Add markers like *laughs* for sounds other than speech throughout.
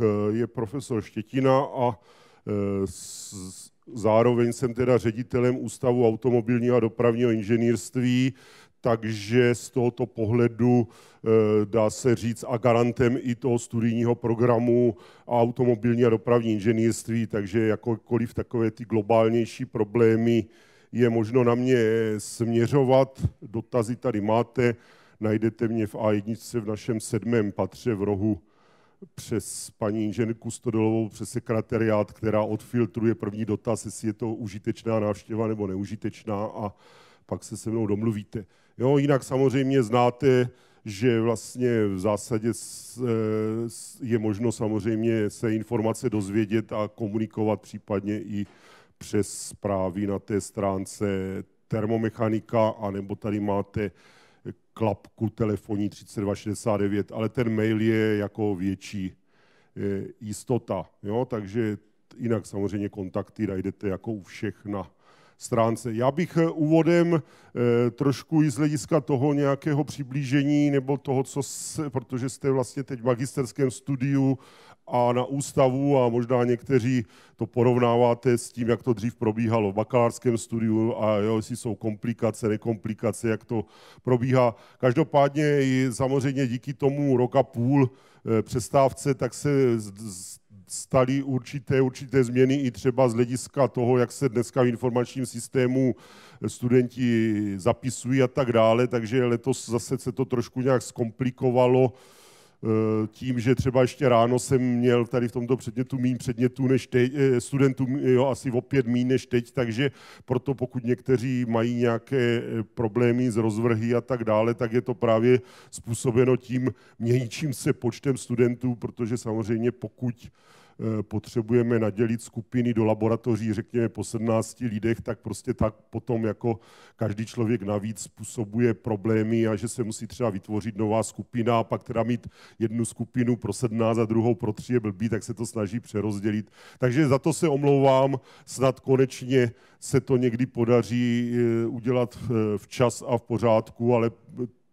Eh, je profesor Štětina a eh, zároveň jsem teda ředitelem Ústavu automobilního a dopravního inženýrství, takže z tohoto pohledu eh, dá se říct a garantem i toho studijního programu a automobilní a dopravní inženýrství, takže jakokoliv takové ty globálnější problémy je možno na mě směřovat. Dotazy tady máte, najdete mě v A1 v našem sedmém patře v rohu přes paní inženýrku Stodolovou, přes sekretariát, která odfiltruje první dotaz, jestli je to užitečná návštěva nebo neužitečná a pak se se mnou domluvíte. Jo, jinak samozřejmě znáte, že vlastně v zásadě je možno samozřejmě se informace dozvědět a komunikovat případně i přes zprávy na té stránce termomechanika, anebo tady máte klapku telefonní 3269, ale ten mail je jako větší jistota. Jo? Takže jinak samozřejmě kontakty najdete jako u všech na stránce. Já bych eh, úvodem eh, trošku i z hlediska toho nějakého přiblížení nebo toho, co se, protože jste vlastně teď v magisterském studiu a na ústavu a možná někteří to porovnáváte s tím, jak to dřív probíhalo v bakalářském studiu a jo, jestli jsou komplikace, nekomplikace, jak to probíhá. Každopádně i samozřejmě díky tomu roka půl eh, přestávce, tak se staly určité, určité změny i třeba z hlediska toho, jak se dneska v informačním systému eh, studenti zapisují a tak dále, takže letos zase se to trošku nějak zkomplikovalo, Eh, tím, že třeba ještě ráno jsem měl tady v tomto předmětu mín předmětů než teď, eh, studentů jo, asi o pět mín než teď, takže proto pokud někteří mají nějaké eh, problémy s rozvrhy a tak dále, tak je to právě způsobeno tím měnícím se počtem studentů, protože samozřejmě pokud Eh, potřebujeme nadělit skupiny do laboratoří, řekněme po 17 lidech, tak prostě tak potom jako každý člověk navíc způsobuje problémy a že se musí třeba vytvořit nová skupina a pak teda mít jednu skupinu pro 17 a druhou pro 3 je blbý, tak se to snaží přerozdělit. Takže za to se omlouvám, snad konečně se to někdy podaří eh, udělat eh, včas a v pořádku, ale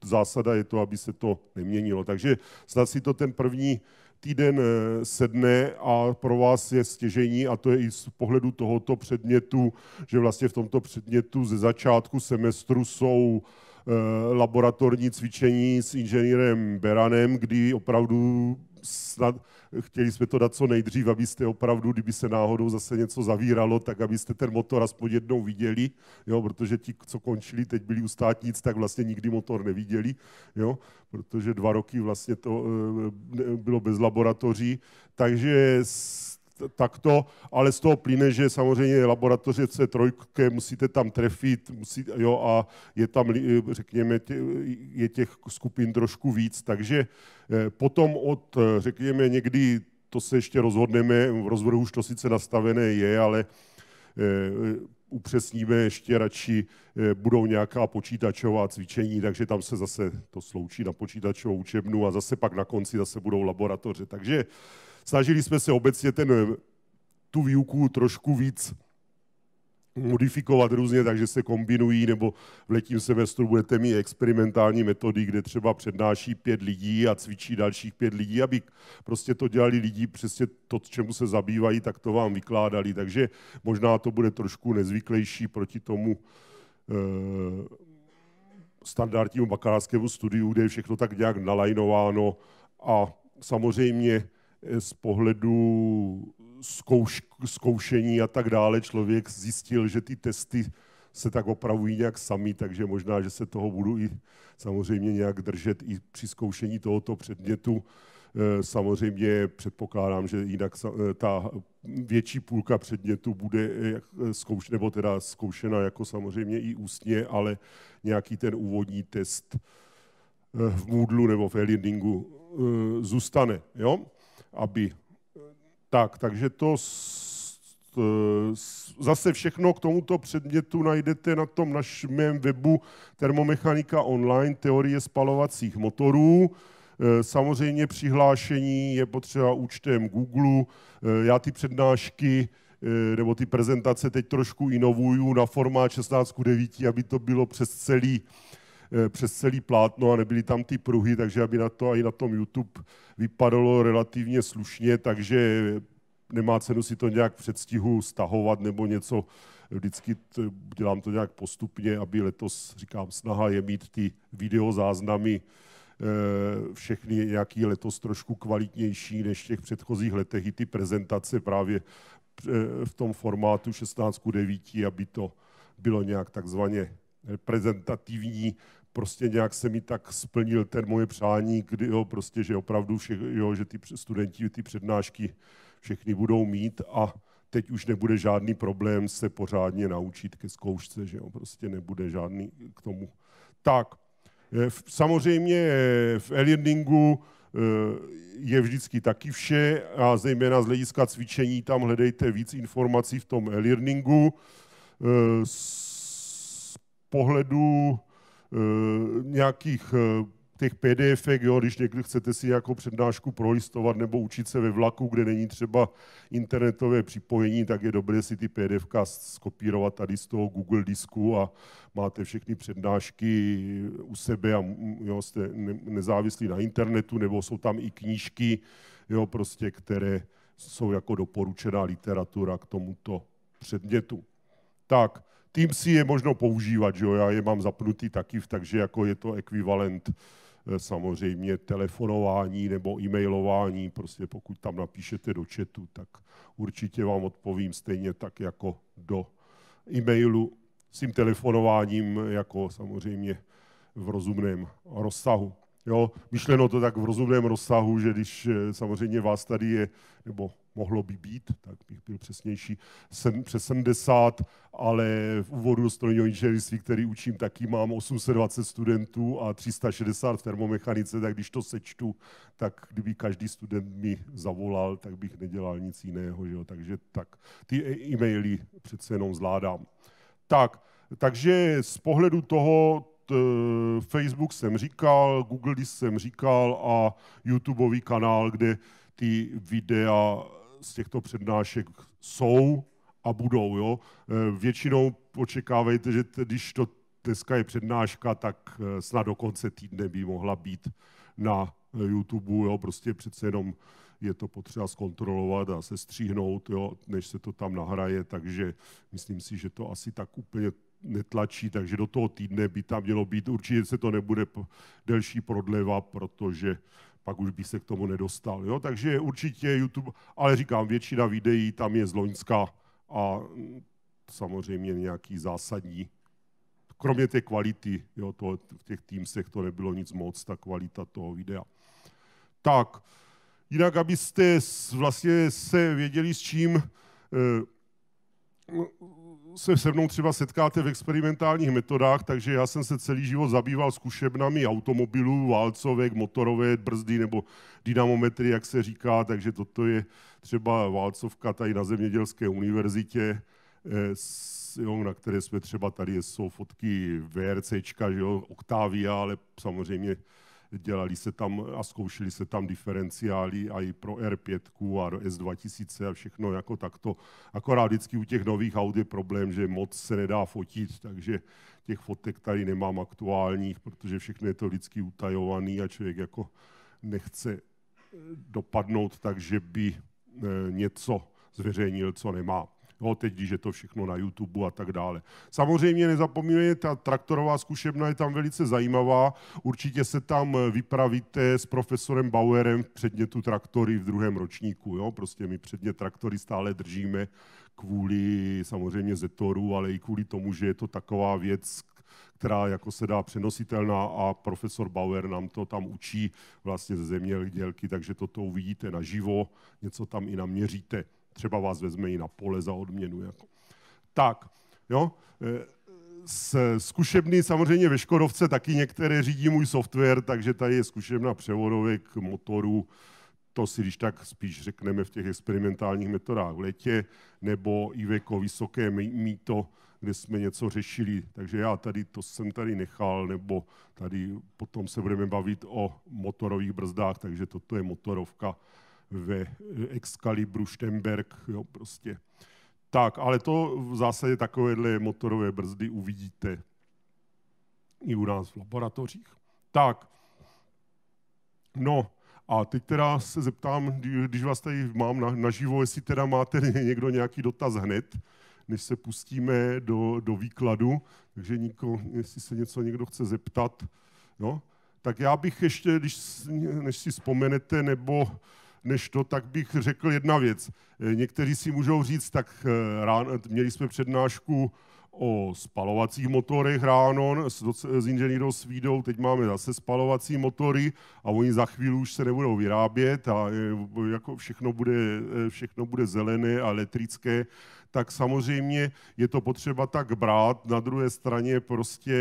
zásada je to, aby se to neměnilo. Takže snad si to ten první týden eh, sedne a pro vás je stěžení a to je i z pohledu tohoto předmětu, že vlastně v tomto předmětu ze začátku semestru jsou eh, laboratorní cvičení s inženýrem Beranem, kdy opravdu snad chtěli jsme to dát co nejdřív, abyste opravdu, kdyby se náhodou zase něco zavíralo, tak abyste ten motor aspoň jednou viděli, jo, protože ti, co končili, teď byli u státnic, tak vlastně nikdy motor neviděli, jo, protože dva roky vlastně to eh, bylo bez laboratoří, takže takto, ale z toho plyne, že samozřejmě laboratoře C3, musíte tam trefit musí, jo, a je tam, řekněme, tě, je těch skupin trošku víc, takže eh, potom od, eh, řekněme, někdy to se ještě rozhodneme, v rozvrhu už to sice nastavené je, ale eh, upřesníme ještě radši, budou nějaká počítačová cvičení, takže tam se zase to sloučí na počítačovou učebnu a zase pak na konci zase budou laboratoře. Takže Snažili jsme se obecně ten, eh, tu výuku trošku víc modifikovat různě, takže se kombinují, nebo v letním semestru budete mít experimentální metody, kde třeba přednáší pět lidí a cvičí dalších pět lidí, aby prostě to dělali lidi přesně to, čemu se zabývají, tak to vám vykládali. Takže možná to bude trošku nezvyklejší proti tomu eh, standardnímu bakalářskému studiu, kde je všechno tak nějak nalajnováno a samozřejmě z pohledu zkouš, zkoušení a tak dále člověk zjistil, že ty testy se tak opravují nějak sami, takže možná, že se toho budu i samozřejmě nějak držet i při zkoušení tohoto předmětu. E, samozřejmě předpokládám, že jinak e, ta větší půlka předmětu bude e, zkouš, nebo teda zkoušena jako samozřejmě i ústně, ale nějaký ten úvodní test v Moodlu nebo v e-learningu zůstane. Jo? aby eh, tak, takže to zase všechno k tomuto předmětu najdete na tom našem webu Termomechanika online, teorie spalovacích motorů. Eh, samozřejmě přihlášení je potřeba účtem Google. Eh, já ty přednášky nebo ty prezentace teď trošku inovuju na formát 16 9, aby to bylo přes celý Eh, přes celý plátno a nebyly tam ty pruhy, takže aby na to i na tom YouTube vypadalo relativně slušně, takže nemá cenu si to nějak v předstihu stahovat nebo něco. Vždycky dělám to nějak postupně, aby letos, říkám, snaha je mít ty videozáznamy eh, všechny nějaký letos trošku kvalitnější než v těch předchozích letech. I ty prezentace právě eh, v tom formátu 16 9, aby to bylo nějak takzvaně reprezentativní prostě nějak se mi tak splnil ten moje přání, kdy jo, prostě, že opravdu všech, jo, že ty studenti ty přednášky všechny budou mít a teď už nebude žádný problém se pořádně naučit ke zkoušce, že jo, prostě nebude žádný k tomu. Tak, eh, samozřejmě eh, v e-learningu eh, je vždycky taky vše a zejména z hlediska cvičení tam hledejte víc informací v tom e-learningu. Z pohledu Eh, nějakých eh, těch pdf jo, když někdy chcete si nějakou přednášku prolistovat nebo učit se ve vlaku, kde není třeba internetové připojení, tak je dobré si ty pdf skopírovat tady z toho Google disku a máte všechny přednášky u sebe a jo, jste nezávislí na internetu, nebo jsou tam i knížky, jo, prostě, které jsou jako doporučená literatura k tomuto předmětu. Tak, Team si je možno používat, že jo? já je mám zapnutý taky, takže jako je to ekvivalent eh, samozřejmě telefonování nebo e-mailování, prostě pokud tam napíšete do chatu, tak určitě vám odpovím stejně tak jako do e-mailu s tím telefonováním jako samozřejmě v rozumném rozsahu. Jo, myšleno to tak v rozumném rozsahu, že když eh, samozřejmě vás tady je, nebo mohlo by být, tak bych byl přesnější, sem, přes 70, ale v úvodu strojního inženýrství, který učím, taky mám 820 studentů a 360 v termomechanice, tak když to sečtu, tak kdyby každý student mi zavolal, tak bych nedělal nic jiného, že jo? takže tak ty e- e-maily přece jenom zvládám. Tak, takže z pohledu toho, Eh, Facebook jsem říkal, Google Disk jsem říkal a YouTubeový kanál, kde ty videa z těchto přednášek jsou a budou. Jo? Eh, většinou očekávejte, že když to dneska je přednáška, tak eh, snad do konce týdne by mohla být na YouTube. Jo? Prostě přece jenom je to potřeba zkontrolovat a stříhnout, jo? než se to tam nahraje, takže myslím si, že to asi tak úplně netlačí, takže do toho týdne by tam mělo být. Určitě se to nebude delší prodleva, protože pak už by se k tomu nedostal. Jo? Takže určitě YouTube, ale říkám, většina videí tam je z Loňska a mm, samozřejmě nějaký zásadní, kromě té kvality, jo, to, v těch týmsech to nebylo nic moc, ta kvalita toho videa. Tak, jinak, abyste vlastně se věděli, s čím eh, se se mnou třeba setkáte v experimentálních metodách, takže já jsem se celý život zabýval zkušebnami automobilů, válcovek, motorové brzdy nebo dynamometry, jak se říká, takže toto je třeba válcovka tady na Zemědělské univerzitě, eh, na které jsme třeba tady jsou fotky VRCčka, že jo, Octavia, ale samozřejmě dělali se tam a zkoušeli se tam diferenciály a i pro R5 a S2000 a všechno jako takto. Akorát vždycky u těch nových aut je problém, že moc se nedá fotit, takže těch fotek tady nemám aktuálních, protože všechno je to vždycky utajovaný a člověk jako nechce eh, dopadnout tak, že by eh, něco zveřejnil, co nemá. Jo, no, teď, když je to všechno na YouTube a tak dále. Samozřejmě nezapomínejte, ta traktorová zkušebna je tam velice zajímavá. Určitě se tam vypravíte s profesorem Bauerem v předmětu traktory v druhém ročníku. Jo? Prostě my předmět traktory stále držíme kvůli samozřejmě Zetoru, ale i kvůli tomu, že je to taková věc, která jako se dá přenositelná a profesor Bauer nám to tam učí vlastně ze zemědělky, takže toto uvidíte naživo, něco tam i naměříte třeba vás vezme i na pole za odměnu. Jako. Tak, jo, e, s zkušebný samozřejmě ve Škodovce taky některé řídí můj software, takže tady je zkušebna převodovek motorů, to si když tak spíš řekneme v těch experimentálních metodách v letě, nebo Iveko jako Vysoké míto, kde jsme něco řešili. Takže já tady to jsem tady nechal, nebo tady potom se budeme bavit o motorových brzdách, takže toto je motorovka ve Excalibru Štemberg, jo, prostě. Tak, ale to v zásadě takovéhle motorové brzdy uvidíte i u nás v laboratořích. Tak, no a teď teda se zeptám, když vás tady mám na, naživo, jestli teda máte *laughs* někdo nějaký dotaz hned, než se pustíme do, do výkladu, takže niko, jestli se něco někdo chce zeptat, no, tak já bych ještě, když, než si vzpomenete, nebo než to, tak bych řekl jedna věc. Někteří si můžou říct, tak eh, ráno, měli jsme přednášku o spalovacích motorech ráno s, s inženýrou Svídou, teď máme zase spalovací motory a oni za chvíli už se nebudou vyrábět a eh, jako všechno bude, eh, všechno bude zelené a elektrické tak samozřejmě je to potřeba tak brát. Na druhé straně prostě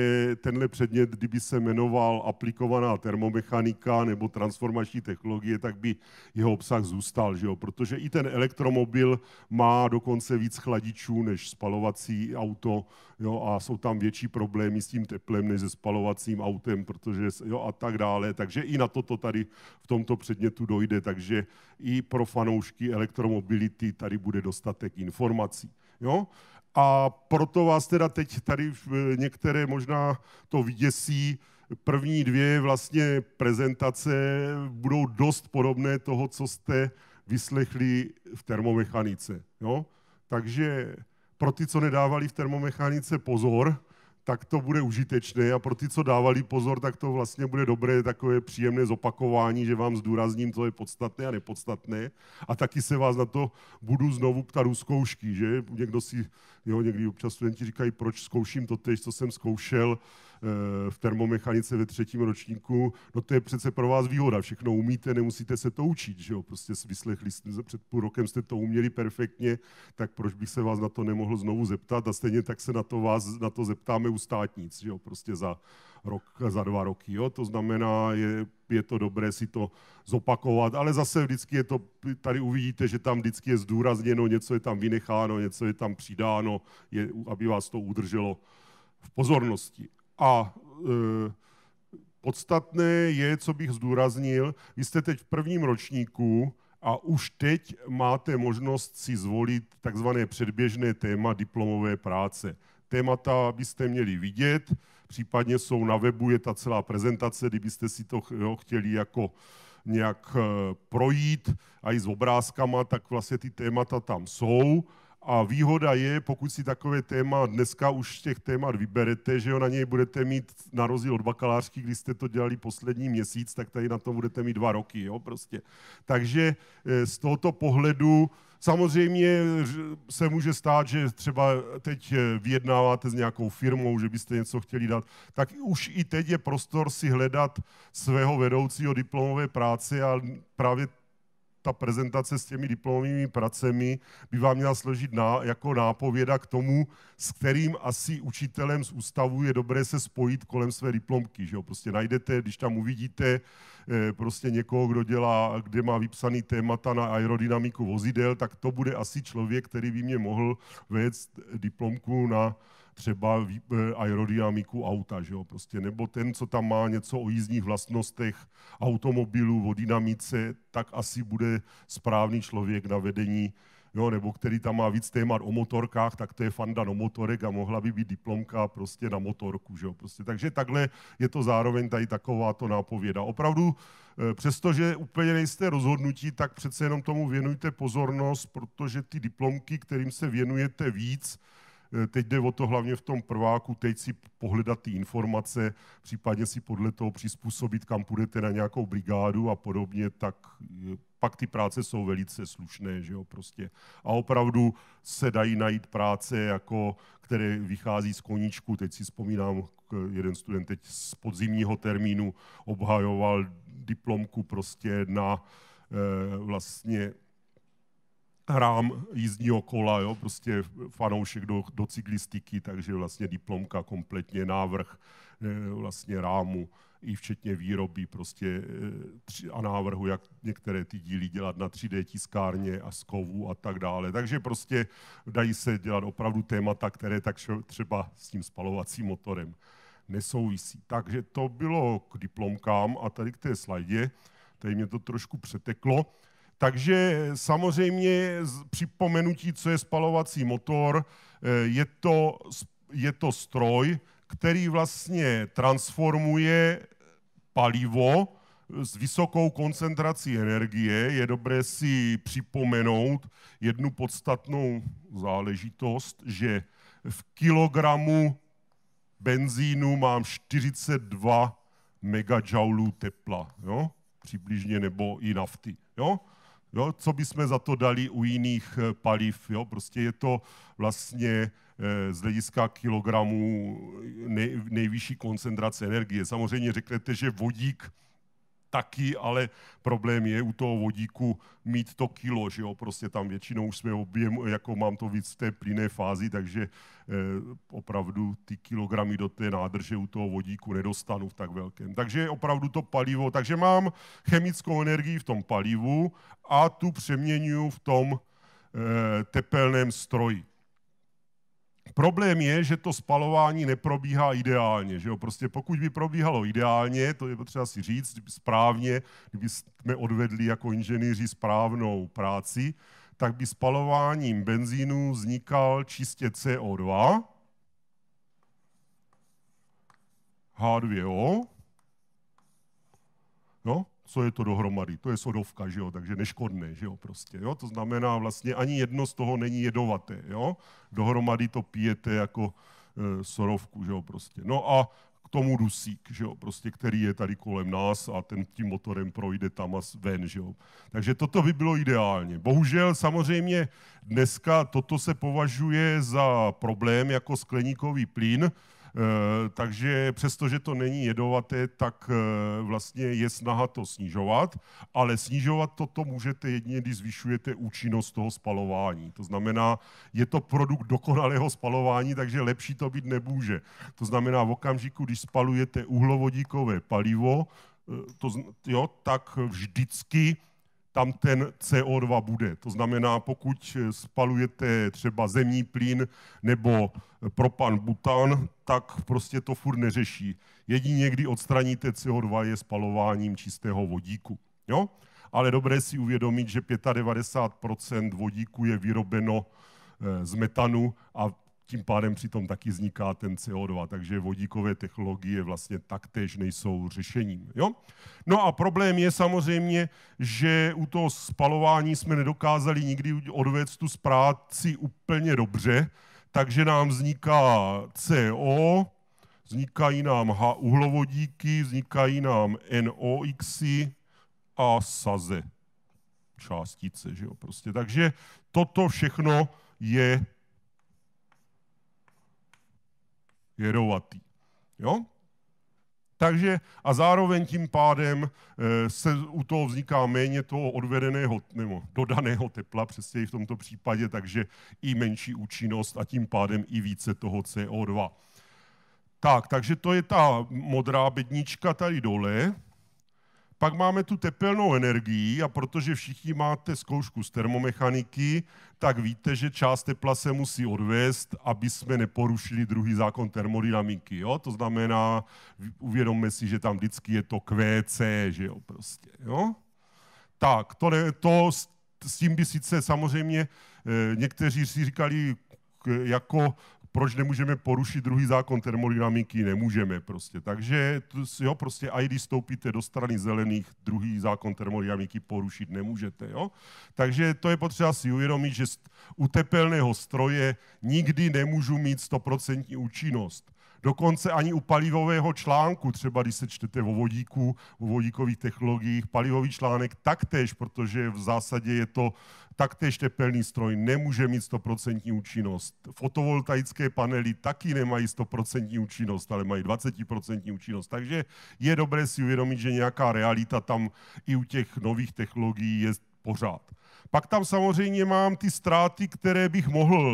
tenhle předmět, kdyby se jmenoval aplikovaná termomechanika nebo transformační technologie, tak by jeho obsah zůstal, že jo? protože i ten elektromobil má dokonce víc chladičů než spalovací auto, jo, a jsou tam větší problémy s tím teplem než se spalovacím autem, protože, jo, a tak dále. Takže i na toto tady v tomto předmětu dojde, takže i pro fanoušky elektromobility tady bude dostatek informací. Jo? A proto vás teda teď tady eh, některé možná to vyděsí, první dvě vlastně prezentace budou dost podobné toho, co jste vyslechli v termomechanice. Jo? Takže pro ty, co nedávali v termomechanice pozor, tak to bude užitečné a pro ty, co dávali pozor, tak to vlastně bude dobré takové příjemné zopakování, že vám zdůrazním, co je podstatné a nepodstatné. A taky se vás na to budu znovu ptat u zkoušky, že někdo si Jo, někdy občas studenti říkají, proč zkouším to tež, co jsem zkoušel eh, v termomechanice ve třetím ročníku. No to je přece pro vás výhoda, všechno umíte, nemusíte se to učit, že jo? Prostě vyslechli jste, před půl rokem jste to uměli perfektně, tak proč bych se vás na to nemohl znovu zeptat a stejně tak se na to vás na to zeptáme u státnic, že jo? Prostě za, rok, za dva roky. Jo? To znamená, je, je to dobré si to zopakovat, ale zase vždycky je to, tady uvidíte, že tam vždycky je zdůrazněno, něco je tam vynecháno, něco je tam přidáno, je, aby vás to udrželo v pozornosti. A e, podstatné je, co bych zdůraznil, vy jste teď v prvním ročníku a už teď máte možnost si zvolit takzvané předběžné téma diplomové práce. Témata byste měli vidět, případně jsou na webu, je ta celá prezentace, kdybyste si to jo, chtěli jako nějak eh, projít a i s obrázkama, tak vlastně ty témata tam jsou. A výhoda je, pokud si takové téma, dneska už těch témat vyberete, že jo, na něj budete mít, na rozdíl od bakalářky, když jste to dělali poslední měsíc, tak tady na to budete mít dva roky, jo, prostě. Takže eh, z tohoto pohledu Samozřejmě se může stát, že třeba teď eh, vyjednáváte s nějakou firmou, že byste něco chtěli dát, tak už i teď je prostor si hledat svého vedoucího diplomové práce a právě ta prezentace s těmi diplomovými pracemi by vám měla složit na, jako nápověda k tomu, s kterým asi učitelem z ústavu je dobré se spojit kolem své diplomky. Že jo? Prostě najdete, když tam uvidíte eh, prostě někoho, kdo dělá, kde má vypsaný témata na aerodynamiku vozidel, tak to bude asi člověk, který by mě mohl vést diplomku na třeba eh, aerodynamiku auta, že jo, prostě, nebo ten, co tam má něco o jízdních vlastnostech automobilů, o dynamice, tak asi bude správný člověk na vedení, jo, nebo který tam má víc témat o motorkách, tak to je fanda no motorek a mohla by být diplomka prostě na motorku, že jo, prostě. Takže takhle je to zároveň tady taková to nápověda. Opravdu, eh, přestože úplně nejste rozhodnutí, tak přece jenom tomu věnujte pozornost, protože ty diplomky, kterým se věnujete víc, Eh, teď jde o to hlavně v tom prváku, teď si pohledat ty informace, případně si podle toho přizpůsobit, kam půjdete na nějakou brigádu a podobně, tak eh, pak ty práce jsou velice slušné, že jo, prostě. A opravdu se dají najít práce, jako, které vychází z koníčku. Teď si vzpomínám, jeden student teď z podzimního termínu obhajoval diplomku prostě na eh, vlastně hrám jízdního kola, jo, prostě fanoušek do, do cyklistiky, takže vlastně diplomka kompletně, návrh eh, vlastně rámu i včetně výroby prostě eh, a návrhu, jak některé ty díly dělat na 3D tiskárně a z kovu a tak dále. Takže prostě dají se dělat opravdu témata, které tak třeba s tím spalovacím motorem nesouvisí. Takže to bylo k diplomkám a tady k té slajdě, tady mě to trošku přeteklo. Takže samozřejmě připomenutí, co je spalovací motor, eh, je to, je to stroj, který vlastně transformuje palivo eh, s vysokou koncentrací energie. Je dobré si připomenout jednu podstatnou záležitost, že v kilogramu benzínu mám 42 megajoulů tepla, jo? přibližně, nebo i nafty. Jo? Jo, co bychom za to dali u jiných eh, paliv? Jo? Prostě je to vlastně eh, z hlediska kilogramů eh, nej, nejvyšší koncentrace energie. Samozřejmě řeknete, že vodík taky, ale problém je u toho vodíku mít to kilo, že jo, prostě tam většinou už jsme objem, jako mám to víc v té plyné fázi, takže eh, opravdu ty kilogramy do té nádrže u toho vodíku nedostanu v tak velkém. Takže opravdu to palivo, takže mám chemickou energii v tom palivu a tu přeměňuji v tom eh, tepelném stroji. Problém je, že to spalování neprobíhá ideálně. Že jo? Prostě pokud by probíhalo ideálně, to je potřeba si říct, správně, kdyby jsme odvedli jako inženýři správnou práci, tak by spalováním benzínu vznikal čistě CO2, H2O, no, co je to dohromady? To je sodovka, že jo? takže neškodné, že jo? Prostě, jo? to znamená vlastně ani jedno z toho není jedovaté, jo? dohromady to pijete jako e, sodovku, že jo? prostě. No a k tomu dusík, že jo? prostě, který je tady kolem nás a ten tím motorem projde tam a ven. Že jo? Takže toto by bylo ideálně. Bohužel samozřejmě dneska toto se považuje za problém jako skleníkový plyn, Eh, takže přesto, že to není jedovaté, tak eh, vlastně je snaha to snižovat, ale snižovat toto můžete jedině, když zvyšujete účinnost toho spalování. To znamená, je to produkt dokonalého spalování, takže lepší to být nebůže. To znamená, v okamžiku, když spalujete uhlovodíkové palivo, eh, to, jo, tak vždycky tam ten CO2 bude. To znamená, pokud spalujete třeba zemní plyn nebo propan butan, tak prostě to furt neřeší. Jedině, kdy odstraníte CO2, je spalováním čistého vodíku. Jo? Ale dobré si uvědomit, že 95 vodíku je vyrobeno eh, z metanu a tím pádem přitom taky vzniká ten CO2, takže vodíkové technologie vlastně taktéž nejsou řešením. Jo? No a problém je samozřejmě, že u toho spalování jsme nedokázali nikdy odvést tu zpráci úplně dobře, takže nám vzniká CO, vznikají nám H uhlovodíky, vznikají nám NOx a saze částice. Že jo? Prostě. Takže toto všechno je jedovatý. Jo? Takže a zároveň tím pádem eh, se u toho vzniká méně toho odvedeného nebo dodaného tepla, přesně i v tomto případě, takže i menší účinnost a tím pádem i více toho CO2. Tak, takže to je ta modrá bednička tady dole. Pak máme tu tepelnou energii a protože všichni máte zkoušku z termomechaniky, tak víte, že část tepla se musí odvést, aby jsme neporušili druhý zákon termodynamiky. Jo? To znamená, uvědomme si, že tam vždycky je to QC, že jo, prostě, jo? Tak, to, ne, to s tím by sice samozřejmě e, někteří si říkali, jako proč nemůžeme porušit druhý zákon termodynamiky? Nemůžeme prostě. Takže jo, prostě a když stoupíte do strany zelených, druhý zákon termodynamiky porušit nemůžete. Jo? Takže to je potřeba si uvědomit, že u tepelného stroje nikdy nemůžu mít 100% účinnost. Dokonce ani u palivového článku, třeba když se čtete o vodíku, o vodíkových technologiích, palivový článek taktéž, protože v zásadě je to taktéž tepelný stroj, nemůže mít 100% účinnost. Fotovoltaické panely taky nemají 100% účinnost, ale mají 20% účinnost. Takže je dobré si uvědomit, že nějaká realita tam i u těch nových technologií je pořád. Pak tam samozřejmě mám ty ztráty, které bych mohl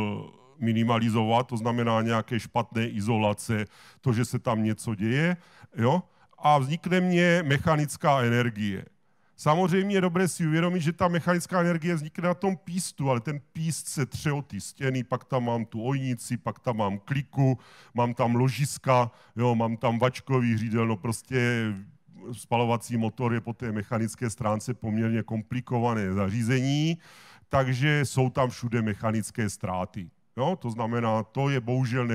minimalizovat, to znamená nějaké špatné izolace, to, že se tam něco děje, jo? a vznikne mně mechanická energie. Samozřejmě je dobré si uvědomit, že ta mechanická energie vznikne na tom pístu, ale ten píst se tře o ty stěny, pak tam mám tu ojnici, pak tam mám kliku, mám tam ložiska, jo, mám tam vačkový řídel, no prostě spalovací motor je po té mechanické stránce poměrně komplikované zařízení, takže jsou tam všude mechanické ztráty. Jo? To znamená, to je bohužel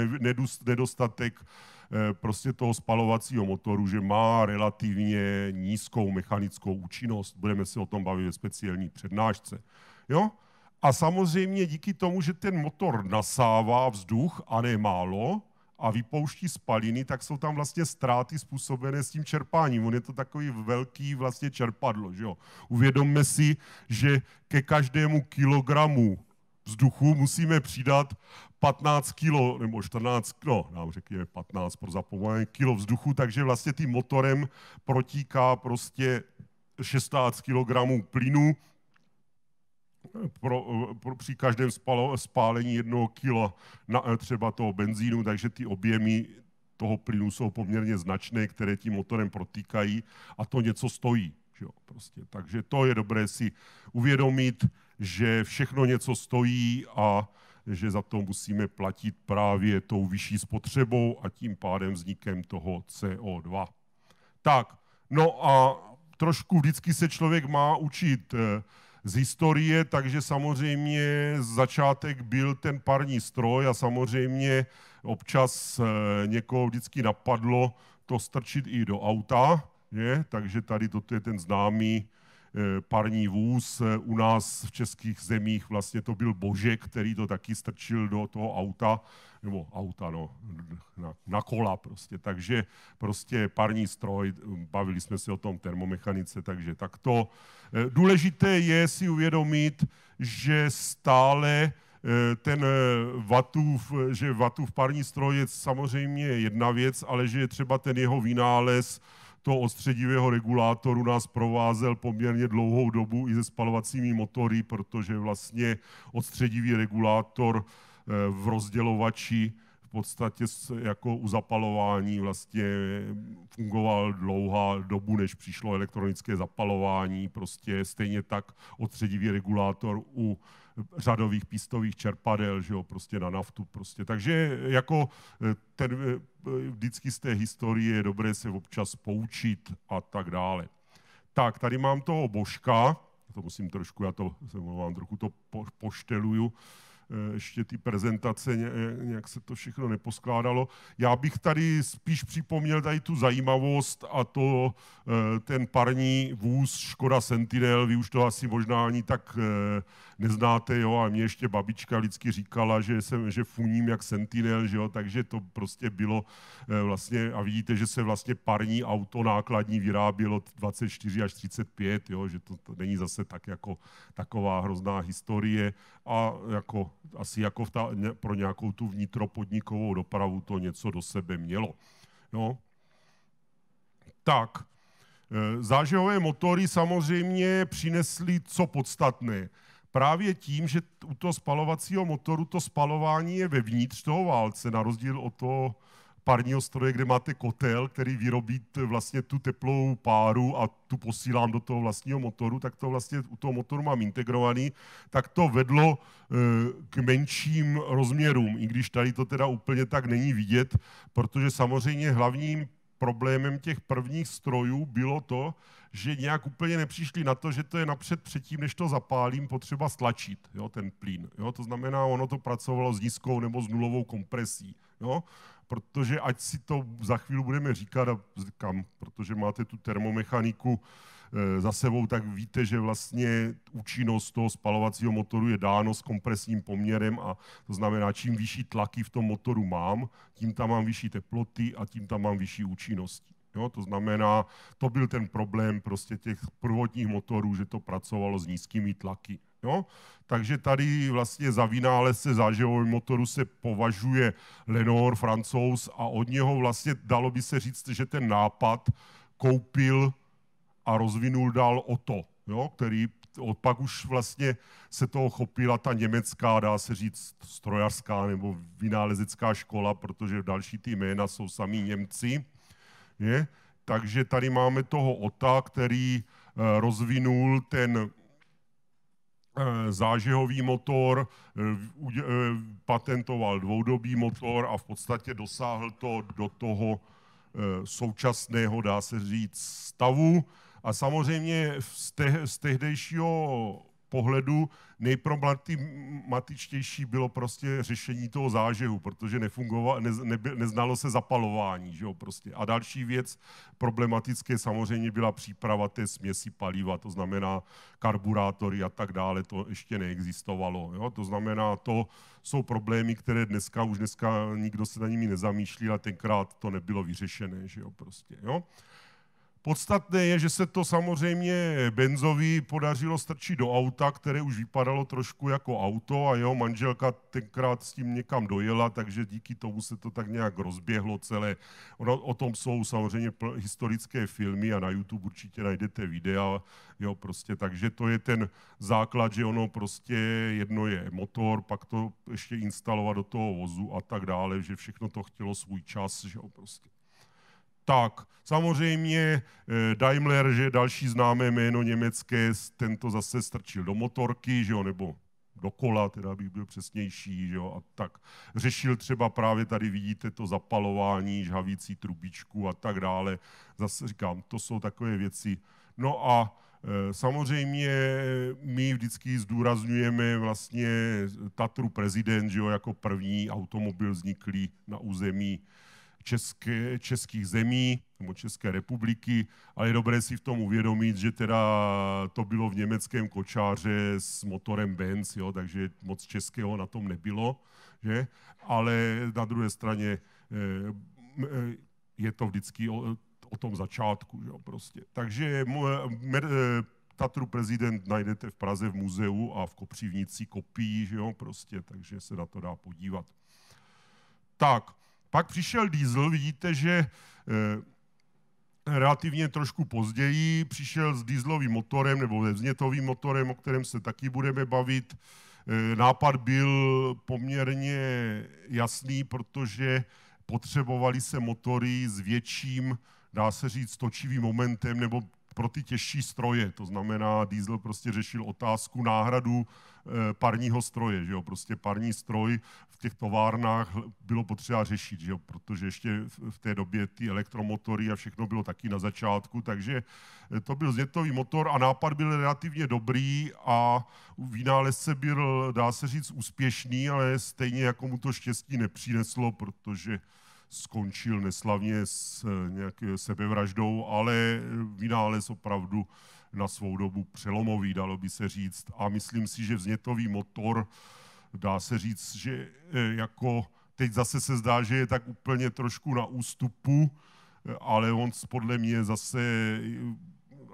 nedostatek eh, prostě toho spalovacího motoru, že má relativně nízkou mechanickou účinnost. Budeme se o tom bavit ve speciální přednášce. Jo? A samozřejmě díky tomu, že ten motor nasává vzduch a ne málo a vypouští spaliny, tak jsou tam vlastně ztráty způsobené s tím čerpáním. On je to takový velký vlastně čerpadlo. Že jo? Uvědomme si, že ke každému kilogramu vzduchu musíme přidat 15 kilo nebo 14, no nám řekněme 15 pro zapomínání, kilo vzduchu, takže vlastně tím motorem protíká prostě 16 kg plynu pro, pro, při každém spalo, spálení jednoho kila na, třeba toho benzínu, takže ty objemy toho plynu jsou poměrně značné, které tím motorem protýkají a to něco stojí. jo, prostě. Takže to je dobré si uvědomit že všechno něco stojí a že za to musíme platit právě tou vyšší spotřebou a tím pádem vznikem toho CO2. Tak, no a trošku vždycky se člověk má učit eh, z historie, takže samozřejmě začátek byl ten parní stroj a samozřejmě občas eh, někoho vždycky napadlo to strčit i do auta, je? takže tady toto je ten známý Eh, parní vůz. Eh, u nás v českých zemích vlastně to byl Božek, který to taky strčil do toho auta, nebo auta, no, na, na kola prostě. Takže prostě parní stroj, eh, bavili jsme se o tom termomechanice, takže takto. Důležité je si uvědomit, že stále ten Vatův, že Vatův parní stroj je samozřejmě jedna věc, ale že je třeba ten jeho vynález toho odstředivého regulátoru nás provázel poměrně dlouhou dobu i se spalovacími motory, protože vlastně odstředivý regulátor eh, v rozdělovači v podstatě jako u zapalování vlastně fungoval dlouhá dobu, než přišlo elektronické zapalování. Prostě stejně tak odstředivý regulátor u řadových pístových čerpadel, že jo, prostě na naftu. Prostě. Takže jako eh, ten, eh, vždycky z té historie je dobré se občas poučit a tak dále. Tak, tady mám toho božka, to musím trošku, já to se mluvám, trochu to pošteluju, Eh, ještě ty prezentace, nějak se to všechno neposkládalo. Já bych tady spíš připomněl tady tu zajímavost a to eh, ten parní vůz Škoda Sentinel, vy už to asi možná ani tak eh, neznáte, jo, a mě ještě babička vždycky říkala, že, jsem, že funím jak Sentinel, že jo, takže to prostě bylo vlastně, a vidíte, že se vlastně parní auto nákladní vyrábělo 24 až 35, jo, že to, to není zase tak jako taková hrozná historie a jako asi jako v ta, pro nějakou tu vnitropodnikovou dopravu to něco do sebe mělo. No. Tak, e, zážehové motory samozřejmě přinesly co podstatné. Právě tím, že u toho spalovacího motoru to spalování je vevnitř toho válce, na rozdíl od toho parního stroje, kde máte kotel, který vyrobí vlastně tu teplou páru a tu posílám do toho vlastního motoru, tak to vlastně u toho motoru mám integrovaný, tak to vedlo e, k menším rozměrům, i když tady to teda úplně tak není vidět, protože samozřejmě hlavním problémem těch prvních strojů bylo to, že nějak úplně nepřišli na to, že to je napřed předtím, než to zapálím, potřeba stlačit jo, ten plín. Jo. To znamená, ono to pracovalo s nízkou nebo s nulovou kompresí. Jo protože ať si to za chvíli budeme říkat a kam, protože máte tu termomechaniku eh, za sebou, tak víte, že vlastně účinnost toho spalovacího motoru je dáno s kompresním poměrem a to znamená, čím vyšší tlaky v tom motoru mám, tím tam mám vyšší teploty a tím tam mám vyšší účinnosti. Jo, to znamená, to byl ten problém prostě těch prvotních motorů, že to pracovalo s nízkými tlaky. Jo? Takže tady vlastně za vynálezce zážehového motoru se považuje Lenor, francouz, a od něho vlastně dalo by se říct, že ten nápad koupil a rozvinul dál to, jo? který pak už vlastně se toho chopila ta německá, dá se říct, strojařská nebo vynálezecká škola, protože další ty jména jsou sami Němci. Je? Takže tady máme toho Ota, který eh, rozvinul ten Eh, zážehový motor, eh, eh, patentoval dvoudobý motor a v podstatě dosáhl to do toho současného, dá se říct, stavu. A samozřejmě z, te- z tehdejšího pohledu nejproblematičtější bylo prostě řešení toho zážehu, protože nefungovalo, ne, ne, neznalo se zapalování. Že jo, prostě. A další věc problematické samozřejmě byla příprava té směsi paliva, to znamená karburátory a tak dále, to ještě neexistovalo. Jo? To znamená, to jsou problémy, které dneska už dneska nikdo se na nimi nezamýšlí, ale tenkrát to nebylo vyřešené. Že jo, prostě, jo? Podstatné je, že se to samozřejmě Benzovi podařilo strčit do auta, které už vypadalo trošku jako auto a jeho manželka tenkrát s tím někam dojela, takže díky tomu se to tak nějak rozběhlo celé. Ono, o tom jsou samozřejmě historické filmy a na YouTube určitě najdete videa. Jo, prostě, takže to je ten základ, že ono prostě jedno je motor, pak to ještě instalovat do toho vozu a tak dále, že všechno to chtělo svůj čas. Že jo, prostě tak. Samozřejmě eh, Daimler, že další známé jméno německé, tento zase strčil do motorky, že jo, nebo do kola, teda bych byl přesnější, že jo, a tak. Řešil třeba právě tady vidíte to zapalování, žhavící trubičku a tak dále. Zase říkám, to jsou takové věci. No a eh, Samozřejmě my vždycky zdůrazňujeme vlastně eh, Tatru prezident, že jo, jako první automobil vzniklý na území české, českých zemí nebo České republiky, ale je dobré si v tom uvědomit, že teda to bylo v německém kočáře s motorem Benz, jo, takže moc českého na tom nebylo, že? ale na druhé straně eh, eh, je to vždycky o, o tom začátku. Jo, prostě. Takže eh, Tatru prezident najdete v Praze v muzeu a v Kopřivnici kopií, že jo, prostě, takže se na to dá podívat. Tak, pak přišel diesel, vidíte, že eh, relativně trošku později přišel s dieselovým motorem nebo vznětovým motorem, o kterém se taky budeme bavit. Eh, nápad byl poměrně jasný, protože potřebovali se motory s větším, dá se říct, točivým momentem nebo pro ty těžší stroje. To znamená, Diesel prostě řešil otázku náhradu eh, parního stroje. Že jo? Prostě parní stroj v těch továrnách bylo potřeba řešit, že jo? protože ještě v té době ty elektromotory a všechno bylo taky na začátku, takže eh, to byl znětový motor a nápad byl relativně dobrý a vynálezce byl, dá se říct, úspěšný, ale stejně jako mu to štěstí nepřineslo, protože skončil neslavně s eh, nějakou eh, sebevraždou, ale eh, vynález opravdu na svou dobu přelomový, dalo by se říct. A myslím si, že vznětový motor, dá se říct, že jako teď zase se zdá, že je tak úplně trošku na ústupu, ale on podle mě zase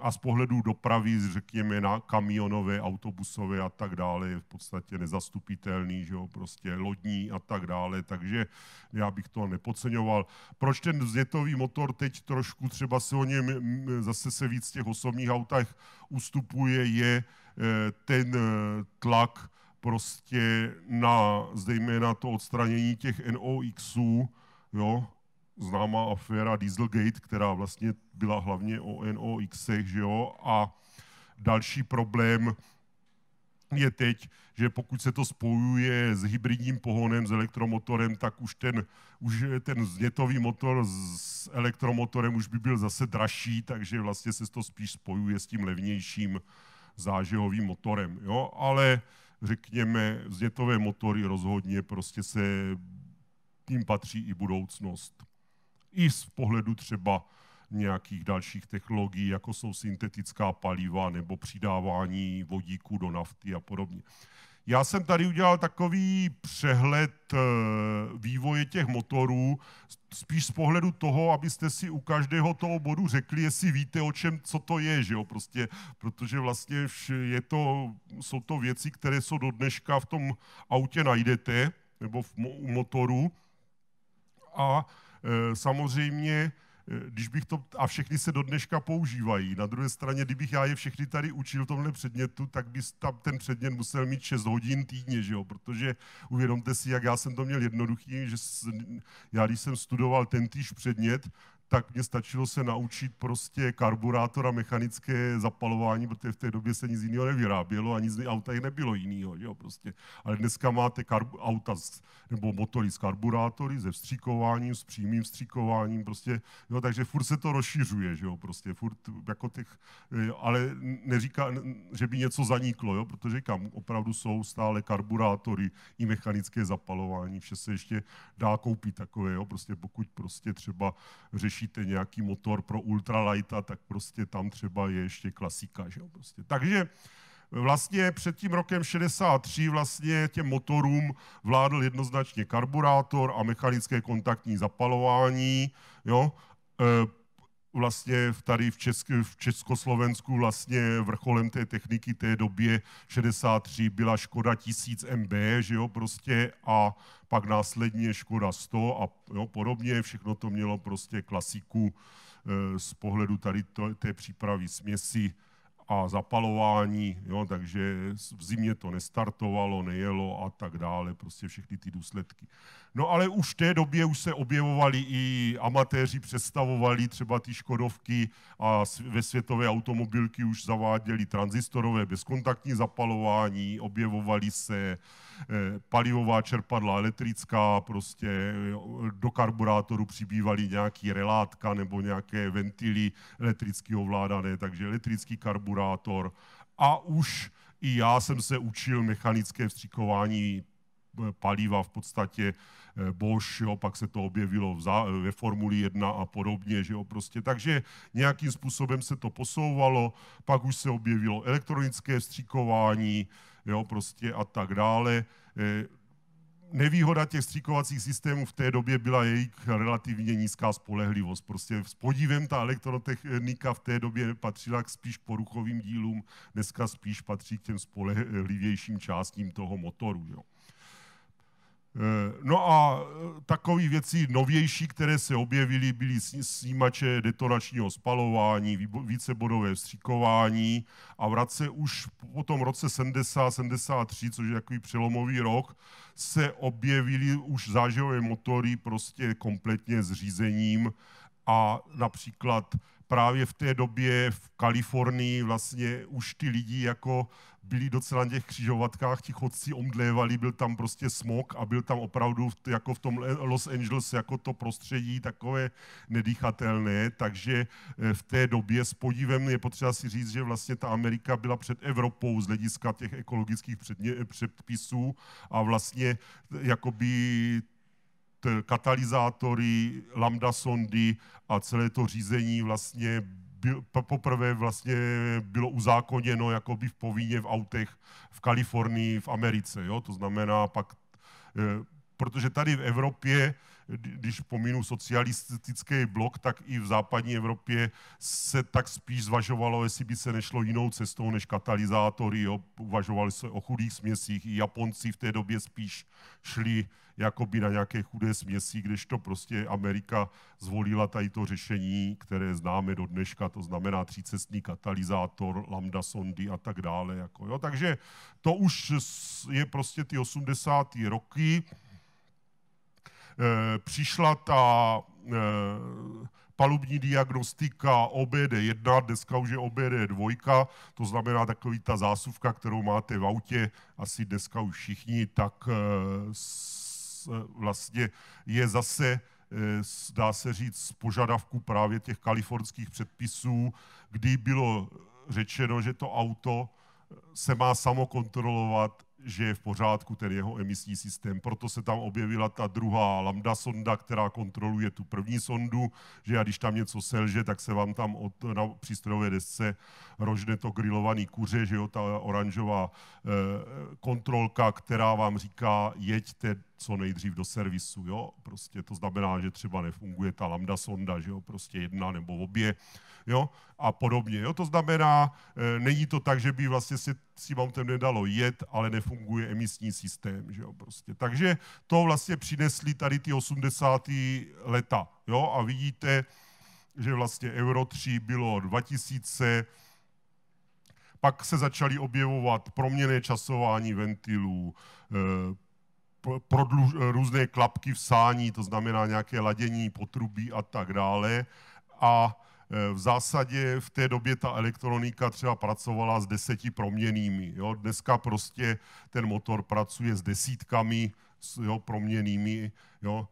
a z pohledu dopravy, řekněme, na kamionové, autobusové a tak dále, je v podstatě nezastupitelný, že jo, prostě lodní a tak dále, takže já bych to nepodceňoval. Proč ten vznětový motor teď trošku, třeba se o něm zase se víc v těch osobních autách ustupuje, je e, ten e, tlak prostě na, zejména to odstranění těch NOXů, jo, známá aféra Dieselgate, která vlastně byla hlavně o NOX že jo, a další problém je teď, že pokud se to spojuje s hybridním pohonem, s elektromotorem, tak už ten, už ten znětový motor s elektromotorem už by byl zase dražší, takže vlastně se to spíš spojuje s tím levnějším zážehovým motorem. Jo? Ale řekněme, znětové motory rozhodně prostě se tím patří i budoucnost i z pohledu třeba nějakých dalších technologií, jako jsou syntetická paliva nebo přidávání vodíku do nafty a podobně. Já jsem tady udělal takový přehled eh, vývoje těch motorů, spíš z pohledu toho, abyste si u každého toho bodu řekli, jestli víte, o čem, co to je, že jo? Prostě, protože vlastně je to, jsou to věci, které jsou do dneška v tom autě najdete, nebo v, u motoru. A Eh, samozřejmě, eh, když bych to, a všechny se do dneška používají. Na druhé straně, kdybych já je všechny tady učil v tomhle předmětu, tak by tam ten předmět musel mít 6 hodin týdně, že jo? protože uvědomte si, jak já jsem to měl jednoduchý, že já když jsem studoval ten týž předmět, tak mě stačilo se naučit prostě karburátor a mechanické zapalování, protože v té době se nic jiného nevyrábělo a nic z auta nebylo jiného. Jo, prostě. Ale dneska máte karbu, auta z, nebo motory s karburátory, se vstříkováním, s přímým vstříkováním, prostě, jo, takže furt se to rozšiřuje, že jo, prostě, furt jako těch, eh, ale neříká, že by něco zaniklo, jo, protože kam opravdu jsou stále karburátory i mechanické zapalování, vše se ještě dá koupit takové, jo, prostě pokud prostě třeba řeší řešíte nějaký motor pro ultralighta, tak prostě tam třeba je ještě klasika. Že jo? Prostě. Takže e, vlastně před tím rokem 63 vlastně těm motorům vládl jednoznačně karburátor a mechanické kontaktní zapalování. Jo? E, vlastně tady v, Česk, v Československu vlastně vrcholem té techniky té době 63 byla Škoda 1000 MB, že jo, prostě a pak následně Škoda 100 a jo, podobně, všechno to mělo prostě klasiku eh, z pohledu tady to, té přípravy směsi a zapalování, jo, takže v zimě to nestartovalo, nejelo a tak dále, prostě všechny ty důsledky. No ale už v té době už se objevovali i amatéři, představovali třeba ty Škodovky a ve světové automobilky už zaváděli transistorové bezkontaktní zapalování, objevovali se uh, Eh, palivová čerpadla elektrická, prostě eh, do karburátoru přibývaly nějaký relátka nebo nějaké ventily elektricky ovládané, takže elektrický karburátor. A už i já jsem se učil mechanické vstřikování eh, paliva v podstatě Bosch, jo, pak se to objevilo v zá, ve Formuli 1 a podobně, že jo, prostě. Takže nějakým způsobem se to posouvalo, pak už se objevilo elektronické vstřikování, jo, prostě a tak dále. E, nevýhoda těch stříkovacích systémů v té době byla jejich relativně nízká spolehlivost. Prostě s podívem ta elektrotechnika v té době patřila k spíš poruchovým dílům, dneska spíš patří k těm spolehlivějším částím toho motoru. Jo. Eh, no a eh, takové věci novější, které se objevily, byly snímače detonačního spalování, vícebodové vstříkování a v roce už po tom roce 70-73, což je takový přelomový rok, se objevily už zážehové motory prostě kompletně s řízením a například právě v té době v Kalifornii vlastně už ty lidi jako byli docela na těch křižovatkách, ti chodci omdlévali, byl tam prostě smog a byl tam opravdu jako v tom Los Angeles jako to prostředí takové nedýchatelné, takže e, v té době s podívem je potřeba si říct, že vlastně ta Amerika byla před Evropou z hlediska těch ekologických předpisů a vlastně jakoby E, katalyzátory, lambda sondy a celé to řízení vlastně byl, poprvé vlastně bylo uzákoněno jako by v povíně v autech v Kalifornii, v Americe. Jo? To znamená pak, e, protože tady v Evropě když pominu socialistický blok, tak i v západní Evropě se tak spíš zvažovalo, jestli by se nešlo jinou cestou než katalyzátory. Jo. Uvažovali se o chudých směsích. I Japonci v té době spíš šli jakoby na nějaké chudé směsi, kdežto prostě Amerika zvolila tady to řešení, které známe do dneška, to znamená třícestný katalyzátor, lambda sondy a tak dále. Jako, jo. Takže to už je prostě ty 80. roky. Eh, přišla ta eh, palubní diagnostika OBD1, dneska už je OBD2, to znamená takový ta zásuvka, kterou máte v autě, asi dneska už všichni, tak eh, vlastně je zase dá se říct, z požadavku právě těch kalifornských předpisů, kdy bylo řečeno, že to auto se má samo kontrolovat že je v pořádku ten jeho emisní systém. Proto se tam objevila ta druhá lambda sonda, která kontroluje tu první sondu, že a když tam něco selže, tak se vám tam od, na přístrojové desce rožne to grilovaný kuře, že jo, ta oranžová e, kontrolka, která vám říká, jeďte co nejdřív do servisu. Jo? Prostě to znamená, že třeba nefunguje ta lambda sonda, že jo? prostě jedna nebo obě jo? a podobně. Jo? To znamená, e, není to tak, že by vlastně se s tím autem nedalo jet, ale nefunguje emisní systém. Že jo? Prostě. Takže to vlastně přinesli tady ty 80. leta. Jo? A vidíte, že vlastně Euro 3 bylo 2000, pak se začaly objevovat proměné časování ventilů, e, prodluž, eh, různé klapky v sání, to znamená nějaké ladění potrubí a tak dále. A eh, v zásadě v té době ta elektronika třeba pracovala s deseti proměnými. Jo? Dneska prostě ten motor pracuje s desítkami jo, proměnými. Jo?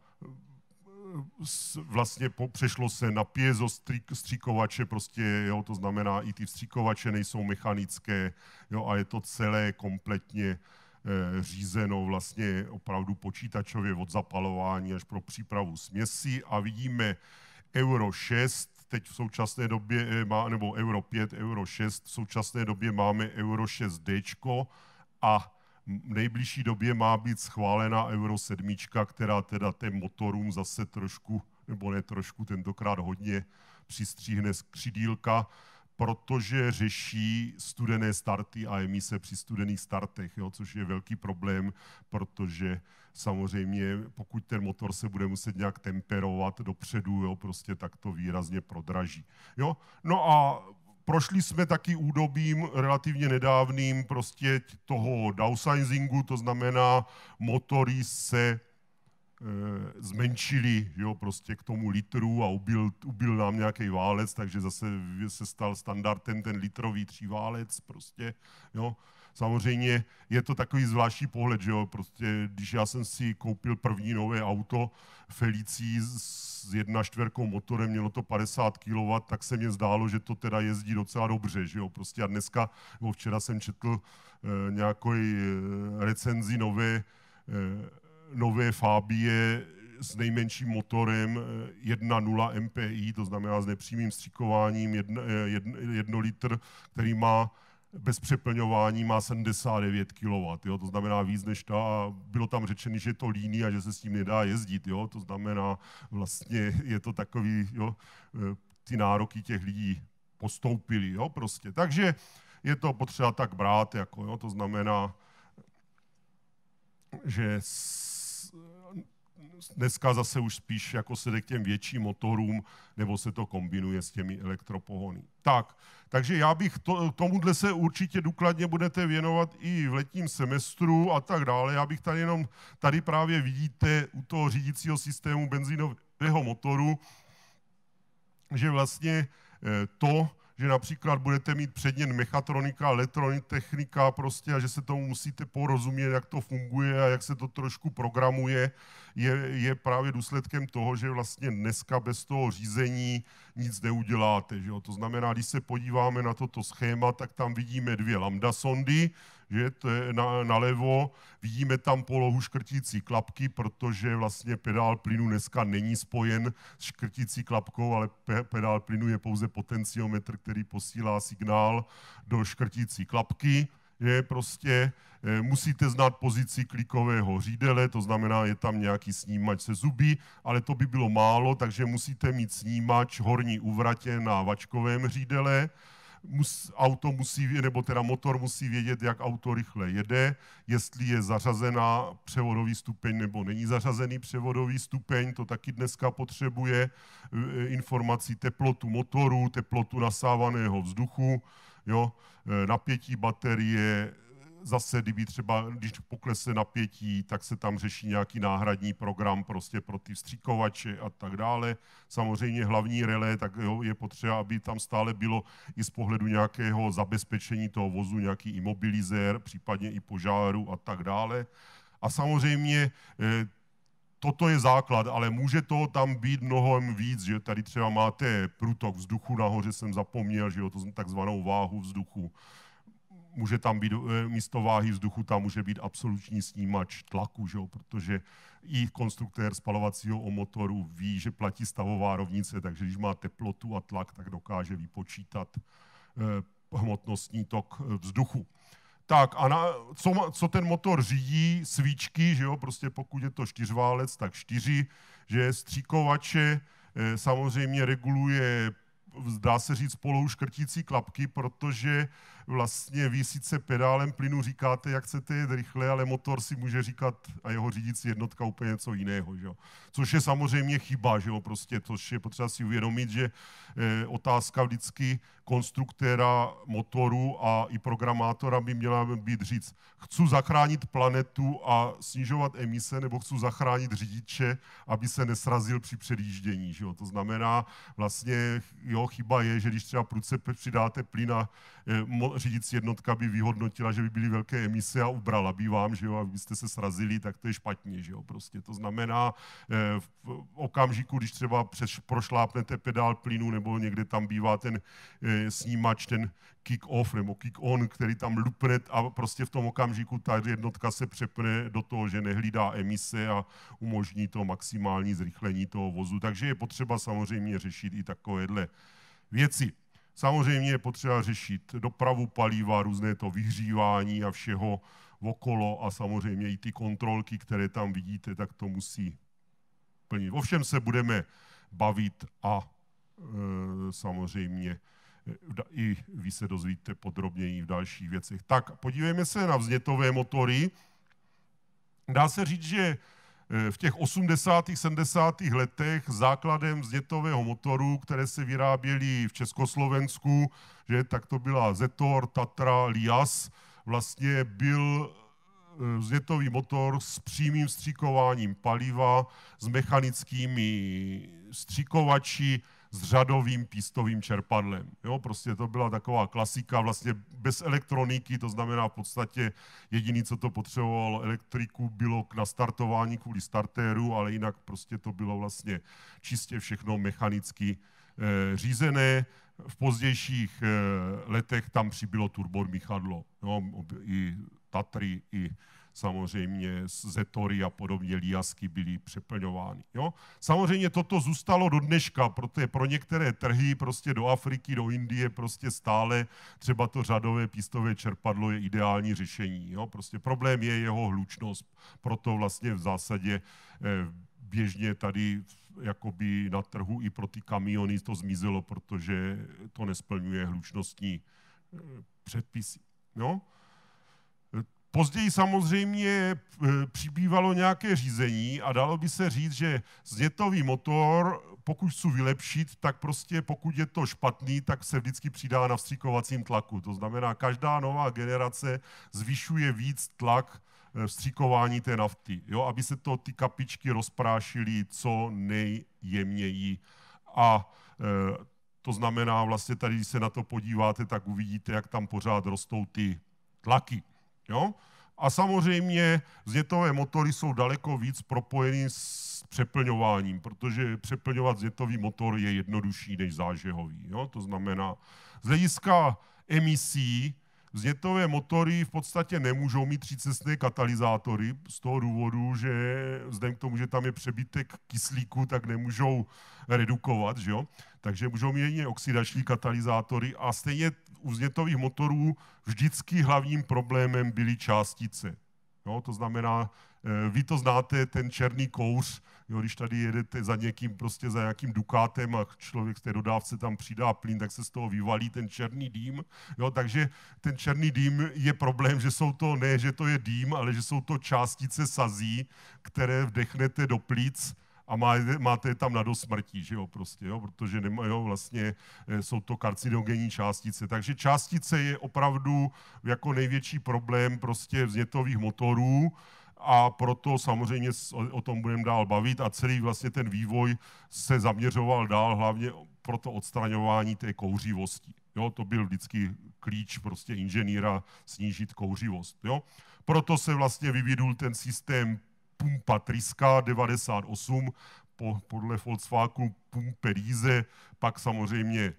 vlastně po, přešlo se na piezo stříkovače, prostě, jo, to znamená, i ty stříkovače nejsou mechanické, jo, a je to celé kompletně Eh, řízeno vlastně opravdu počítačově od zapalování až pro přípravu směsi a vidíme Euro 6, teď v současné době eh, má, nebo Euro 5, Euro 6, v současné době máme Euro 6D a v nejbližší době má být schválena Euro 7, která teda ten motorům zase trošku, nebo ne trošku, tentokrát hodně přistříhne skřidílka protože řeší studené starty a emise při studených startech, jo, což je velký problém, protože samozřejmě pokud ten motor se bude muset nějak temperovat dopředu, jo, prostě tak to výrazně prodraží. Jo? No a prošli jsme taky údobím relativně nedávným prostě toho downsizingu, to znamená, motory se Eh, zmenšili jo, prostě k tomu litru a ubil, ubil nám nějaký válec, takže zase se stal standardem ten litrový tříválec prostě, jo. Samozřejmě je to takový zvláštní pohled, že jo, prostě když já jsem si koupil první nové auto Felicí s jedna čtverkou motorem, mělo to 50 kW, tak se mně zdálo, že to teda jezdí docela dobře, že jo, prostě a dneska, nebo včera jsem četl e, eh, nějakou e, eh, recenzi nové e, nové Fabie s nejmenším motorem 1.0 eh, MPI, to znamená s nepřímým stříkováním 1 eh, jedno, jedno litr, který má bez přeplňování má 79 kW, jo? to znamená víc než ta, bylo tam řečeno, že je to líný a že se s tím nedá jezdit, jo? to znamená vlastně je to takový, jo? Eh, ty nároky těch lidí postoupily, jo? prostě. Takže je to potřeba tak brát, jako, jo? to znamená, že dneska zase už spíš jako se jde k těm větším motorům, nebo se to kombinuje s těmi elektropohony. Tak, takže já bych to, tomuhle se určitě důkladně budete věnovat i v letním semestru a tak dále. Já bych tady jenom, tady právě vidíte u toho řídícího systému benzínového motoru, že vlastně eh, to, že například budete mít předně mechatronika, elektronika prostě a že se tomu musíte porozumět, jak to funguje a jak se to trošku programuje, je, je právě důsledkem toho, že vlastně dneska bez toho řízení nic neuděláte. Že jo? To znamená, když se podíváme na toto schéma, tak tam vidíme dvě lambda sondy, že to je na, nalevo, vidíme tam polohu škrtící klapky, protože vlastně pedál plynu dneska není spojen s škrtící klapkou, ale pe, pedál plynu je pouze potenciometr, který posílá signál do škrtící klapky je prostě, eh, musíte znát pozici klikového řídele, to znamená, je tam nějaký snímač se zuby, ale to by bylo málo, takže musíte mít snímač horní uvratě na vačkovém řídele, mus, auto musí, nebo teda motor musí vědět, jak auto rychle jede, jestli je zařazená převodový stupeň nebo není zařazený převodový stupeň, to taky dneska potřebuje e, informací teplotu motoru, teplotu nasávaného vzduchu, jo, e, napětí baterie, zase, kdyby třeba, když poklesne napětí, tak se tam řeší nějaký náhradní program prostě pro ty vstříkovače a tak dále. Samozřejmě hlavní relé, tak je potřeba, aby tam stále bylo i z pohledu nějakého zabezpečení toho vozu, nějaký imobilizér, případně i požáru a tak dále. A samozřejmě eh, toto je základ, ale může toho tam být mnohem víc, že tady třeba máte průtok vzduchu nahoře, jsem zapomněl, že jo, to takzvanou váhu vzduchu může tam být eh, místo váhy vzduchu, tam může být absolutní snímač tlaku, že jo? protože i konstruktér spalovacího motoru ví, že platí stavová rovnice, takže když má teplotu a tlak, tak dokáže vypočítat eh, hmotnostní tok eh, vzduchu. Tak a na, co, co ten motor řídí? Svíčky, že jo, prostě pokud je to čtyřválec, tak čtyři, že stříkovače samozřejmě reguluje, dá se říct, polou škrtící klapky, protože vlastně vy sice pedálem plynu říkáte, jak chcete jet rychle, ale motor si může říkat a jeho řídící jednotka úplně něco jiného. Že Což je samozřejmě chyba, že jo? Prostě, což je potřeba si uvědomit, že eh, otázka vždycky konstruktéra motoru a i programátora by měla být říct, chci zachránit planetu a snižovat emise, nebo chci zachránit řidiče, aby se nesrazil při předjíždění. Že jo? To znamená, vlastně jeho chyba je, že když třeba prudce přidáte plyn a eh, řídící jednotka by vyhodnotila, že by byly velké emise a ubrala by vám, že jo, a vy byste se srazili, tak to je špatně, že jo, prostě. To znamená, eh, v okamžiku, když třeba prošlápnete pedál plynu nebo někde tam bývá ten eh, snímač, ten kick-off nebo kick-on, který tam lupne a prostě v tom okamžiku ta jednotka se přepne do toho, že nehlídá emise a umožní to maximální zrychlení toho vozu. Takže je potřeba samozřejmě řešit i takovéhle věci. Samozřejmě je potřeba řešit dopravu paliva, různé to vyhřívání a všeho okolo a samozřejmě i ty kontrolky, které tam vidíte, tak to musí plnit. Ovšem se budeme bavit a e, samozřejmě e, i vy se dozvíte podrobněji v dalších věcech. Tak podívejme se na vznětové motory. Dá se říct, že Eh, v těch 80. 70. letech základem vznětového motoru, které se vyráběly v Československu, že tak to byla Zetor, Tatra, Lias, vlastně byl vznětový eh, motor s přímým stříkováním paliva, s mechanickými stříkovači, s řadovým pístovým čerpadlem. Jo, prostě to byla taková klasika, vlastně bez elektroniky, to znamená v podstatě jediný, co to potřeboval elektriku, bylo k nastartování kvůli startéru, ale jinak prostě to bylo vlastně čistě všechno mechanicky e, řízené. V pozdějších e, letech tam přibylo Michadlo, Jo, i Tatry, i samozřejmě Zetory a podobně líasky byly přeplňovány. Jo? Samozřejmě toto zůstalo do dneška, protože pro některé trhy prostě do Afriky, do Indie prostě stále třeba to řadové pístové čerpadlo je ideální řešení. Jo? Prostě problém je jeho hlučnost, proto vlastně v zásadě eh, běžně tady jakoby na trhu i pro ty kamiony to zmizelo, protože to nesplňuje hlučnostní eh, předpisy. No? Později samozřejmě eh, přibývalo nějaké řízení a dalo by se říct, že znětový motor, pokud chci vylepšit, tak prostě pokud je to špatný, tak se vždycky přidá na vstříkovacím tlaku. To znamená, každá nová generace zvyšuje víc tlak eh, vstříkování té nafty, jo, aby se to ty kapičky rozprášily co nejjemněji. A e, to znamená vlastně tady, když se na to podíváte, tak uvidíte, jak tam pořád rostou ty tlaky. Jo? A samozřejmě zjetové motory jsou daleko víc propojeny s přeplňováním, protože přeplňovat zjetový motor je jednodušší než zážehový. Jo? To znamená, z hlediska emisí vznětové motory v podstatě nemůžou mít třícestné katalyzátory z toho důvodu, že vzhledem k tomu, že tam je přebytek kyslíku, tak nemůžou redukovat, že jo? takže můžou mít jedině oxidační katalyzátory a stejně uznětových motorů vždycky hlavním problémem byly částice. Jo, to znamená, eh, vy to znáte, ten černý kouř, jo, když tady jedete za někým, prostě za nějakým dukátem a člověk z té dodávce tam přidá plyn, tak se z toho vyvalí ten černý dým. Jo, takže ten černý dým je problém, že jsou to, ne, že to je dým, ale že jsou to částice sazí, které vdechnete do plíc, a má, máte je tam na dosmrtí, smrti, že jo, prostě, jo, protože nema, jo, vlastně eh, jsou to karcinogenní částice. Takže částice je opravdu jako největší problém prostě vznětových motorů, a proto samozřejmě o tom budeme dál bavit a celý vlastně ten vývoj se zaměřoval dál hlavně pro to odstraňování té kouřivosti. Jo, to byl vždycky klíč prostě inženýra snížit kouřivost. Jo. Proto se vlastně vyvinul ten systém Pumpa Triska 98, po, podle Volkswagenu Pumpe Riese, pak samozřejmě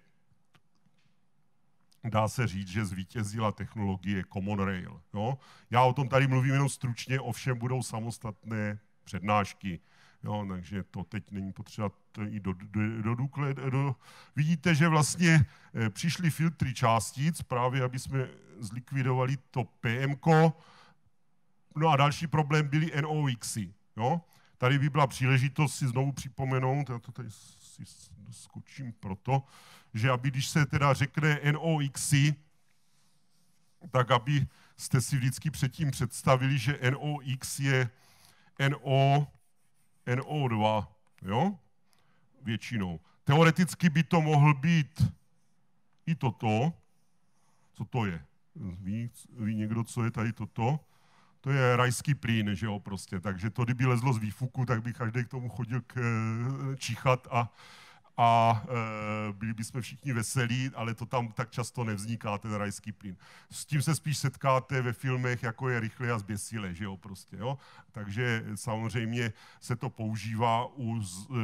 dá se říct, že zvítězila technologie Common Rail. Jo? Já o tom tady mluvím jenom stručně, ovšem budou samostatné přednášky. Jo, takže to teď není potřeba i do, do, do, důkle, do Vidíte, že vlastně eh, přišly filtry částic, právě aby jsme zlikvidovali to PMK, No a další problém byly NOXy. Jo? Tady by byla příležitost si znovu připomenout, já to tady si skočím proto, že aby když se teda řekne NOXy, tak aby jste si vždycky předtím představili, že NOX je NO, NO2, jo? Většinou. Teoreticky by to mohl být i toto. Co to je? Ví, ví někdo, co je tady toto? to je rajský plín, že jo, prostě. Takže to, kdyby lezlo z výfuku, tak by každý k tomu chodil k, eh, číchat a, a e, byli bychom všichni veselí, ale to tam tak často nevzniká, ten rajský plyn. S tím se spíš setkáte ve filmech, jako je rychle a zběsile, že jo, prostě, jo. Takže samozřejmě se to používá u, z, e,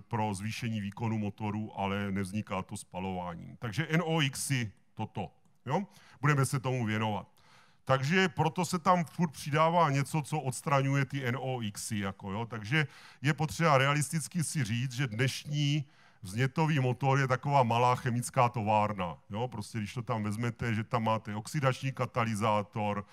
pro zvýšení výkonu motoru, ale nevzniká to spalováním. Takže NOX toto, jo. Budeme se tomu věnovat takže proto se tam furt přidává něco, co odstraňuje ty NOXy. Jako, jo. Takže je potřeba realisticky si říct, že dnešní vznětový motor je taková malá chemická továrna. Jo? Prostě když to tam vezmete, že tam máte oxidační katalyzátor,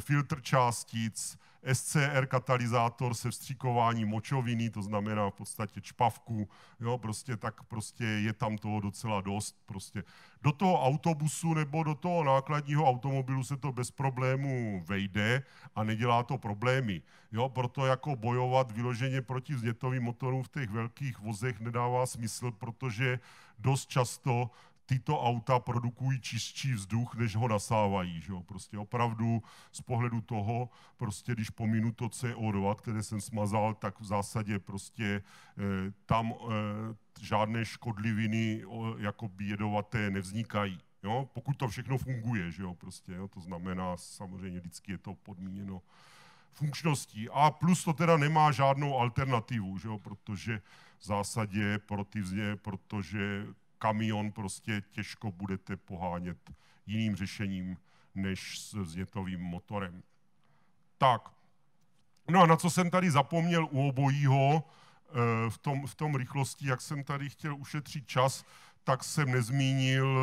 filtr částic, SCR katalyzátor se vstříkování močoviny, to znamená v podstatě čpavku, jo, prostě tak prostě je tam toho docela dost. Prostě. Do toho autobusu nebo do toho nákladního automobilu se to bez problémů vejde a nedělá to problémy. Jo, proto jako bojovat vyloženě proti vznětovým motorům v těch velkých vozech nedává smysl, protože dost často tyto auta produkují čistší vzduch, než ho nasávají. Že jo? Prostě opravdu z pohledu toho, prostě když pominu to CO2, které jsem smazal, tak v zásadě prostě eh, tam eh, žádné škodliviny eh, jako jedovaté nevznikají. Jo? Pokud to všechno funguje, že jo? Prostě, jo? to znamená, samozřejmě vždycky je to podmíněno funkčností. A plus to teda nemá žádnou alternativu, že jo? protože v zásadě pro ty vzně, protože kamion prostě těžko budete pohánět jiným řešením než s vznětovým motorem. Tak, no a na co jsem tady zapomněl u obojího, eh, v tom, v tom rychlosti, jak jsem tady chtěl ušetřit čas, tak jsem nezmínil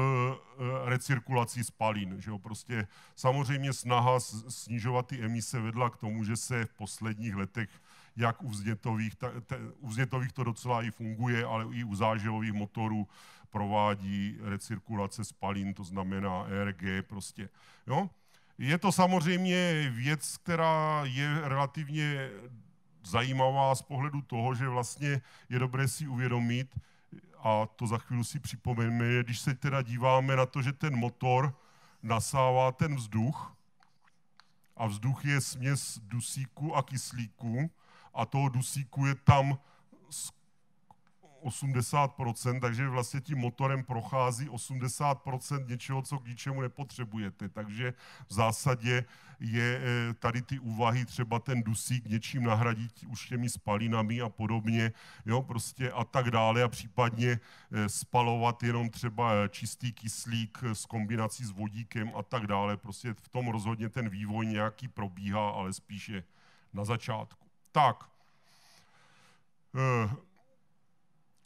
eh, recirkulaci spalin. Že jo? Prostě samozřejmě snaha snižovat ty emise vedla k tomu, že se v posledních letech jak u vznětových, ta, ta, u vznětových to docela i funguje, ale i u záželových motorů provádí recirkulace spalin, to znamená e RG prostě. Jo? Je to samozřejmě věc, která je relativně zajímavá z pohledu toho, že vlastně je dobré si uvědomit, a to za chvíli si připomeneme, když se teda díváme na to, že ten motor nasává ten vzduch a vzduch je směs dusíku a kyslíku a toho dusíku je tam 80%, takže vlastně tím motorem prochází 80% něčeho, co k ničemu nepotřebujete. Takže v zásadě je eh, tady ty úvahy, třeba ten dusík něčím nahradit už těmi spalinami a podobně, jo, prostě a tak dále a případně eh, spalovat jenom třeba čistý kyslík eh, s kombinací s vodíkem a tak dále. Prostě v tom rozhodně ten vývoj nějaký probíhá, ale spíše na začátku. Tak,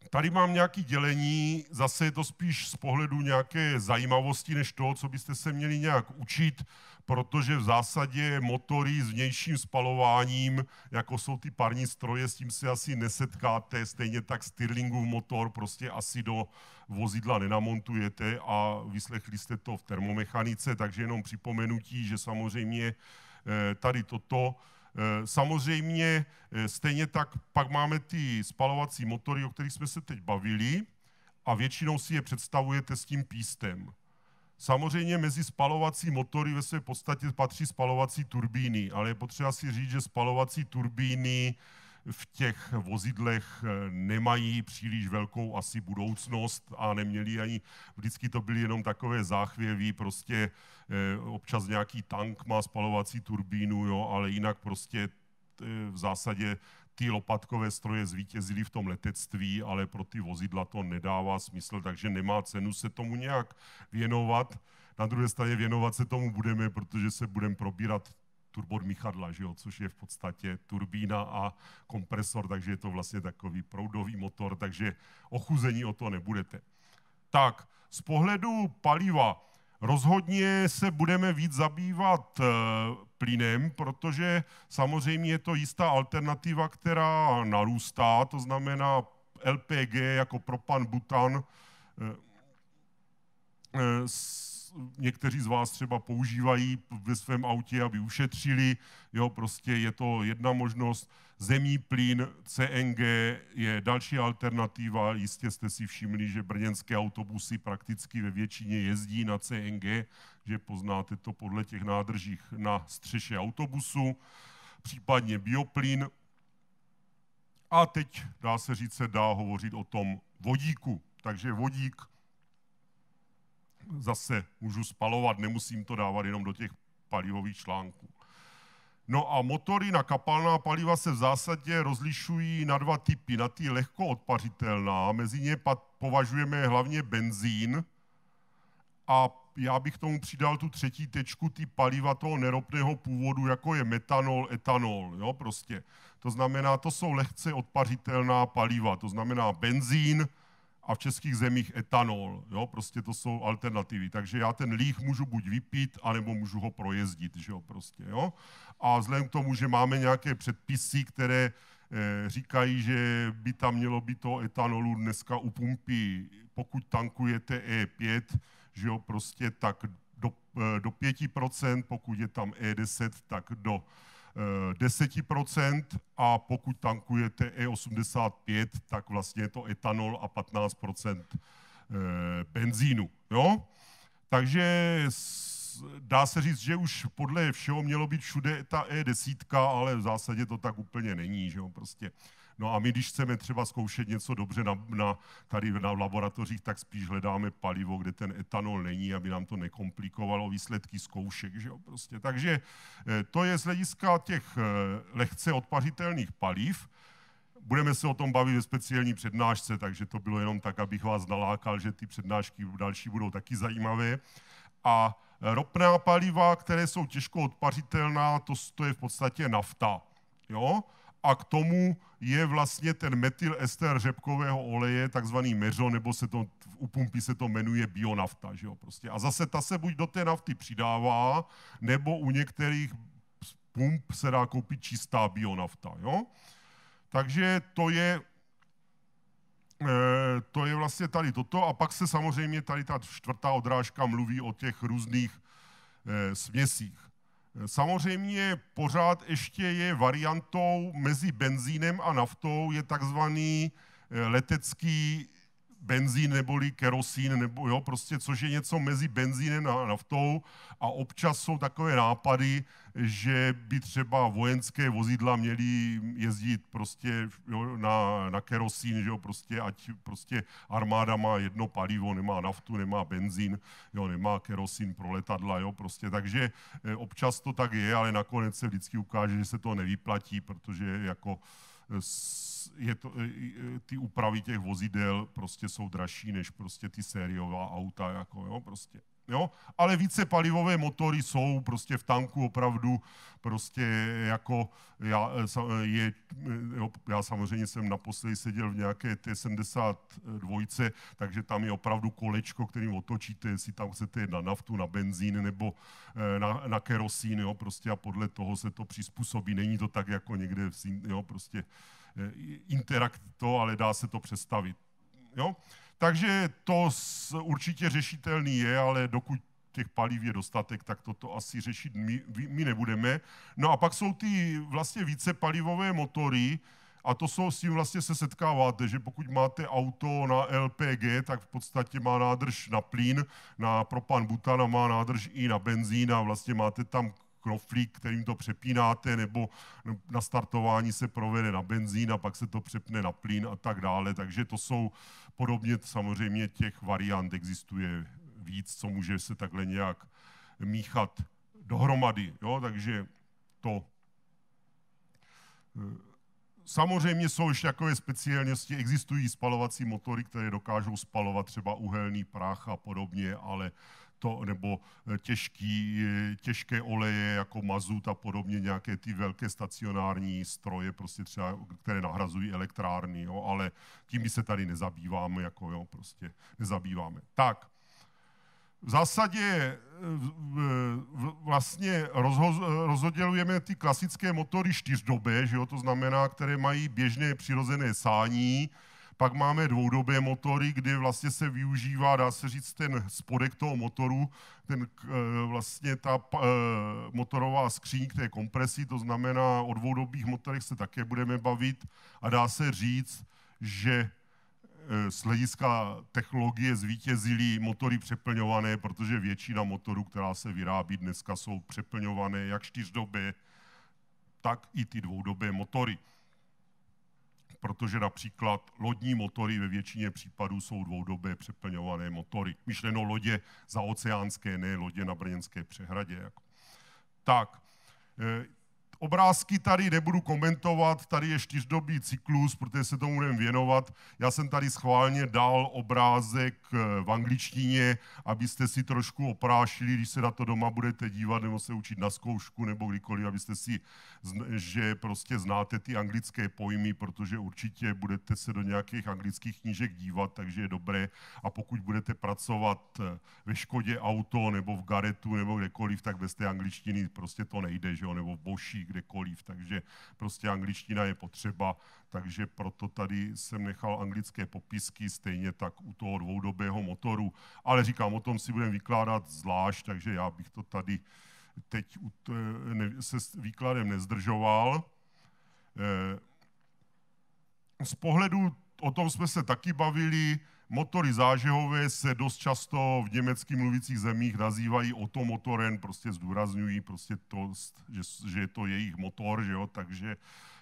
tady mám nějaké dělení, zase je to spíš z pohledu nějaké zajímavosti, než toho, co byste se měli nějak učit, protože v zásadě motory s vnějším spalováním, jako jsou ty parní stroje, s tím se asi nesetkáte, stejně tak Stirlingův motor prostě asi do vozidla nenamontujete a vyslechli jste to v termomechanice, takže jenom připomenutí, že samozřejmě eh, tady toto Eh, samozřejmě eh, stejně tak pak máme ty spalovací motory, o kterých jsme se teď bavili a většinou si je představujete s tím pístem. Samozřejmě mezi spalovací motory ve své podstatě patří spalovací turbíny, ale je potřeba si říct, že spalovací turbíny v těch vozidlech eh, nemají příliš velkou asi budoucnost a neměli ani, vždycky to byly jenom takové záchvěvy, prostě eh, občas nějaký tank má spalovací turbínu, jo, ale jinak prostě eh, v zásadě ty lopatkové stroje zvítězily v tom letectví, ale pro ty vozidla to nedává smysl, takže nemá cenu se tomu nějak věnovat. Na druhé straně věnovat se tomu budeme, protože se budeme probírat turbodmíchadla, že jo, což je v podstatě turbína a kompresor, takže je to vlastně takový proudový motor, takže ochuzení o to nebudete. Tak, z pohledu paliva rozhodně se budeme víc zabývat eh, plynem, protože samozřejmě je to jistá alternativa, která narůstá, to znamená LPG jako propan butan e, někteří z vás třeba používají ve svém autě, aby ušetřili. Jo, prostě je to jedna možnost. Zemní plyn CNG je další alternativa. Jistě jste si všimli, že brněnské autobusy prakticky ve většině jezdí na CNG, že poznáte to podle těch nádržích na střeše autobusu, případně bioplyn. A teď dá se říct, se dá hovořit o tom vodíku. Takže vodík zase můžu spalovat, nemusím to dávat jenom do těch palivových článků. No a motory na kapalná paliva se v zásadě rozlišují na dva typy. Na ty lehko odpařitelná, mezi ně považujeme hlavně benzín a já bych tomu přidal tu třetí tečku, ty paliva toho neropného původu, jako je metanol, etanol, jo, prostě. To znamená, to jsou lehce odpařitelná paliva, to znamená benzín, a v českých zemích etanol. Jo? Prostě to jsou alternativy. Takže já ten líh můžu buď vypít, anebo můžu ho projezdit. Že jo? Prostě, jo? A vzhledem k tomu, že máme nějaké předpisy, které eh, říkají, že by tam mělo být to etanolu dneska u pumpy, pokud tankujete E5, že jo, prostě tak do, eh, do 5%, pokud je tam E10, tak do 10% eh, a pokud tankujete E85, tak vlastně je to etanol a 15% eh, benzínu. Jo? Takže dá se říct, že už podle všeho mělo být všude ta E10, ale v zásadě to tak úplně není. Že jo? Prostě No a my, když chceme třeba zkoušet něco dobře na, na, tady na laboratořích, tak spíš hledáme palivo, kde ten etanol není, aby nám to nekomplikovalo výsledky zkoušek. Že jo? Prostě. Takže eh, to je z hlediska těch eh, lehce odpařitelných paliv. Budeme se o tom bavit ve speciální přednášce, takže to bylo jenom tak, abych vás nalákal, že ty přednášky další budou taky zajímavé. A ropná paliva, které jsou těžko odpařitelná, to, to je v podstatě nafta. Jo? a k tomu je vlastně ten metyl ester řepkového oleje, takzvaný meřo, nebo se to, u pumpy se to jmenuje bionafta. Že jo, prostě. A zase ta se buď do té nafty přidává, nebo u některých pump se dá koupit čistá bionafta. Jo? Takže to je eh, to je vlastně tady toto. A pak se samozřejmě tady ta čtvrtá odrážka mluví o těch různých eh, směsích. Samozřejmě pořád ještě je variantou mezi benzínem a naftou je takzvaný eh, letecký benzín neboli kerosín, nebo jo, prostě což je něco mezi benzínem a naftou a občas jsou takové nápady, že by třeba vojenské vozidla měly jezdit prostě jo, na, na kerosín, že jo, prostě ať prostě armáda má jedno palivo, nemá naftu, nemá benzín, jo, nemá kerosín pro letadla, jo, prostě, takže eh, občas to tak je, ale nakonec se vždycky ukáže, že se to nevyplatí, protože jako s je to, e, e, ty úpravy těch vozidel prostě jsou dražší než prostě ty sériová auta, jako jo, prostě. Jo? Ale více palivové motory jsou prostě v tanku opravdu prostě jako já, e, je, jo, já samozřejmě jsem naposledy seděl v nějaké T72, takže tam je opravdu kolečko, kterým otočíte, jestli tam chcete na naftu, na benzín nebo na, na kerosín, jo, prostě a podle toho se to přizpůsobí. Není to tak jako někde v, jo, prostě E, interakt to, ale dá se to představit. Jo? Takže to určitě řešitelný je, ale dokud těch paliv je dostatek, tak toto asi řešit my, my nebudeme. No a pak jsou ty vlastně více palivové motory, a to jsou, s tím vlastně se setkáváte, že pokud máte auto na LPG, tak v podstatě má nádrž na plyn, na propan butan a má nádrž i na benzín a vlastně máte tam knoflík, kterým to přepínáte, nebo na startování se provede na benzín a pak se to přepne na plyn a tak dále. Takže to jsou podobně samozřejmě těch variant existuje víc, co může se takhle nějak míchat dohromady. Jo? Takže to eh, Samozřejmě jsou ještě takové speciálnosti, existují spalovací motory, které dokážou spalovat třeba uhelný prach a podobně, ale to, nebo eh, těžký, eh, těžké oleje jako mazut a podobně, nějaké ty velké stacionární stroje, prostě třeba, které nahrazují elektrárny, jo, ale tím by se tady nezabýváme, jako jo, prostě nezabýváme. Tak, v zásadě eh, vlastně rozhodělujeme ty klasické motory čtyřdobé, že jo, to znamená, které mají běžné přirozené sání, pak máme dvoudobé motory, kdy vlastně se využívá, dá se říct, ten spodek toho motoru, ten, e, vlastně ta e, motorová skříň k té kompresi, to znamená, o dvoudobých motorech se také budeme bavit a dá se říct, že e, z hlediska technologie zvítězily motory přeplňované, protože většina motorů, která se vyrábí dneska, jsou přeplňované jak čtyřdobé, tak i ty dvoudobé motory protože například lodní motory ve většině případů jsou dvoudobé přeplňované motory. Myšleno lodě za oceánské, ne lodě na Brněnské přehradě. Jako. Tak, eh, Obrázky tady nebudu komentovat, tady je čtyřdobý cyklus, protože se tomu budeme věnovat. Já jsem tady schválně dal obrázek eh, v angličtině, abyste si trošku oprášili, když se na to doma budete dívat nebo se učit na zkoušku nebo kdykoliv, abyste si, že prostě znáte ty anglické pojmy, protože určitě budete se do nějakých anglických knížek dívat, takže je dobré. A pokud budete pracovat eh, ve Škodě auto nebo v Garetu nebo kdekoliv, tak bez té angličtiny prostě to nejde, že jo? nebo v Boši kdekoliv, takže prostě angličtina je potřeba, takže proto tady jsem nechal anglické popisky, stejně tak u toho dvoudobého motoru. Ale říkám, o tom si budeme vykládat zvlášť, takže já bych to tady teď se s výkladem nezdržoval. Eh, z pohledu, o tom jsme se taky bavili, Motory zážehové se dost často v německy mluvících zemích nazývají otomotoren, prostě zdůrazňují prostě to, že, že je to jejich motor, že jo, takže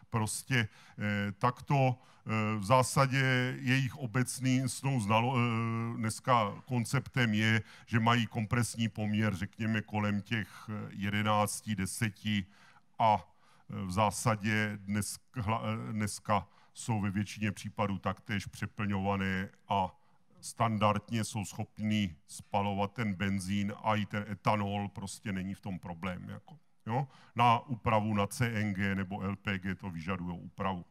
prostě eh, takto eh, v zásadě jejich obecný snou znalo, eh, dneska konceptem je, že mají kompresní poměr, řekněme, kolem těch 11, eh, 10 a eh, v zásadě dnes, hla, eh, dneska jsou ve většině případů taktéž přeplňovány a standardně jsou schopní spalovat ten benzín a i ten etanol, prostě není v tom problém. Jako, jo? Na úpravu na CNG nebo LPG to vyžadují úpravu.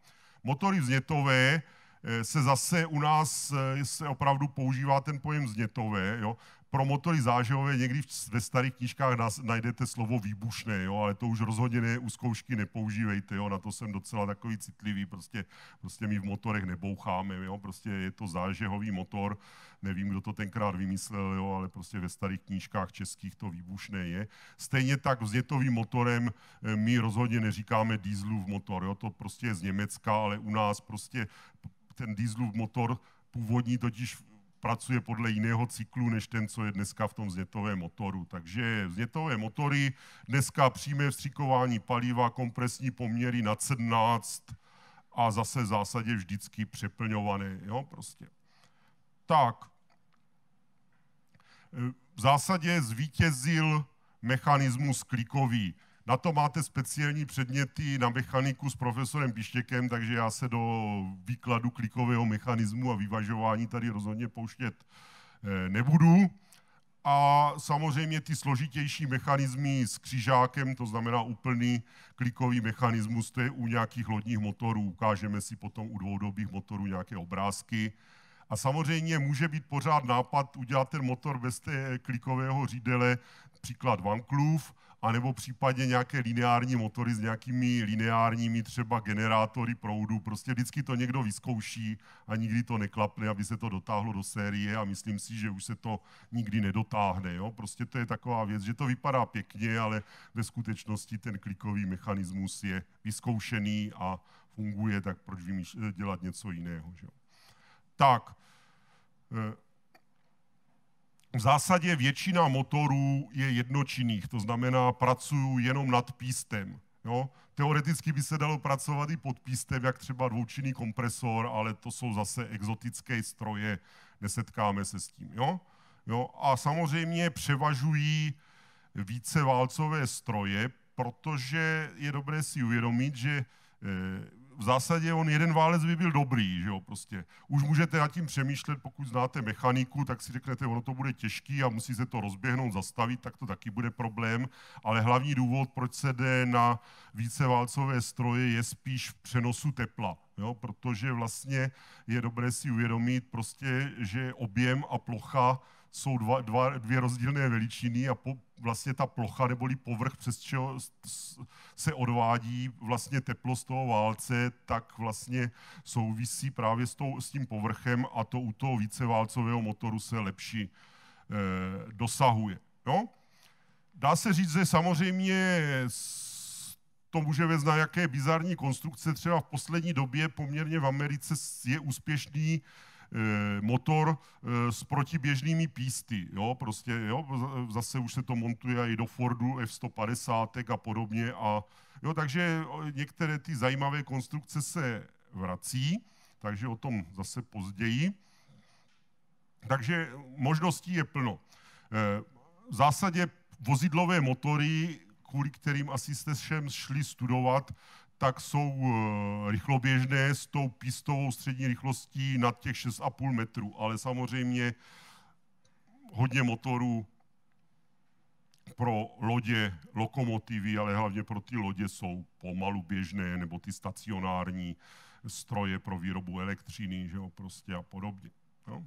Motory vznětové eh, se zase u nás eh, se opravdu používá ten pojem vznětové. Jo? pro motory zážehové někdy ve starých knížkách najdete slovo výbušné, jo, ale to už rozhodně ne, u zkoušky nepoužívejte, jo, na to jsem docela takový citlivý, prostě, prostě my v motorech neboucháme, jo, prostě je to zážehový motor, nevím, kdo to tenkrát vymyslel, jo, ale prostě ve starých knížkách českých to výbušné je. Stejně tak vznětovým motorem eh, my rozhodně neříkáme dýzlův motor, jo, to prostě je z Německa, ale u nás prostě ten dýzlův motor původní totiž pracuje podle jiného cyklu, než ten, co je dneska v tom znětovém motoru. Takže znětové motory, dneska přímé vstřikování paliva, kompresní poměry na 17 a zase v zásadě vždycky přeplňované. Jo, prostě. Tak. E, v zásadě zvítězil mechanismus klikový. Na to máte speciální předměty na mechaniku s profesorem Pištěkem, takže já se do výkladu klikového mechanismu a vyvažování tady rozhodně pouštět eh, nebudu. A samozřejmě ty složitější mechanismy s křižákem, to znamená úplný klikový mechanismus, to je u nějakých lodních motorů. Ukážeme si potom u dvoudobých motorů nějaké obrázky. A samozřejmě může být pořád nápad udělat ten motor bez té klikového řídele, příklad Van anebo případně nějaké lineární motory s nějakými lineárními třeba generátory proudu. Prostě vždycky to někdo vyzkouší a nikdy to neklapne, aby se to dotáhlo do série a myslím si, že už se to nikdy nedotáhne. Jo? Prostě to je taková věc, že to vypadá pěkně, ale ve skutečnosti ten klikový mechanismus je vyzkoušený a funguje, tak proč dělat něco jiného. Že? Tak, eh, v zásadě většina motorů je jednočinných, to znamená, pracují jenom nad pístem. Jo? Teoreticky by se dalo pracovat i pod pístem, jak třeba dvoučinný kompresor, ale to jsou zase exotické stroje, nesetkáme se s tím. Jo? Jo? A samozřejmě převažují více válcové stroje, protože je dobré si uvědomit, že eh, v zásadě on jeden válec by byl dobrý, že jo, prostě. Už můžete nad tím přemýšlet, pokud znáte mechaniku, tak si řeknete, ono to bude těžký a musí se to rozběhnout, zastavit, tak to taky bude problém, ale hlavní důvod, proč se jde na víceválcové stroje, je spíš v přenosu tepla, jo, protože vlastně je dobré si uvědomit prostě, že objem a plocha jsou dva, dva, dvě rozdílné veličiny a po, vlastně ta plocha neboli povrch, přes čeho se odvádí vlastně teplo z toho válce, tak vlastně souvisí právě s, tou, s tím povrchem a to u toho víceválcového motoru se lepší e, dosahuje. No? Dá se říct, že samozřejmě to může vést na jaké bizarní konstrukce. Třeba v poslední době poměrně v Americe je úspěšný Eh, motor eh, s protiběžnými písty. Jo? Prostě, jo? Zase už se to montuje i do Fordu F-150 a podobně. A, jo, takže některé ty zajímavé konstrukce se vrací, takže o tom zase později. Takže možností je plno. Eh, v zásadě vozidlové motory, kvůli kterým asi jste všem šli studovat, tak jsou eh, rychloběžné s tou pistovou střední rychlostí nad těch 6,5 metrů, ale samozřejmě hodně motorů pro lodě, lokomotivy, ale hlavně pro ty lodě jsou pomalu běžné, nebo ty stacionární stroje pro výrobu elektřiny že jo, prostě a podobně. Jo? No.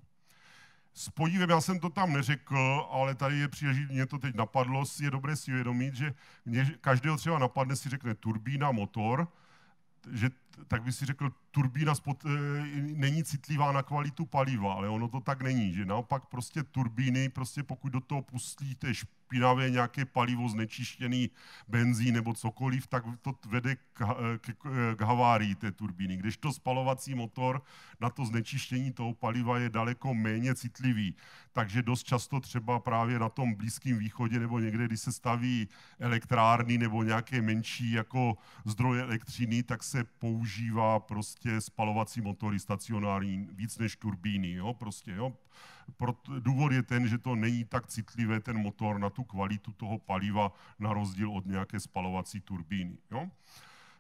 S podívem, já jsem to tam neřekl, ale tady je příležitost, mě to teď napadlo, je dobré si uvědomit, že mě, každého třeba napadne, si řekne turbína, motor, že tak by si řekl, turbína spod, e, není citlivá na kvalitu paliva, ale ono to tak není, že naopak prostě turbíny, prostě pokud do toho pustíte špinavé nějaké palivo znečištěný benzín nebo cokoliv, tak to vede k, k, k havárii té turbíny. Když to spalovací motor na to znečištění toho paliva je daleko méně citlivý. Takže dost často třeba právě na tom Blízkém východě nebo někde, kdy se staví elektrárny nebo nějaké menší jako zdroje elektřiny, tak se používá prostě spalovací motory stacionární víc než turbíny. Jo? Prostě, jo? Důvod je ten, že to není tak citlivé, ten motor, na tu kvalitu toho paliva, na rozdíl od nějaké spalovací turbíny. Jo?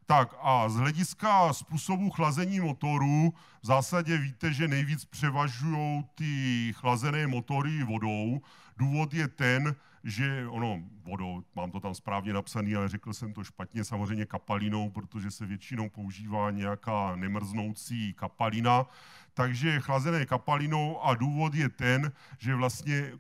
Tak a z hlediska způsobu chlazení motorů, v zásadě víte, že nejvíc převažují ty chlazené motory vodou. Důvod je ten, že ono vodou, mám to tam správně napsané, ale řekl jsem to špatně, samozřejmě kapalinou, protože se většinou používá nějaká nemrznoucí kapalina takže je chlazené kapalinou a důvod je ten, že vlastně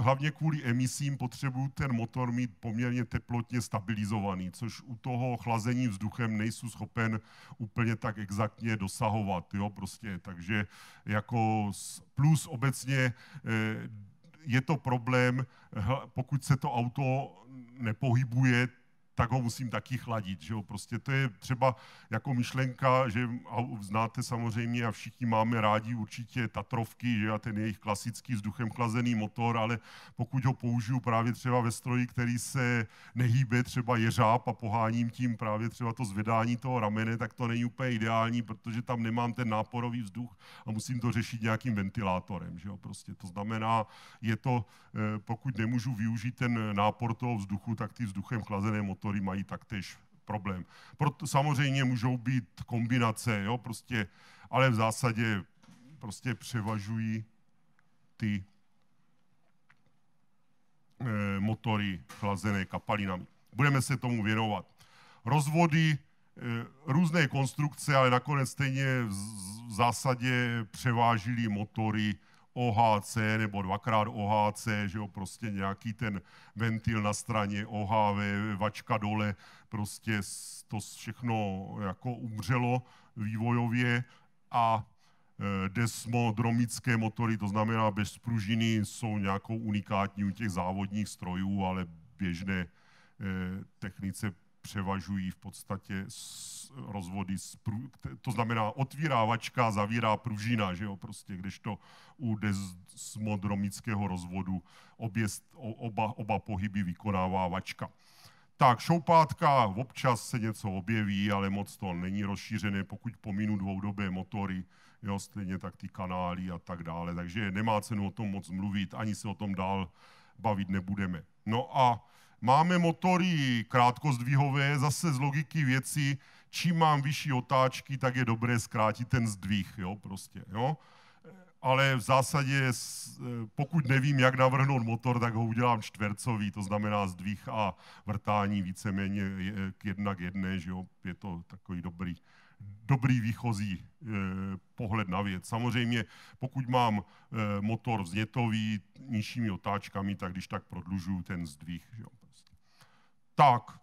hlavně kvůli emisím potřebuju ten motor mít poměrně teplotně stabilizovaný, což u toho chlazení vzduchem nejsou schopen úplně tak exaktně dosahovat. Jo? Prostě, takže jako plus obecně eh, je to problém, pokud se to auto nepohybuje tak ho musím taky chladit. Že jo? Prostě to je třeba jako myšlenka, že znáte samozřejmě a všichni máme rádi určitě Tatrovky že? a ten jejich klasický vzduchem chlazený motor, ale pokud ho použiju právě třeba ve stroji, který se nehýbe, třeba jeřáb a poháním tím právě třeba to zvedání toho ramene, tak to není úplně ideální, protože tam nemám ten náporový vzduch a musím to řešit nějakým ventilátorem. Že jo? Prostě to znamená, je to, eh, pokud nemůžu využít ten nápor toho vzduchu, tak ty vzduchem chlazené motory motory mají taktéž problém. Proto samozřejmě můžou být kombinace, jo, prostě, ale v zásadě prostě převažují ty e, motory chlazené kapalinami. Budeme se tomu věnovat. Rozvody, e, různé konstrukce, ale nakonec stejně v zásadě převážily motory OHC nebo dvakrát OHC, že jo, prostě nějaký ten ventil na straně OHV, vačka dole, prostě to všechno jako umřelo vývojově a e, desmodromické motory, to znamená bez pružiny, jsou nějakou unikátní u těch závodních strojů, ale běžné e, technice převažují v podstatě rozvody, to znamená otvírávačka zavírá pružina, že jo, prostě, když to u desmodromického rozvodu obě, oba, oba pohyby vykonává vačka. Tak, šoupátka, občas se něco objeví, ale moc to není rozšířené, pokud pominu dvoudobé motory, jo, stejně tak ty kanály a tak dále, takže nemá cenu o tom moc mluvit, ani se o tom dál bavit nebudeme. No a Máme motory krátkozdvihové, zase z logiky věci, čím mám vyšší otáčky, tak je dobré zkrátit ten zdvih, jo, prostě, jo. Ale v zásadě, e, pokud nevím, jak navrhnout motor, tak ho udělám čtvercový, to znamená zdvih a vrtání víceméně e, k jedna k jedné, že jo, je to takový dobrý, dobrý výchozí e, pohled na věc. Samozřejmě, pokud mám motor vznětový, nižšími otáčkami, tak když tak prodlužuju ten zdvih, že jo. Tak.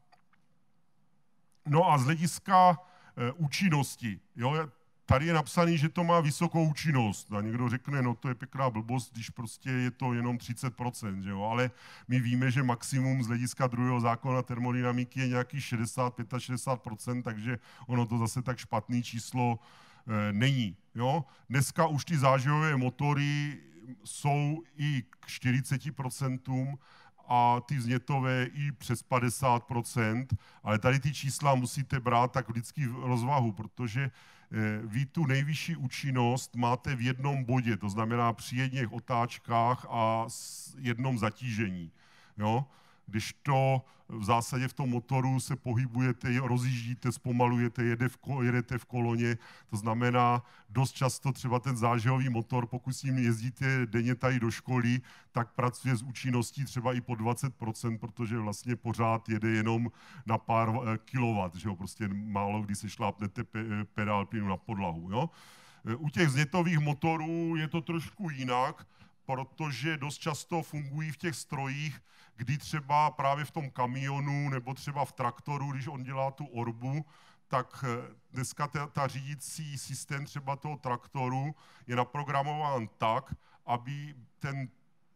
No a z hlediska eh, účinnosti. Jo, tady je napsané, že to má vysokou účinnost. A někdo řekne, no to je pěkná blbost, když prostě je to jenom 30%, že jo? ale my víme, že maximum z hlediska druhého zákona termodynamiky je nějaký 60, 65%, takže ono to zase tak špatný číslo e, není. Jo? Dneska už ty záživové motory jsou i k 40%, a ty vznětové i přes 50%, ale tady ty čísla musíte brát tak vždycky v rozvahu, protože eh, vy tu nejvyšší účinnost máte v jednom bodě, to znamená při jedných otáčkách a jednom zatížení. Jo? když to v zásadě v tom motoru se pohybujete, rozjíždíte, zpomalujete, jede v, jedete v koloně, to znamená dost často třeba ten zážehový motor, pokud s ním jezdíte denně tady do školy, tak pracuje s účinností třeba i po 20%, protože vlastně pořád jede jenom na pár eh, kilowatt, že jo? prostě málo kdy se šlápnete eh, pedál plynu na podlahu. Jo? Eh, u těch znětových motorů je to trošku jinak, protože dost často fungují v těch strojích kdy třeba právě v tom kamionu nebo třeba v traktoru, když on dělá tu orbu, tak eh, dneska ta, ta řídící systém třeba toho traktoru je naprogramován tak, aby ten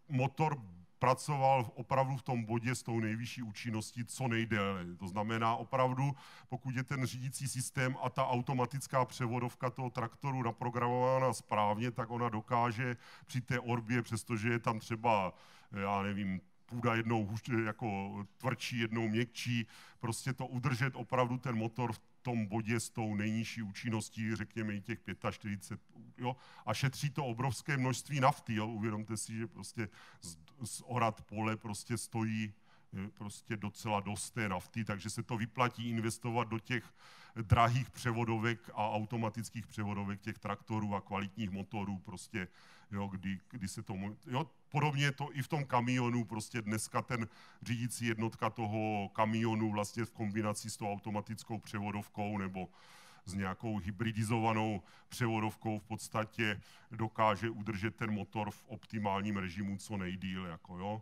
motor pracoval v opravdu v tom bodě s tou nejvyšší účinností co nejdéle. To znamená opravdu, pokud je ten řídící systém a ta automatická převodovka toho traktoru naprogramována správně, tak ona dokáže při té orbě, přestože je tam třeba, eh, já nevím, půda jednou eh, jako tvrdší, jednou měkčí, prostě to udržet opravdu ten motor v tom bodě s tou nejnižší účinností, řekněme i těch 45, jo, a šetří to obrovské množství nafty, jo, uvědomte si, že prostě z, z orat pole prostě stojí eh, prostě docela dost té nafty, takže se to vyplatí investovat do těch drahých převodovek a automatických převodovek těch traktorů a kvalitních motorů prostě jo, kdy, kdy se tomu, jo, podobně to i v tom kamionu, prostě dneska ten řídící jednotka toho kamionu vlastně v kombinaci s tou automatickou převodovkou nebo s nějakou hybridizovanou převodovkou v podstatě dokáže udržet ten motor v optimálním režimu co nejdíl. Jako, jo.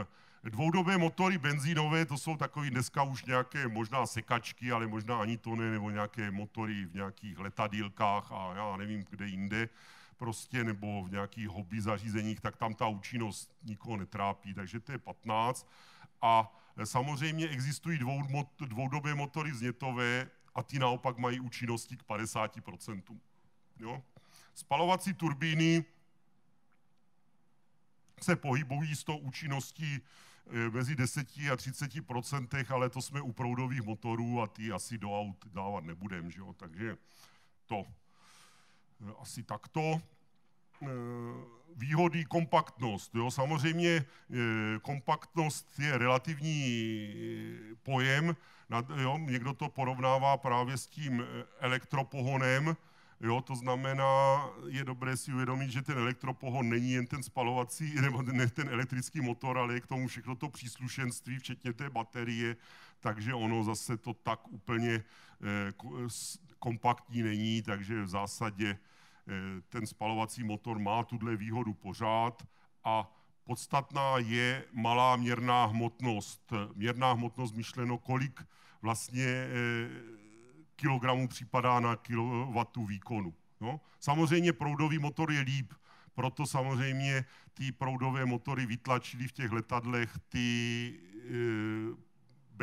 Eh, dvoudobé motory benzínové, to jsou takový dneska už nějaké možná sekačky, ale možná ani to ne, nebo nějaké motory v nějakých letadílkách a já nevím kde jinde prostě nebo v nějakých hobby zařízeních, tak tam ta účinnost nikoho netrápí, takže to je 15. A e, samozřejmě existují dvou, dvoudobé motory vznětové a ty naopak mají účinnosti k 50%. Jo? Spalovací turbíny se pohybují s tou účinností e, mezi 10 a 30 procentech, ale to jsme u proudových motorů a ty asi do aut dávat nebudeme, takže to. No, asi takto. Eh, výhody kompaktnost. Jo? Samozřejmě eh, kompaktnost je relativní eh, pojem. Jo? Někdo to porovnává právě s tím elektropohonem, Jo, to znamená, je dobré si uvědomit, že ten elektropohon není jen ten spalovací, *laughs* nebo ne ten elektrický motor, ale je k tomu všechno to příslušenství, včetně té baterie, takže ono zase to tak úplně kompaktní není, takže v zásadě Eh, ten spalovací motor má tuhle výhodu pořád a podstatná je malá měrná hmotnost. Měrná hmotnost myšleno, kolik vlastně eh, kilogramů připadá na kilowattu výkonu. No? Samozřejmě proudový motor je líp, proto samozřejmě ty proudové motory vytlačily v těch letadlech ty eh,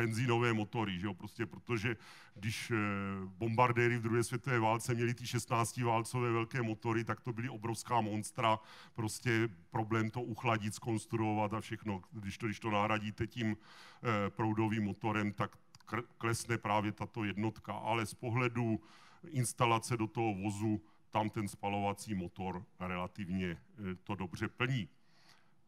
benzínové motory, že jo? Prostě protože když eh, bombardéry v druhé světové válce měli ty 16-válcové velké motory, tak to byly obrovská monstra, prostě problém to uchladit, skonstruovat a všechno. Když to, když to nahradíte tím eh, proudovým motorem, tak klesne právě tato jednotka. Ale z pohledu instalace do toho vozu tam ten spalovací motor relativně eh, to dobře plní.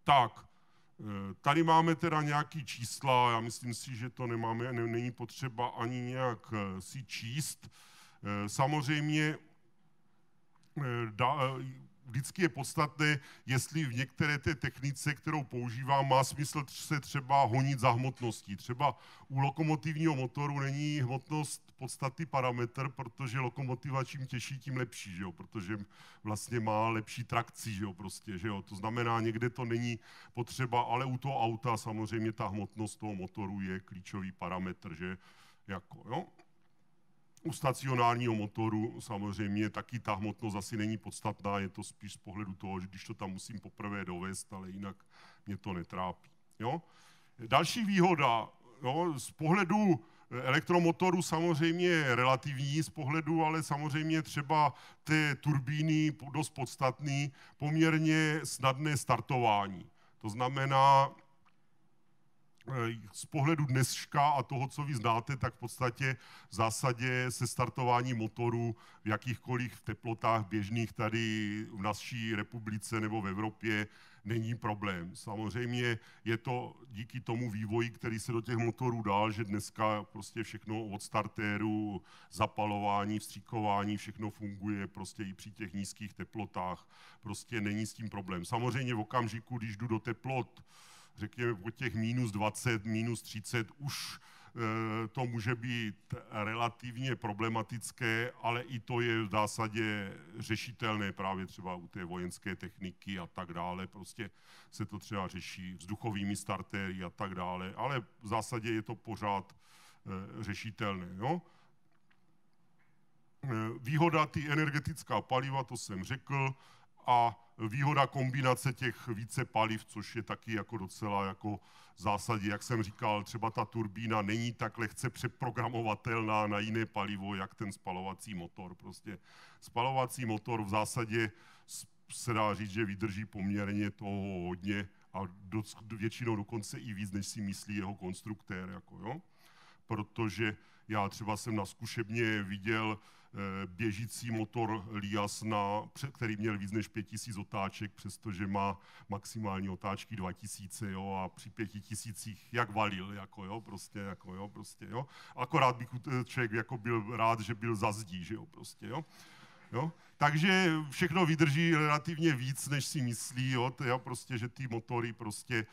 Tak, Eh, tady máme teda nějaký čísla, já myslím si, že to nemáme, ne, není potřeba ani nějak eh, si číst. Eh, samozřejmě vždycky je podstatné, jestli v některé té technice, kterou používám, má smysl se třeba honit za hmotností. Třeba u lokomotivního motoru není hmotnost podstatný parametr, protože lokomotiva čím těžší, tím lepší, že jo? protože vlastně má lepší trakci, že jo? Prostě, že jo? to znamená, někde to není potřeba, ale u toho auta samozřejmě ta hmotnost toho motoru je klíčový parametr, že jako, jo? U stacionárního motoru samozřejmě taky ta hmotnost asi není podstatná, je to spíš z pohledu toho, že když to tam musím poprvé dovést, ale jinak mě to netrápí. Jo? Další výhoda jo, z pohledu elektromotoru samozřejmě je relativní z pohledu, ale samozřejmě třeba ty turbíny dost podstatný, poměrně snadné startování. To znamená, Eh, z pohledu dneška a toho, co vy znáte, tak v podstatě v zásadě se startování motoru v jakýchkoliv teplotách běžných tady v naší republice nebo v Evropě není problém. Samozřejmě je to díky tomu vývoji, který se do těch motorů dal, že dneska prostě všechno od startéru, zapalování, vstříkování, všechno funguje prostě i při těch nízkých teplotách. Prostě není s tím problém. Samozřejmě v okamžiku, když jdu do teplot řekněme po těch minus 20, minus 30 už eh, to může být relativně problematické, ale i to je v zásadě řešitelné právě třeba u té vojenské techniky a tak dále. Prostě se to třeba řeší vzduchovými startéry a tak dále, ale v zásadě je to pořád eh, řešitelné. Jo? No. Eh, výhoda ty energetická paliva, to jsem řekl, a výhoda kombinace těch více paliv, což je taky jako docela jako v zásadě, jak jsem říkal, třeba ta turbína není tak lehce přeprogramovatelná na jiné palivo, jak ten spalovací motor. Prostě spalovací motor v zásadě se dá říct, že vydrží poměrně toho hodně a do, většinou dokonce i víc, než si myslí jeho konstruktér. Jako, jo? Protože já třeba jsem na zkušebně viděl Eh, běžící motor Lias, na, který měl víc než 5000 otáček, přestože má maximální otáčky 2000 jo, a při 5000 jak valil, jako jo, prostě, jako jo, prostě, jo. Akorát by eh, člověk jako byl rád, že byl za zdí, že jo, prostě, jo. Jo? Takže všechno vydrží relativně víc, než si myslí, jo? To je prostě, že ty motory prostě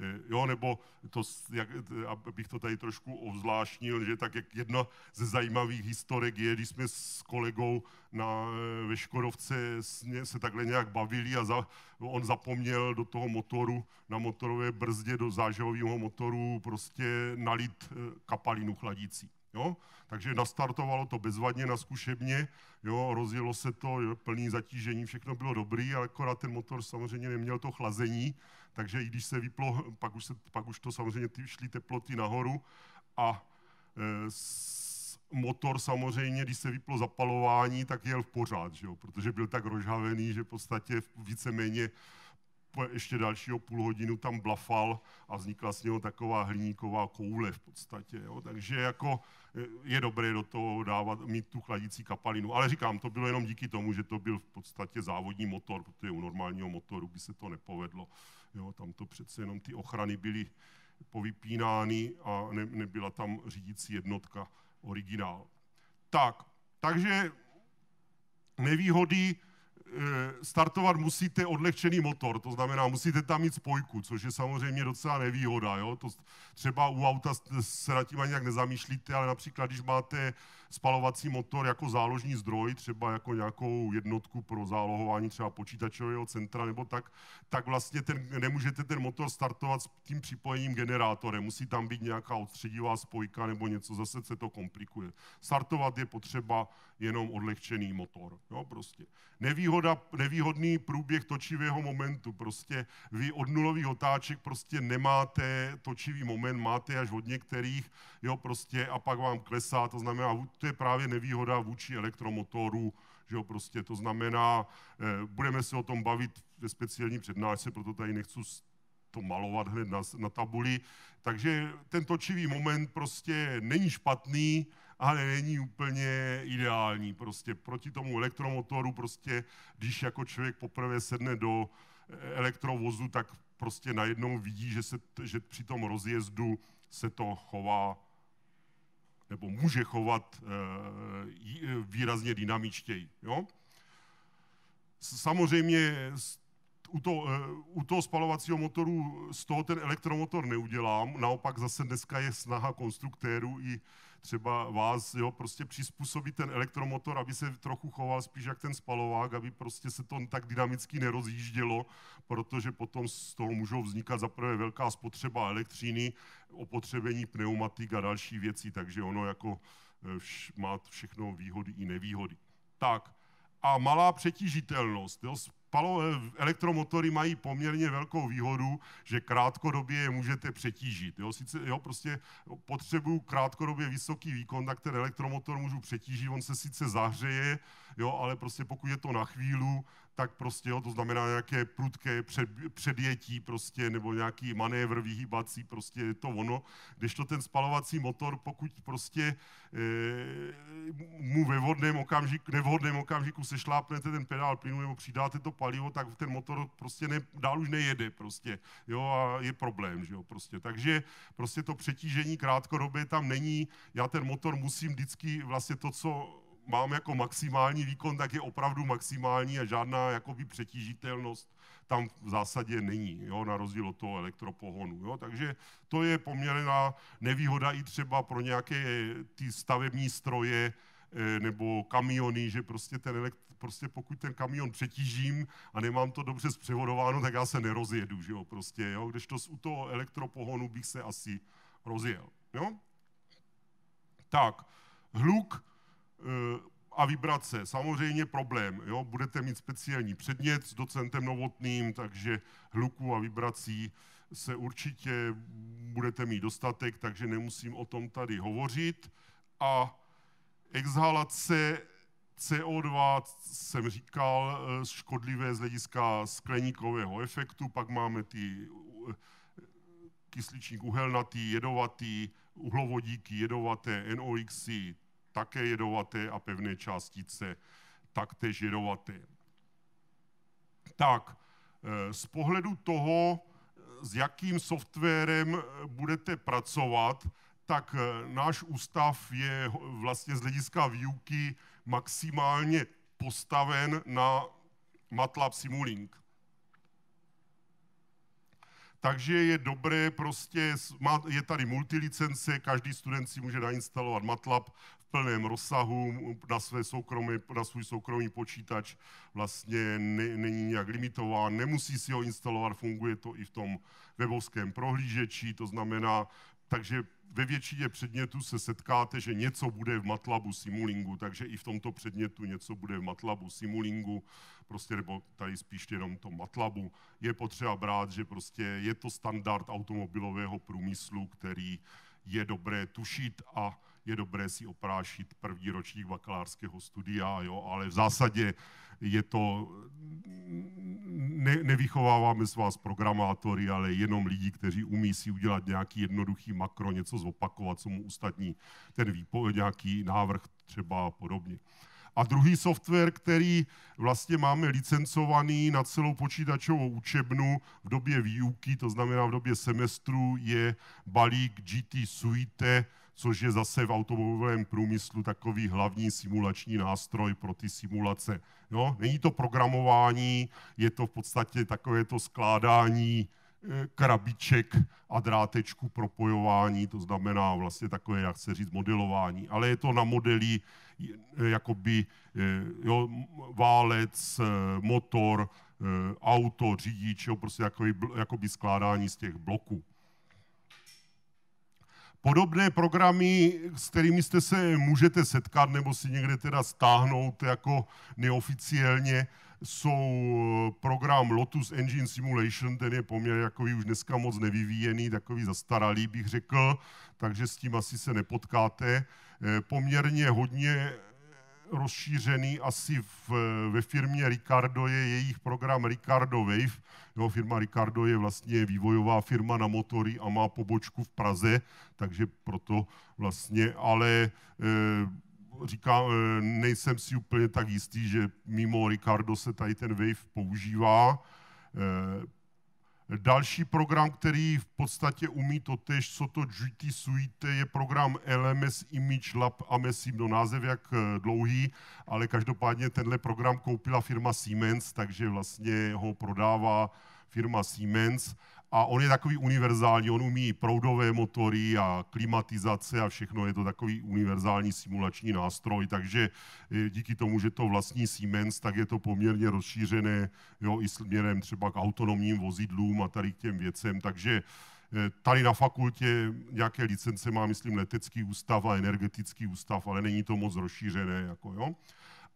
Eh, jo, nebo to, jak, abych to tady trošku ovzlášnil, že tak jak jedna ze zajímavých historek je, když jsme s kolegou na, eh, ve Škodovce se takhle nějak bavili a za, on zapomněl do toho motoru, na motorové brzdě do zážehového motoru prostě nalit eh, kapalinu chladící. Jo? Takže nastartovalo to bezvadně na zkušebně, jo, rozjelo se to, jo, plný zatížení, všechno bylo dobrý, ale akorát ten motor samozřejmě neměl to chlazení, takže i když se vyplo, pak už, se, pak už to samozřejmě ty šly teploty nahoru a e, s, motor samozřejmě, když se vyplo zapalování, tak jel v pořád, že jo? protože byl tak rozhavený, že v podstatě víceméně ještě dalšího půl hodinu tam blafal a vznikla z něho taková hliníková koule v podstatě. Jo? Takže jako eh, je dobré do toho dávat, mít tu chladící kapalinu. Ale říkám, to bylo jenom díky tomu, že to byl v podstatě závodní motor, protože u normálního motoru by se to nepovedlo. Jo? Tam to přece jenom ty ochrany byly povypínány a ne, nebyla tam řídící jednotka originál. Tak, takže nevýhody, Eh, startovat musíte odlehčený motor, to znamená, musíte tam mít spojku, což je samozřejmě docela nevýhoda. Jo? To třeba u auta se nad tím ani nějak nezamýšlíte, ale například, když máte spalovací motor jako záložní zdroj, třeba jako nějakou jednotku pro zálohování třeba počítačového centra nebo tak, tak vlastně ten, nemůžete ten motor startovat s tím připojením generátorem. Musí tam být nějaká odstředivá spojka nebo něco, zase se to komplikuje. Startovat je potřeba jenom odlehčený motor. Jo, prostě. Nevýhoda, nevýhodný průběh točivého momentu. Prostě vy od nulových otáček prostě nemáte točivý moment, máte až od některých, jo, prostě a pak vám klesá, to znamená, to je právě nevýhoda vůči elektromotoru, že jo, prostě to znamená, eh, budeme se o tom bavit ve speciální přednášce, proto tady nechci to malovat hned na, na tabuli. Takže ten točivý moment prostě není špatný, ale není úplně ideální. Prostě proti tomu elektromotoru, prostě když jako člověk poprvé sedne do eh, elektrovozu, tak prostě najednou vidí, že, se, že při tom rozjezdu se to chová nebo může chovat eh, eh, výrazně dynamičtěji. Jo? Samozřejmě u, to, eh, u toho spalovacího motoru z toho ten elektromotor neudělám, naopak zase dneska je snaha konstruktérů i třeba vás, jo, prostě přizpůsobit ten elektromotor, aby se trochu choval spíš jak ten spalovák, aby prostě se to tak dynamicky nerozjíždělo, protože potom z toho můžou vznikat zaprvé velká spotřeba elektřiny, opotřebení pneumatik a další věci, takže ono jako eh, vš, má všechno výhody i nevýhody. Tak, a malá přetížitelnost. Jo. Palo, elektromotory mají poměrně velkou výhodu, že krátkodobě je můžete přetížit. Jo, sice, jo, prostě potřebuju krátkodobě vysoký výkon, tak ten elektromotor můžu přetížit, on se sice zahřeje, jo, ale prostě pokud je to na chvíli, tak prostě, jo, to znamená nějaké prudké před, předjetí prostě, nebo nějaký manévr vyhýbací, prostě je to ono. Když to ten spalovací motor, pokud prostě e, mu ve vhodném okamžiku, nevhodném okamžiku sešlápnete ten pedál plynu nebo přidáte to palivo, tak ten motor prostě ne, dál už nejede prostě, jo, a je problém, že jo, prostě. Takže prostě to přetížení krátkodobě tam není, já ten motor musím vždycky vlastně to, co mám jako maximální výkon, tak je opravdu maximální a žádná jakoby přetížitelnost tam v zásadě není, jo, na rozdíl od toho elektropohonu. Jo. Takže to je poměrná nevýhoda i třeba pro nějaké eh, ty stavební stroje eh, nebo kamiony, že prostě ten elekt, prostě pokud ten kamion přetížím a nemám to dobře zpřehodováno, tak já se nerozjedu, že jo, prostě, jo, kdežto u toho elektropohonu bych se asi rozjel, jo. Tak, hluk, Eh, a vybrat se. Samozřejmě problém, jo? budete mít speciální předmět s docentem Novotným, takže hluku a vibrací se určitě budete mít dostatek, takže nemusím o tom tady hovořit. A exhalace CO2 jsem říkal, eh, škodlivé z hlediska skleníkového efektu, pak máme ty eh, kysličník uhelnatý, jedovatý, uhlovodíky, jedovaté, NOXy, také jedovaté a pevné částice taktéž jedovaté. Tak, eh, z pohledu toho, eh, s jakým softwarem eh, budete pracovat, tak náš ústav je vlastně z hlediska výuky maximálně postaven na MATLAB Simulink takže je dobré prostě, je tady multilicence, každý student si může nainstalovat MATLAB v plném rozsahu na, své soukromé, na svůj soukromý počítač, vlastně ne, není nějak limitován, nemusí si ho instalovat, funguje to i v tom webovském prohlížeči, to znamená, takže ve většině předmětů se setkáte, že něco bude v MATLABu Simulingu, takže i v tomto předmětu něco bude v MATLABu Simulingu, prostě nebo tady spíš jenom to MATLABu. Je potřeba brát, že prostě je to standard automobilového průmyslu, který je dobré tušit a je dobré si oprášit první ročník bakalářského studia, jo, ale v zásadě je to, ne, nevychováváme z vás programátory, ale jenom lidi, kteří umí si udělat nějaký jednoduchý makro, něco zopakovat, co mu ostatní ten výpo, nějaký návrh třeba a podobně. A druhý software, který vlastně máme licencovaný na celou počítačovou učebnu v době výuky, to znamená v době semestru, je balík GT Suite, což je zase v automobilovém průmyslu takový hlavní simulační nástroj pro ty simulace. No, Není to programování, je to v podstatě takové to skládání eh, krabiček a drátečku propojování, to znamená vlastně takové, jak se říct, modelování, ale je to na modeli eh, jakoby eh, jo, válec, motor, auto, řidič, jo, prostě jakoby, jakoby skládání z těch bloků. Podobné programy, s kterými jste se můžete setkat nebo si někde teda stáhnout jako neoficiálně, jsou program Lotus Engine Simulation, ten je poměrně jako už dneska moc nevyvíjený, takový zastaralý bych řekl, takže s tím asi se nepotkáte. Eh, poměrně hodně rozšířený asi v, ve firmě Ricardo je jejich program Ricardo Wave. Jo, firma Ricardo je vlastně vývojová firma na motory a má pobočku v Praze, takže proto vlastně, ale e, říkám, e, nejsem si úplně tak jistý, že mimo Ricardo se tady ten Wave používá. E, Další program, který v podstatě umí to tež, co to GT Suite, je program LMS Image Lab a Messi. no název jak eh, dlouhý, ale každopádně tenhle program koupila firma Siemens, takže vlastně ho prodává firma Siemens a on je takový univerzální, on umí proudové motory a klimatizace a všechno, je to takový univerzální simulační nástroj, takže eh, díky tomu, že to vlastní Siemens, tak je to poměrně rozšířené jo, i směrem třeba k autonomním vozidlům a tady k těm věcem, takže eh, Tady na fakultě nějaké licence má, myslím, letecký ústav a energetický ústav, ale není to moc rozšířené. Jako, jo.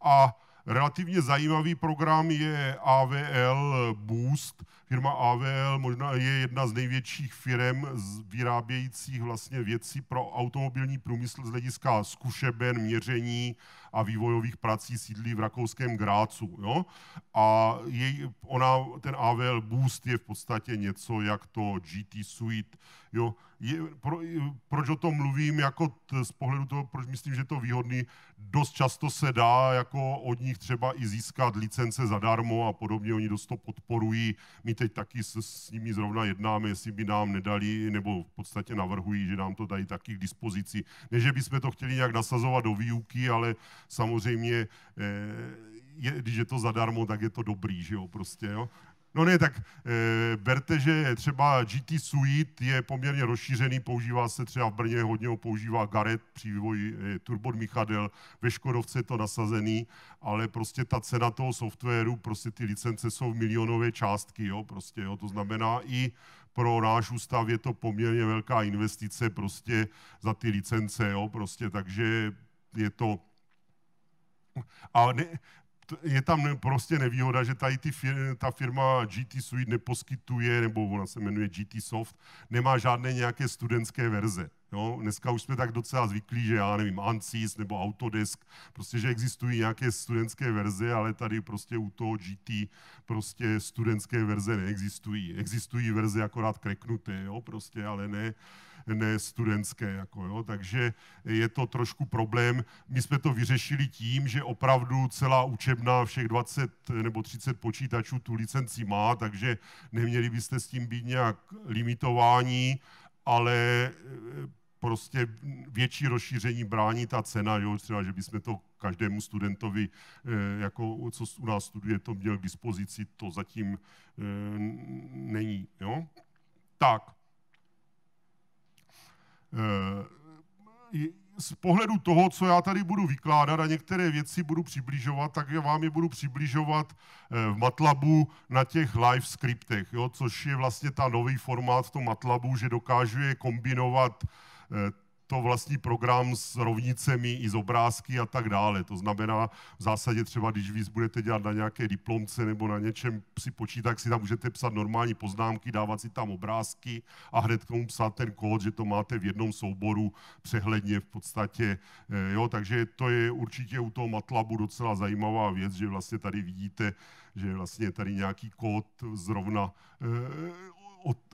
A Relativně zajímavý program je AVL Boost. Firma AVL možná je jedna z největších firm vyrábějících vlastně věci pro automobilní průmysl z hlediska zkušeben, měření a vývojových prací sídlí v rakouském Grácu. Jo? A jej, ona, ten AVL Boost je v podstatě něco jak to GT Suite. Jo? Je, pro, proč o tom mluvím jako t, z pohledu toho, proč myslím, že je to výhodný? Dost často se dá jako od nich třeba i získat licence zadarmo a podobně, oni dost to podporují. My teď taky s, s nimi zrovna jednáme, jestli by nám nedali, nebo v podstatě navrhují, že nám to dají taky k dispozici. Ne, že bychom to chtěli nějak nasazovat do výuky, ale samozřejmě, eh, je, když je to zadarmo, tak je to dobrý, že jo, prostě, jo. No ne, tak e, berte, že třeba GT Suite je poměrně rozšířený, používá se třeba v Brně, hodně ho používá Garrett při vývoji e, eh, turbomíchadel, ve Škodovce je to nasazený, ale prostě ta cena toho softwaru, prostě ty licence jsou milionové částky, jo, prostě, jo, to znamená i pro náš ústav je to poměrně velká investice prostě za ty licence, jo, prostě, takže je to, a ne, je tam prostě nevýhoda, že tady ty fir- ta firma GT Suite neposkytuje, nebo ona se jmenuje GT Soft, nemá žádné nějaké studentské verze. Jo? Dneska už jsme tak docela zvyklí, že já nevím, Ansys nebo Autodesk, prostě, že existují nějaké studentské verze, ale tady prostě u toho GT prostě studentské verze neexistují. Existují verze akorát kreknuté, jo? prostě, ale ne, uh, ne studentské. Jako, jo. Takže je to trošku problém. My jsme to vyřešili tím, že opravdu celá učebna všech 20 nebo 30 počítačů tu licenci má, takže neměli byste s tím být nějak limitováni, ale eh, prostě větší rozšíření brání ta cena, jo, třeba, že bychom to každému studentovi, eh, jako co u nás studuje, to měl k dispozici, to zatím eh, není. Jo? Tak, Eh, z pohledu toho, co já tady budu vykládat a některé věci budu přibližovat, tak já vám je budu přibližovat eh, v Matlabu na těch live scriptech, jo, což je vlastně ta nový formát v tom Matlabu, že dokážu je kombinovat eh, to vlastní program s rovnicemi i s obrázky a tak dále. To znamená v zásadě třeba, když víc budete dělat na nějaké diplomce nebo na něčem si počítat, tak si tam můžete psat normální poznámky, dávat si tam obrázky a hned k tomu psát ten kód, že to máte v jednom souboru přehledně v podstatě. Eh, jo, takže to je určitě u toho MATLABu docela zajímavá věc, že vlastně tady vidíte, že vlastně tady nějaký kód zrovna eh,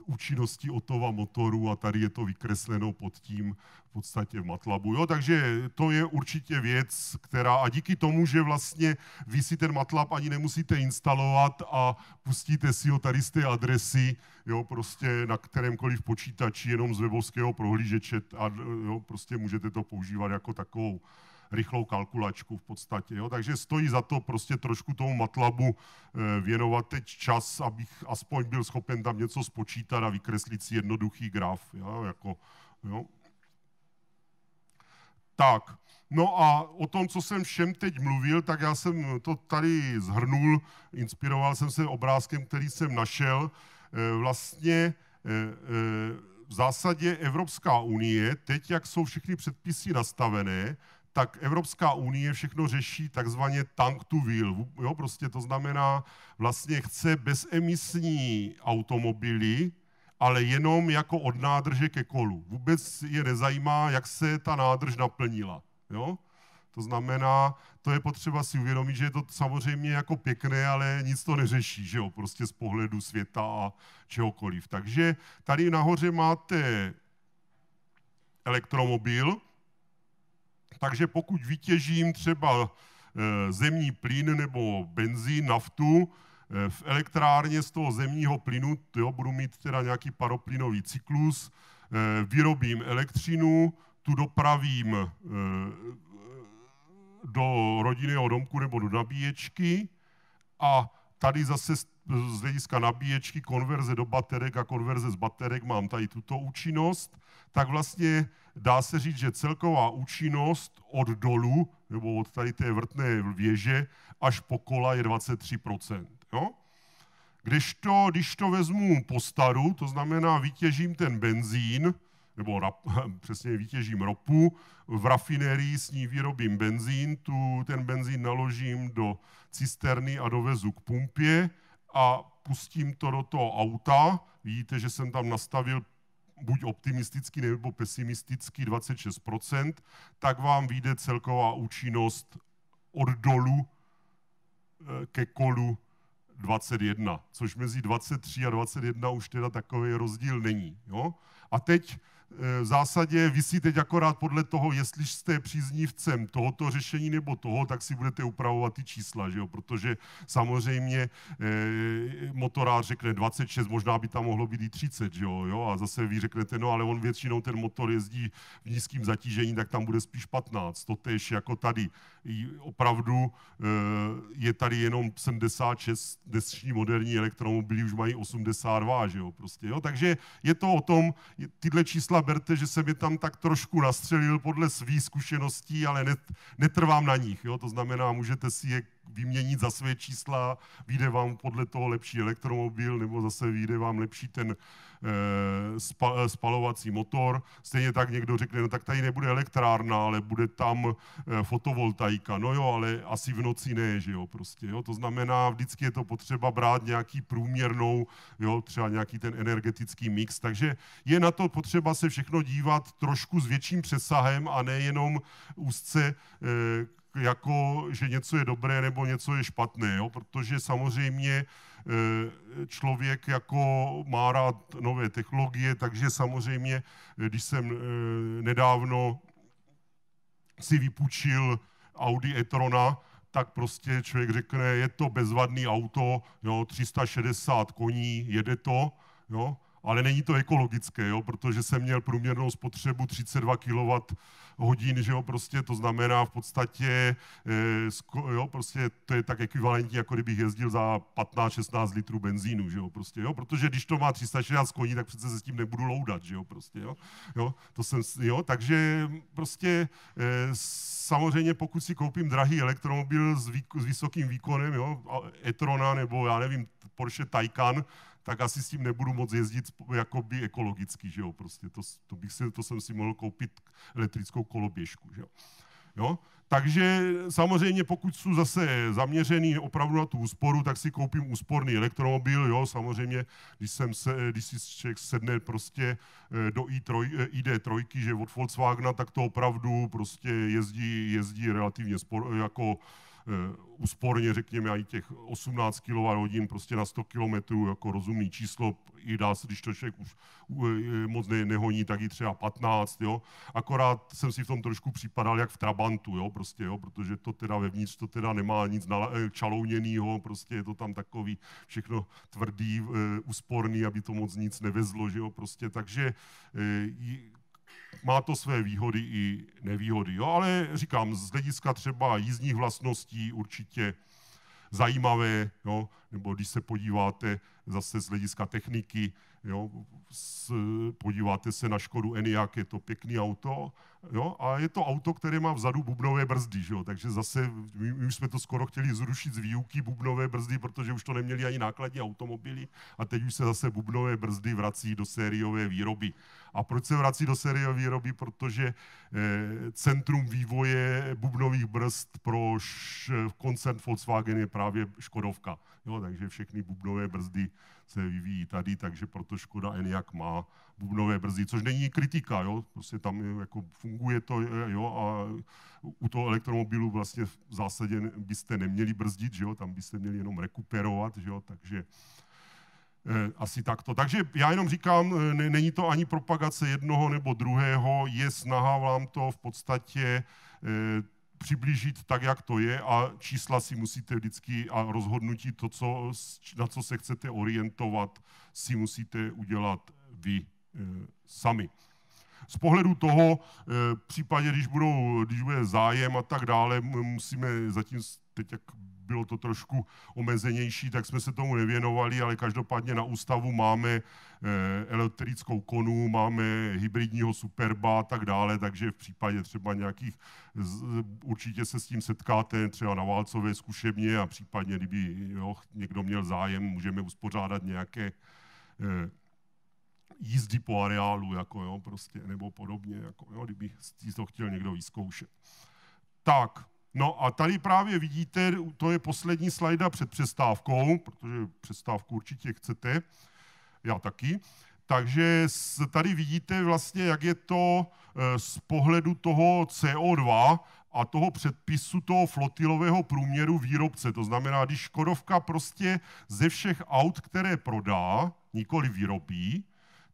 účinnosti Otova motoru a tady je to vykresleno pod tím v podstatě v Matlabu. Jo, takže to je určitě věc, která a díky tomu, že vlastně vy si ten Matlab ani nemusíte instalovat a pustíte si ho tady z té adresy, jo, prostě na kterémkoliv počítači, jenom z webovského prohlížeče a jo, prostě můžete to používat jako takovou rychlou kalkulačku v podstatě. Jo? Takže stojí za to prostě trošku tomu matlabu eh, věnovat teď čas, abych aspoň byl schopen tam něco spočítat a vykreslit si jednoduchý graf. Jo? Jako, jo? Tak, no a o tom, co jsem všem teď mluvil, tak já jsem to tady zhrnul, inspiroval jsem se obrázkem, který jsem našel. Eh, vlastně eh, v zásadě Evropská unie, teď jak jsou všechny předpisy nastavené, tak Evropská unie všechno řeší takzvaně tank to wheel. Jo, prostě to znamená, vlastně chce bezemisní automobily, ale jenom jako od nádrže ke kolu. Vůbec je nezajímá, jak se ta nádrž naplnila. Jo? To znamená, to je potřeba si uvědomit, že je to samozřejmě jako pěkné, ale nic to neřeší, že jo, prostě z pohledu světa a čehokoliv. Takže tady nahoře máte elektromobil, takže pokud vytěžím třeba eh, zemní plyn nebo benzín, naftu, eh, v elektrárně z toho zemního plynu, jo, budu mít teda nějaký paroplynový cyklus, eh, vyrobím elektřinu, tu dopravím do rodinného domku nebo do nabíječky a tady zase z hlediska nabíječky, konverze do baterek a konverze z baterek mám tady tuto účinnost, tak vlastně dá se říct, že celková účinnost od dolu, nebo od tady té vrtné věže, až po kola je 23%. Jo? Když to, když to vezmu po staru, to znamená vytěžím ten benzín, nebo rap, *laughs* přesně vytěžím ropu, v rafinérii s ní vyrobím benzín, tu, ten benzín naložím do cisterny a dovezu k pumpě a pustím to do toho auta. Vidíte, že jsem tam nastavil buď optimistický nebo pesimistický 26%, tak vám vyjde celková účinnost od dolu eh, ke kolu 21, což mezi 23 a 21 už teda takový rozdíl není. Jo? A teď Eh, v zásadě vysí teď akorát podle toho, jestli jste příznivcem tohoto řešení nebo toho, tak si budete upravovat ty čísla, že jo? protože samozřejmě eh, motorář řekne 26, možná by tam mohlo být i 30, že jo? Jo? a zase vy řeknete, no ale on většinou ten motor jezdí v nízkém zatížení, tak tam bude spíš 15, to tež jako tady. Opravdu eh, je tady jenom 76, dnešní moderní elektromobily už mají 82, že jo? Prostě, jo? takže je to o tom, tyhle čísla slova berte, že se mi tam tak trošku nastřelil podle svých zkušeností, ale netrvám na nich. Jo? To znamená, můžete si je vyměnit za své čísla, vyjde vám podle toho lepší elektromobil, nebo zase vyjde vám lepší ten eh, spa, eh, spalovací motor. Stejně tak někdo řekne, no tak tady nebude elektrárna, ale bude tam eh, fotovoltaika. No jo, ale asi v noci ne, že jo, prostě. Jo. To znamená, vždycky je to potřeba brát nějaký průměrnou, jo, třeba nějaký ten energetický mix. Takže je na to potřeba se všechno dívat trošku s větším přesahem a nejenom úzce eh, jako že něco je dobré nebo něco je špatné, jo? protože samozřejmě e, člověk jako má rád nové technologie, takže samozřejmě, e, když jsem e, nedávno si vypůjčil Audi e-trona, tak prostě člověk řekne, je to bezvadný auto, jo, 360 koní, jede to, jo, ale není to ekologické, jo, protože jsem měl průměrnou spotřebu 32 kW hodin, že jo, prostě to znamená v podstatě, eh, jo, prostě to je tak ekvivalentní, jako kdybych jezdil za 15-16 litrů benzínu, že jo, prostě, jo, protože když to má 316 koní, tak přece se s tím nebudu loudat, že jo, prostě, jo, jo, to jsem, jo, takže prostě eh, samozřejmě pokud si koupím drahý elektromobil s, výk- s vysokým výkonem, jo, Etrona nebo já nevím, Porsche Taycan, tak asi s tím nebudu moc jezdit jakoby ekologicky, že jo, prostě to, to, bych si, to jsem si mohl koupit elektrickou koloběžku, že jo. jo? Takže samozřejmě, pokud jsou zase zaměřený opravdu na tu úsporu, tak si koupím úsporný elektromobil. Jo, samozřejmě, když, jsem se, když si člověk sedne prostě e, do i3, e, ID3, že od Volkswagena, tak to opravdu prostě jezdí, jezdí relativně spor, jako Eh, úsporně, řekněme, i těch 18 kWh prostě na 100 km jako rozumný číslo, i dá se, když to člověk už eh, moc ne, nehoní, tak i třeba 15, jo. Akorát jsem si v tom trošku připadal jak v Trabantu, jo, prostě, jo, protože to teda vevnitř, to teda nemá nic eh, čalouněného, prostě je to tam takový všechno tvrdý, úsporný, aby to moc nic nevezlo, že jo, prostě, takže má to své výhody i nevýhody. Jo? Ale říkám, z hlediska třeba jízdních vlastností určitě zajímavé, jo? nebo když se podíváte zase z hlediska techniky, Jo, s, podíváte se na Škodu Enyaq, je to pěkný auto, jo, a je to auto, které má vzadu bubnové brzdy, jo, takže zase my, my jsme to skoro chtěli zrušit z výuky bubnové brzdy, protože už to neměli ani nákladní automobily a teď už se zase bubnové brzdy vrací do sériové výroby. A proč se vrací do sériové výroby? Protože eh, centrum vývoje bubnových brzd pro š, koncern Volkswagen je právě Škodovka, jo, takže všechny bubnové brzdy se vyvíjí tady, takže proto Škoda Enyaq má bubnové brzdy, což není kritika, jo? prostě tam jako funguje to jo? a u toho elektromobilu vlastně v zásadě byste neměli brzdit, že jo? tam byste měli jenom rekuperovat, že jo? takže eh, asi takto. Takže já jenom říkám, eh, ne, není to ani propagace jednoho nebo druhého, je snaha vám to v podstatě eh, přiblížit tak, jak to je a čísla si musíte vždycky a rozhodnutí to, co, na co se chcete orientovat, si musíte udělat vy e, sami. Z pohledu toho, e, v případě, když, budou, když bude zájem a tak dále, musíme zatím, teď jak bylo to trošku omezenější, tak jsme se tomu nevěnovali, ale každopádně na ústavu máme eh, elektrickou konu, máme hybridního superba a tak dále, takže v případě třeba nějakých, určitě se s tím setkáte třeba na válcové zkušebně a případně, kdyby jo, někdo měl zájem, můžeme uspořádat nějaké eh, jízdy po areálu, jako jo, prostě, nebo podobně, jako jo, kdyby to chtěl někdo vyzkoušet. Tak, No a tady právě vidíte, to je poslední slajda před přestávkou, protože přestávku určitě chcete, já taky. Takže tady vidíte vlastně, jak je to eh, z pohledu toho CO2 a toho předpisu toho flotilového průměru výrobce. To znamená, když Škodovka prostě ze všech aut, které prodá, nikoli vyrobí,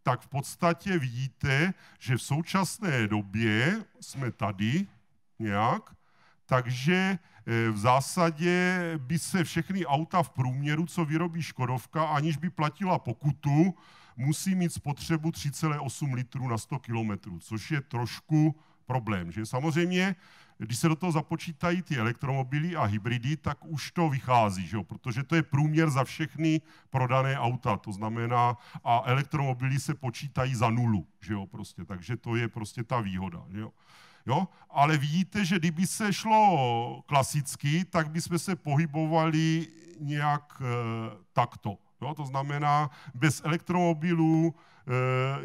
tak v podstatě vidíte, že v současné době jsme tady nějak, takže eh, v zásadě by se všechny auta v průměru, co vyrobí Škodovka, aniž by platila pokutu, musí mít spotřebu 3,8 litrů na 100 kilometrů, což je trošku problém. Že? Samozřejmě, když se do toho započítají ty elektromobily a hybridy, tak už to vychází, že protože to je průměr za všechny prodané auta, to znamená, a elektromobily se počítají za nulu, že jo? Prostě, takže to je prostě ta výhoda. Že jo? Jo? Ale vidíte, že kdyby se šlo klasicky, tak jsme se pohybovali nějak e, takto. Jo? To znamená, bez elektromobilů e,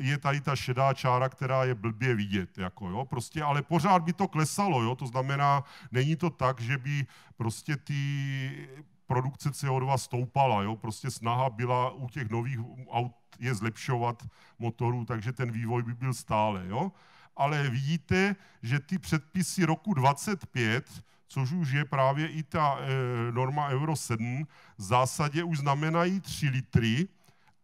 je tady ta šedá čára, která je blbě vidět. Jako, jo? Prostě, ale pořád by to klesalo. Jo? To znamená, není to tak, že by prostě ty produkce CO2 stoupala. Jo? Prostě snaha byla u těch nových aut je zlepšovat motorů, takže ten vývoj by byl stále. Jo? ale vidíte, že ty předpisy roku 25, což už je právě i ta e, norma Euro 7, v zásadě už znamenají 3 litry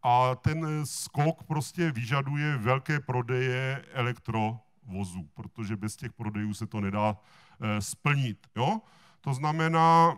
a ten eh, skok prostě vyžaduje velké prodeje elektrovozů, protože bez těch prodejů se to nedá e, splnit. Jo? To znamená,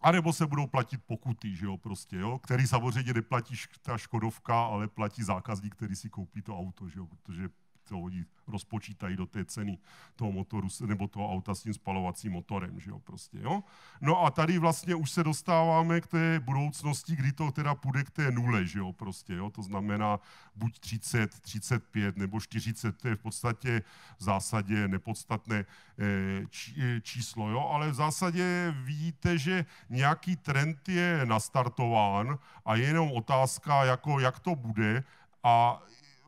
a nebo se budou platit pokuty, že jo, prostě, jo, který samozřejmě neplatí ta Škodovka, ale platí zákazník, který si koupí to auto, že jo, protože to oni rozpočítají do té ceny toho motoru nebo toho auta s tím spalovacím motorem, že jo, prostě, jo. No a tady vlastně už se dostáváme k té budoucnosti, kdy to teda půjde k té nule, že jo, prostě, jo, to znamená buď 30, 35 nebo 40, to je v podstatě v zásadě nepodstatné eh, eh, číslo, jo, ale v zásadě vidíte, že nějaký trend je nastartován a je jenom otázka, jako jak to bude a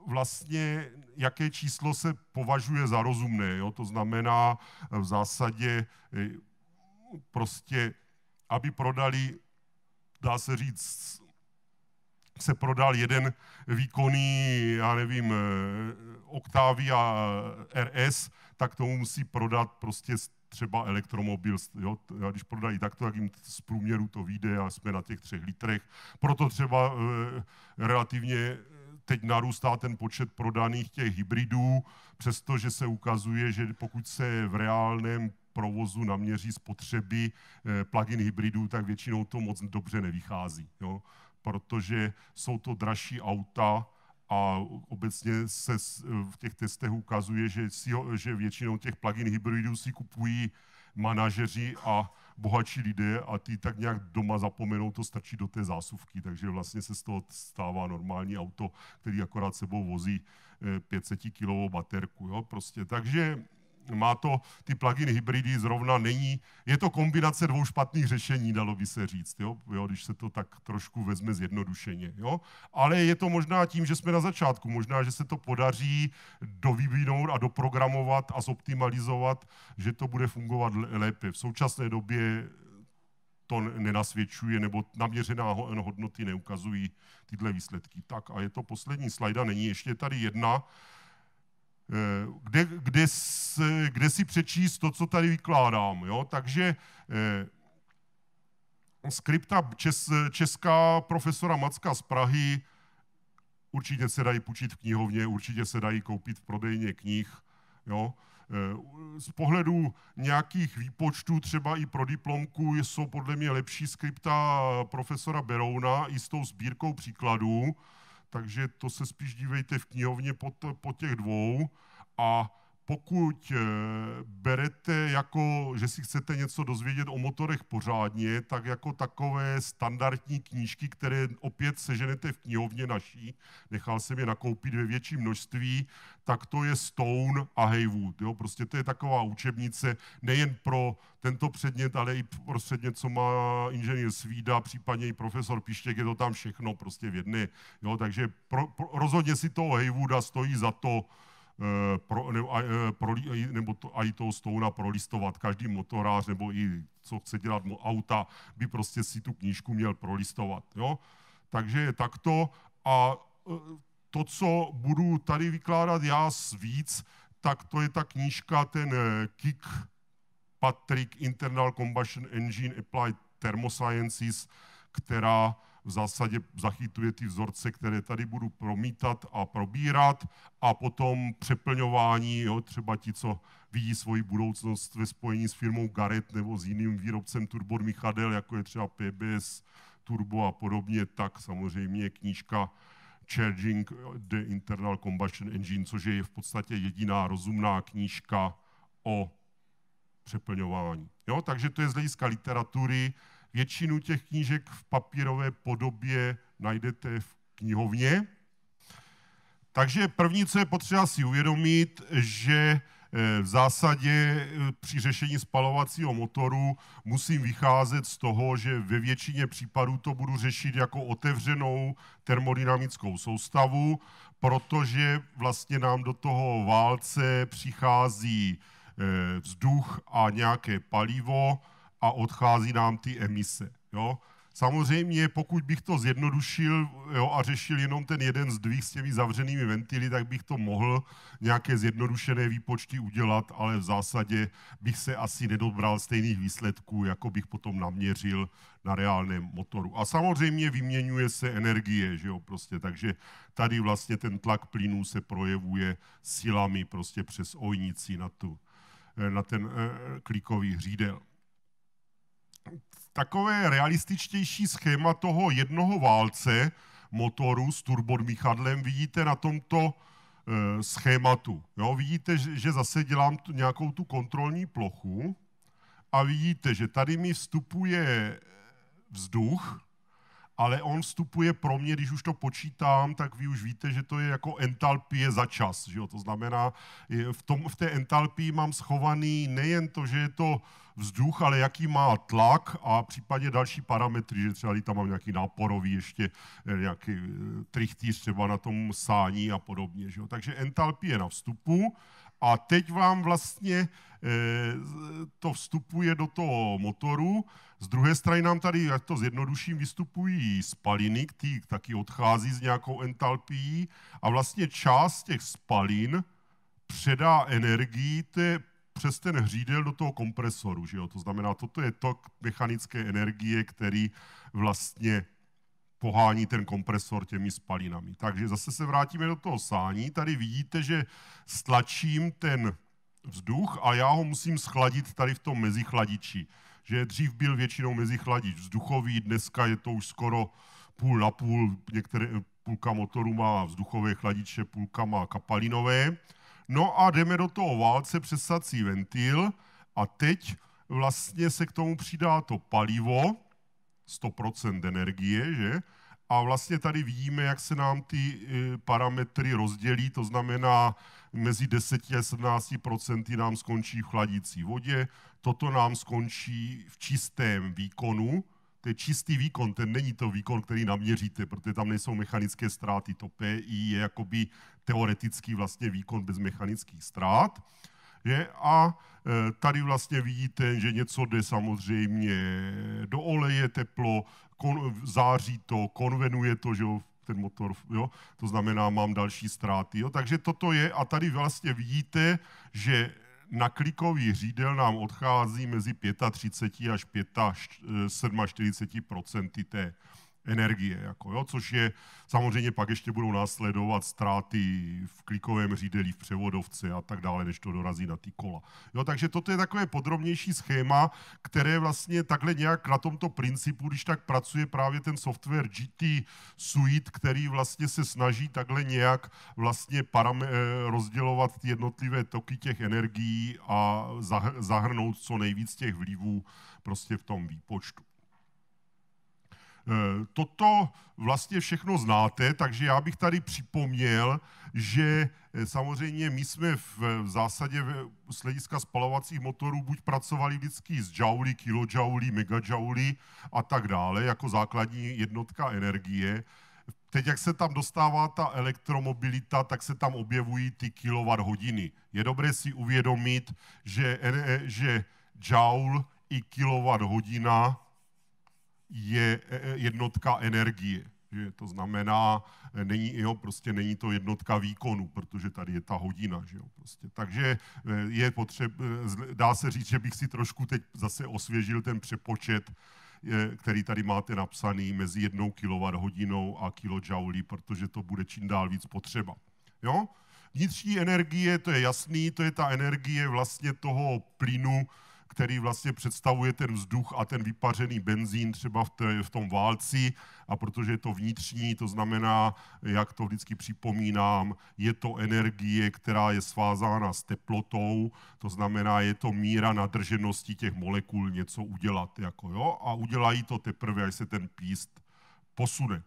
vlastně, jaké číslo se považuje za rozumné. Jo? To znamená v zásadě eh, prostě, aby prodali, dá se říct, se prodal jeden výkonný, já nevím, eh, Octavia eh, RS, tak tomu musí prodat prostě třeba elektromobil. Jo? A když prodají takto, tak jim z průměru to vyjde a jsme na těch třech litrech. Proto třeba e, relativně teď narůstá ten počet prodaných těch hybridů, přestože se ukazuje, že pokud se v reálném provozu naměří spotřeby eh, plug-in hybridů, tak většinou to moc dobře nevychází, jo? protože jsou to dražší auta, a obecně se v těch testech ukazuje, že, si, že většinou těch plug-in hybridů si kupují manažeři a bohatší lidé a ty tak nějak doma zapomenou, to stačí do té zásuvky, takže vlastně se z toho stává normální auto, který akorát sebou vozí 500 eh, kilovou baterku. Jo? Prostě. Takže má to, ty plug-in hybridy zrovna není, je to kombinace dvou špatných řešení, dalo by se říct, jo? Jo, když se to tak trošku vezme zjednodušeně. Jo? Ale je to možná tím, že jsme na začátku, možná, že se to podaří dovyvinout a doprogramovat a zoptimalizovat, že to bude fungovat lépe. V současné době to nenasvědčuje, nebo naměřená hodnoty neukazují tyhle výsledky. Tak a je to poslední slajda, není ještě tady jedna, Eh, kde, kde, kde si přečíst to, co tady vykládám. Jo? Takže eh, skripta čes, česká profesora Macka z Prahy určitě se dají půjčit v knihovně, určitě se dají koupit v prodejně knih. Jo? Eh, z pohledu nějakých výpočtů, třeba i pro diplomku, jsou podle mě lepší skripta profesora Berouna i s tou sbírkou příkladů, takže to se spíš dívejte v knihovně po, po těch dvou a pokud eh, berete jako, že si chcete něco dozvědět o motorech pořádně, tak jako takové standardní knížky, které opět seženete v knihovně naší, nechal jsem je nakoupit ve větší množství, tak to je Stone a Haywood. Jo? Prostě to je taková učebnice nejen pro tento předmět, ale i pro předmět, co má inženýr Svída, případně i profesor Pištěk, je to tam všechno prostě v jedné. Jo? Takže pro, pro, rozhodně si to Haywooda stojí za to, Eh, pro, nebo, eh, pro, nebo to, i toho stouna prolistovat. Každý motorář nebo i co chce dělat mu auta, by prostě si tu knížku měl prolistovat. Jo? Takže je takto a eh, to, co budu tady vykládat já víc, tak to je ta knížka, ten Kick Patrick Internal Combustion Engine Applied Thermosciences, která v zásadě zachytuje ty vzorce, které tady budu promítat a probírat a potom přeplňování, jo, třeba ti, co vidí svoji budoucnost ve spojení s firmou Garrett nebo s jiným výrobcem Michadel, jako je třeba PBS Turbo a podobně, tak samozřejmě knížka Charging the Internal Combustion Engine, což je v podstatě jediná rozumná knížka o přeplňování. Jo, takže to je z hlediska literatury, Většinu těch knížek v papírové podobě najdete v knihovně. Takže první, co je potřeba si uvědomit, že e, v zásadě e, při řešení spalovacího motoru musím vycházet z toho, že ve většině případů to budu řešit jako otevřenou termodynamickou soustavu, protože vlastně nám do toho válce přichází e, vzduch a nějaké palivo, a odchází nám ty emise. Jo? Samozřejmě, pokud bych to zjednodušil jo, a řešil jenom ten jeden dvých s těmi zavřenými ventily, tak bych to mohl nějaké zjednodušené výpočty udělat, ale v zásadě bych se asi nedobral stejných výsledků, jako bych potom naměřil na reálném motoru. A samozřejmě vyměňuje se energie, že jo, prostě, takže tady vlastně ten tlak plynů se projevuje silami prostě přes ojnici na, tu, na ten eh, eh, klikový hřídel takové realističtější schéma toho jednoho válce motoru s turbomíchadlem vidíte na tomto eh, schématu. Jo, vidíte, že zase dělám tu, nějakou tu kontrolní plochu a vidíte, že tady mi vstupuje eh, vzduch ale on vstupuje pro mě, když už to počítám, tak vy už víte, že to je jako entalpie za čas. Že jo? To znamená, v, tom, v té entalpii mám schovaný nejen to, že je to vzduch, ale jaký má tlak a případně další parametry, že třeba tam mám nějaký náporový ještě, eh, nějaký eh, trichtýř třeba na tom sání a podobně. Že jo? Takže entalpie na vstupu a teď vám vlastně eh, to vstupuje do toho motoru z druhé strany nám tady, jak to zjednoduším, vystupují spaliny, které taky odchází s nějakou entalpií a vlastně část těch spalin předá energii té, přes ten hřídel do toho kompresoru. Že jo? To znamená, toto je tok mechanické energie, který vlastně pohání ten kompresor těmi spalinami. Takže zase se vrátíme do toho sání. Tady vidíte, že stlačím ten vzduch a já ho musím schladit tady v tom mezichladiči že dřív byl většinou mezi chladič vzduchový, dneska je to už skoro půl na půl, některé, eh, půlka motoru má vzduchové chladiče, půlka má kapalinové. No a jdeme do toho válce přesací ventil a teď vlastně se k tomu přidá to palivo, 100% energie, že? A vlastně tady vidíme, jak se nám ty eh, parametry rozdělí, to znamená mezi 10 a 17 procenty nám skončí v chladící vodě, toto nám skončí v čistém výkonu, to je čistý výkon, ten není to výkon, který naměříte, protože tam nejsou mechanické ztráty. To PI je jakoby teoretický vlastně výkon bez mechanických ztrát. Je? A eh, tady vlastně vidíte, že něco jde samozřejmě do oleje, teplo, kon, září to, konvenuje to, že jo, ten motor, jo, to znamená, mám další ztráty. Jo. Takže toto je, a tady vlastně vidíte, že na klikový řídel nám odchází mezi 35 až 45 eh, té energie, jako, jo? což je samozřejmě pak ještě budou následovat ztráty v klikovém řídelí, v převodovce a tak dále, než to dorazí na ty kola. Jo, takže toto je takové podrobnější schéma, které vlastně takhle nějak na tomto principu, když tak pracuje právě ten software GT Suite, který vlastně se snaží takhle nějak vlastně param- eh, rozdělovat ty jednotlivé toky těch energií a zahrnout co nejvíc těch vlivů prostě v tom výpočtu. Eh, toto vlastně všechno znáte, takže já bych tady připomněl, že eh, samozřejmě my jsme v, zásadě z hlediska spalovacích motorů buď pracovali vždycky s džauly, kilojoulí, megajoulí a tak dále, jako základní jednotka energie. Teď, jak se tam dostává ta elektromobilita, tak se tam objevují ty kilowatt hodiny. Je dobré si uvědomit, že, eh, že joule i kilowatt hodina je e, e, jednotka energie. Že to znamená, e, není, jo, prostě není to jednotka výkonu, protože tady je ta hodina. Že jo, prostě. Takže je potřeb, dá se říct, že bych si trošku teď zase osvěžil ten přepočet, který tady máte napsaný mezi jednou hodinou a kilojouly, protože to bude čím dál víc potřeba. Jo? Vnitřní energie, to je jasný, to je ta energie vlastně toho plynu, který vlastně představuje ten vzduch a ten vypařený benzín třeba v, té, v tom válci a protože je to vnitřní, to znamená, jak to vždycky připomínám, je to energie, která je svázána s teplotou, to znamená, je to míra nadrženosti těch molekul něco udělat. Jako, jo? A udělají to teprve, až se ten píst posune.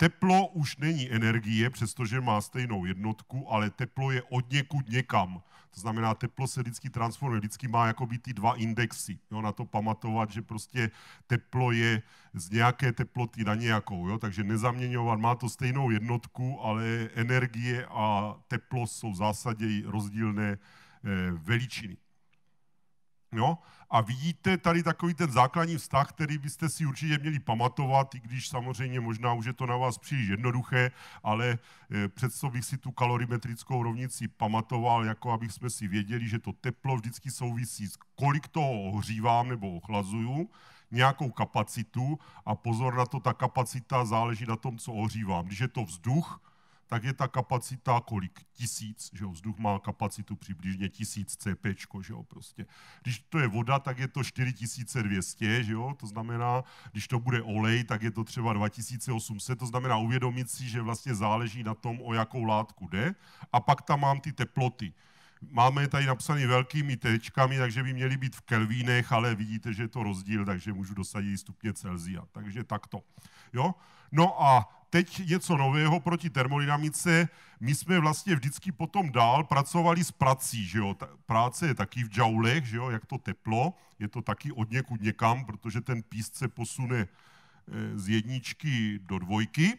Teplo už není energie, přestože má stejnou jednotku, ale teplo je od někud někam. To znamená, teplo se vždycky transformuje, vždycky má jakoby ty dva indexy. Jo, na to pamatovat, že prostě teplo je z nějaké teploty na nějakou. Jo, takže nezaměňovat, má to stejnou jednotku, ale energie a teplo jsou v zásadě rozdílné eh, veličiny. Jo? A vidíte tady takový ten základní vztah, který byste si určitě měli pamatovat, i když samozřejmě možná už je to na vás příliš jednoduché, ale eh, přesto bych si tu kalorimetrickou rovnici pamatoval, jako abych jsme si věděli, že to teplo vždycky souvisí s kolik toho ohřívám nebo ochlazuju, nějakou kapacitu a pozor na to, ta kapacita záleží na tom, co ohřívám. Když je to vzduch, tak je ta kapacita kolik? Tisíc, že jo, vzduch má kapacitu přibližně tisíc CP, že jo, prostě. Když to je voda, tak je to 4200, že jo, to znamená, když to bude olej, tak je to třeba 2800, to znamená uvědomit si, že vlastně záleží na tom, o jakou látku jde. A pak tam mám ty teploty. Máme je tady napsané velkými tečkami, takže by měly být v kelvínech, ale vidíte, že je to rozdíl, takže můžu dosadit stupně Celzia. Takže takto. Jo? No a teď něco nového proti termodynamice. My jsme vlastně vždycky potom dál pracovali s prací, že jo? Práce je taky v džaulech, že jo? Jak to teplo, je to taky od někud někam, protože ten píst se posune e, z jedničky do dvojky.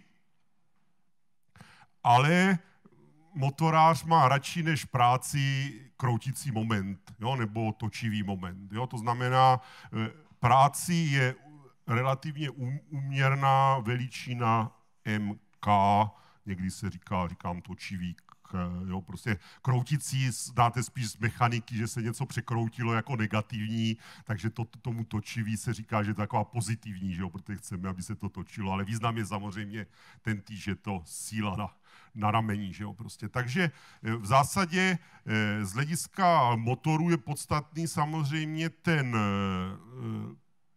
Ale motorář má radši než práci kroutící moment, jo? nebo točivý moment. Jo? To znamená, e, práci je relativně um-, úměrná veličina MK, někdy se říká, říkám točivý, eh, jo, prostě kroutící dáte spíš z mechaniky, že se něco překroutilo jako negativní, takže to, tomu točivý se říká, že to je taková pozitivní, že jo, protože chceme, aby se to točilo, ale význam je samozřejmě ten tý, že to síla na, na ramení, že jo, prostě. Takže eh, v zásadě eh, z hlediska motoru je podstatný samozřejmě ten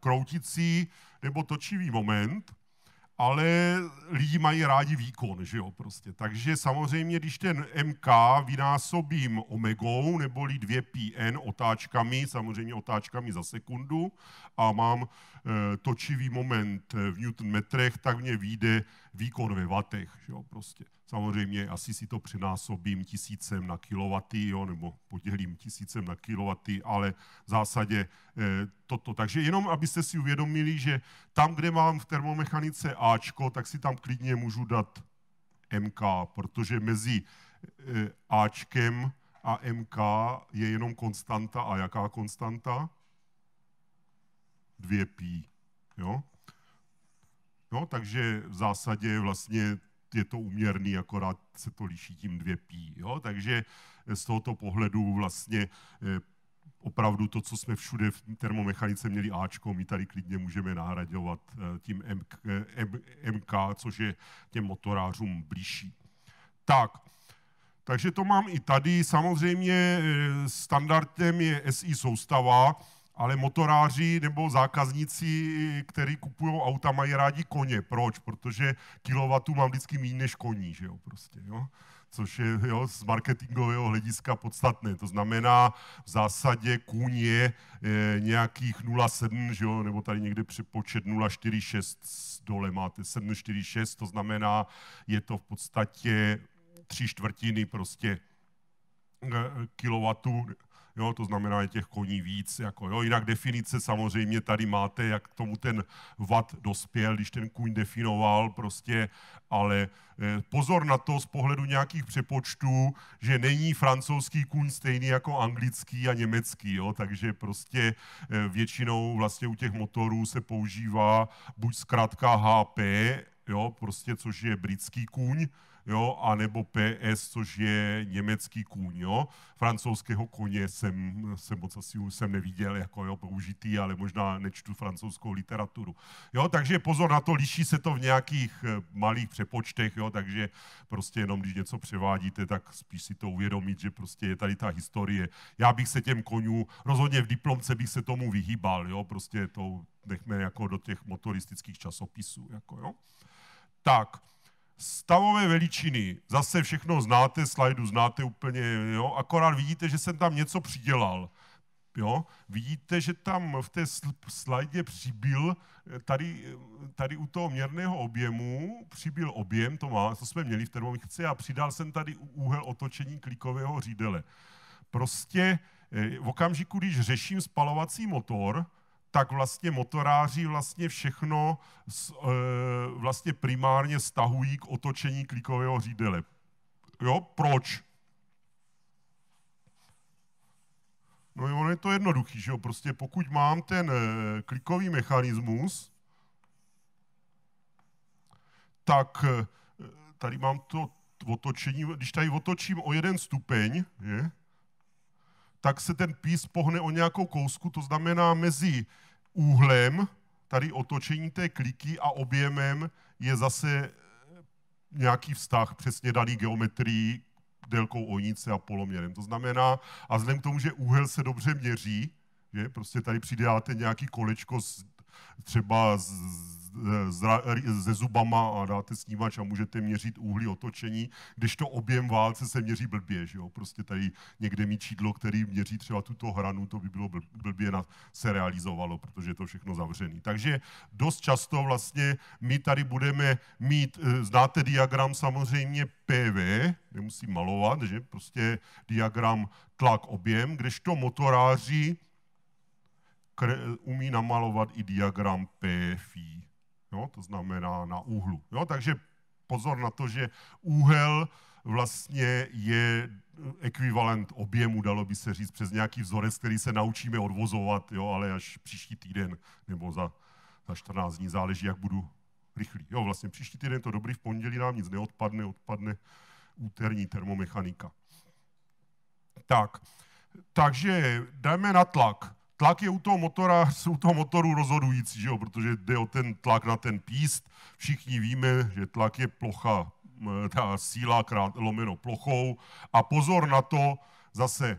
kroutící nebo točivý moment, ale lidi mají rádi výkon, že jo, prostě. Takže samozřejmě, když ten MK vynásobím omegou, neboli 2 PN otáčkami, samozřejmě otáčkami za sekundu, a mám e, točivý moment v newtonmetrech, tak mě vyjde výkon ve vatech, že jo, prostě. Samozřejmě asi si to přenásobím tisícem na kilowaty, jo, nebo podělím tisícem na kilowaty, ale v zásadě e, toto. Takže jenom, abyste si uvědomili, že tam, kde mám v termomechanice Ačko, tak si tam klidně můžu dát MK, protože mezi e, Ačkem a MK je jenom konstanta. A jaká konstanta? 2 pi. Jo? No, takže v zásadě vlastně je to uměrný, akorát se to liší tím dvě pí. Jo? Takže eh, z tohoto pohledu vlastně eh, opravdu to, co jsme všude v termomechanice měli Ačko, my tady klidně můžeme nahradovat eh, tím MK, MK což je těm motorářům blížší. Tak, takže to mám i tady. Samozřejmě standardem je SI soustava, ale motoráři nebo zákazníci, kteří kupují auta, mají rádi koně. Proč? Protože kilowatů mám vždycky méně než koní, že jo, prostě, jo? což je jo, z marketingového hlediska podstatné. To znamená, v zásadě kůň je, je nějakých 0,7, že jo, nebo tady někde přepočet 0,46 dole máte 7,46, to znamená, je to v podstatě tři čtvrtiny prostě eh, kilowatů jo, to znamená je těch koní víc, jako, jo, jinak definice samozřejmě tady máte, jak k tomu ten vat dospěl, když ten kůň definoval prostě, ale eh, pozor na to z pohledu nějakých přepočtů, že není francouzský kůň stejný jako anglický a německý, jo? takže prostě eh, většinou vlastně u těch motorů se používá buď zkrátka HP, jo, prostě, což je britský kůň, jo, anebo PS, což je německý kůň, jo. Francouzského koně jsem, jsem moc asi jsem neviděl, jako jo, použitý, ale možná nečtu francouzskou literaturu. Jo, takže pozor na to, liší se to v nějakých eh, malých přepočtech, jo, takže prostě jenom když něco převádíte, tak spíš si to uvědomit, že prostě je tady ta historie. Já bych se těm konňů, rozhodně v diplomce bych se tomu vyhýbal, jo, prostě to nechme jako do těch motoristických časopisů, jako jo. Tak, Stavové veličiny, zase všechno znáte, slajdu znáte úplně, jo? akorát vidíte, že jsem tam něco přidělal. Jo? Vidíte, že tam v té slajdě přibyl, tady, tady u toho měrného objemu, přibyl objem, to má, co jsme měli v termomice, a přidal jsem tady úhel otočení klikového řídele. Prostě eh, v okamžiku, když řeším spalovací motor, tak vlastně motoráři vlastně všechno eh, vlastně primárně stahují k otočení klikového řídele. Jo, proč? No ono je to jednoduchý, že jo, prostě pokud mám ten eh, klikový mechanismus, tak eh, tady mám to otočení, když tady otočím o jeden stupeň, je, tak se ten pís pohne o nějakou kousku, to znamená mezi úhlem, tady otočení té kliky a objemem je zase eh, nějaký vztah přesně daný geometrií, délkou ojnice a poloměrem. To znamená, a vzhledem k tomu, že úhel se dobře měří, že prostě tady přidáte nějaký kolečko z, třeba z se zubama a dáte snímač a můžete měřit úhly otočení, když to objem válce se měří blbě, že jo? Prostě tady někde mít čídlo, který měří třeba tuto hranu, to by bylo blbě na, se realizovalo, protože je to všechno zavřený. Takže dost často vlastně my tady budeme mít, e, znáte diagram samozřejmě PV, nemusím malovat, že prostě diagram tlak objem, kdežto motoráři umí namalovat i diagram PFI jo, no, to znamená na úhlu. Jo, takže pozor na to, že úhel vlastně je ekvivalent objemu, dalo by se říct, přes nějaký vzorec, který se naučíme odvozovat, jo, ale až příští týden nebo za, za 14 dní, záleží, jak budu rychlý. Jo, vlastně příští týden to dobrý, v pondělí nám nic neodpadne, odpadne úterní termomechanika. Tak, takže jdeme na tlak tlak je u toho, motora, u toho motoru rozhodující, že jo? protože jde o ten tlak na ten píst. Všichni víme, že tlak je plocha, ta síla krát lomeno plochou. A pozor na to, zase e,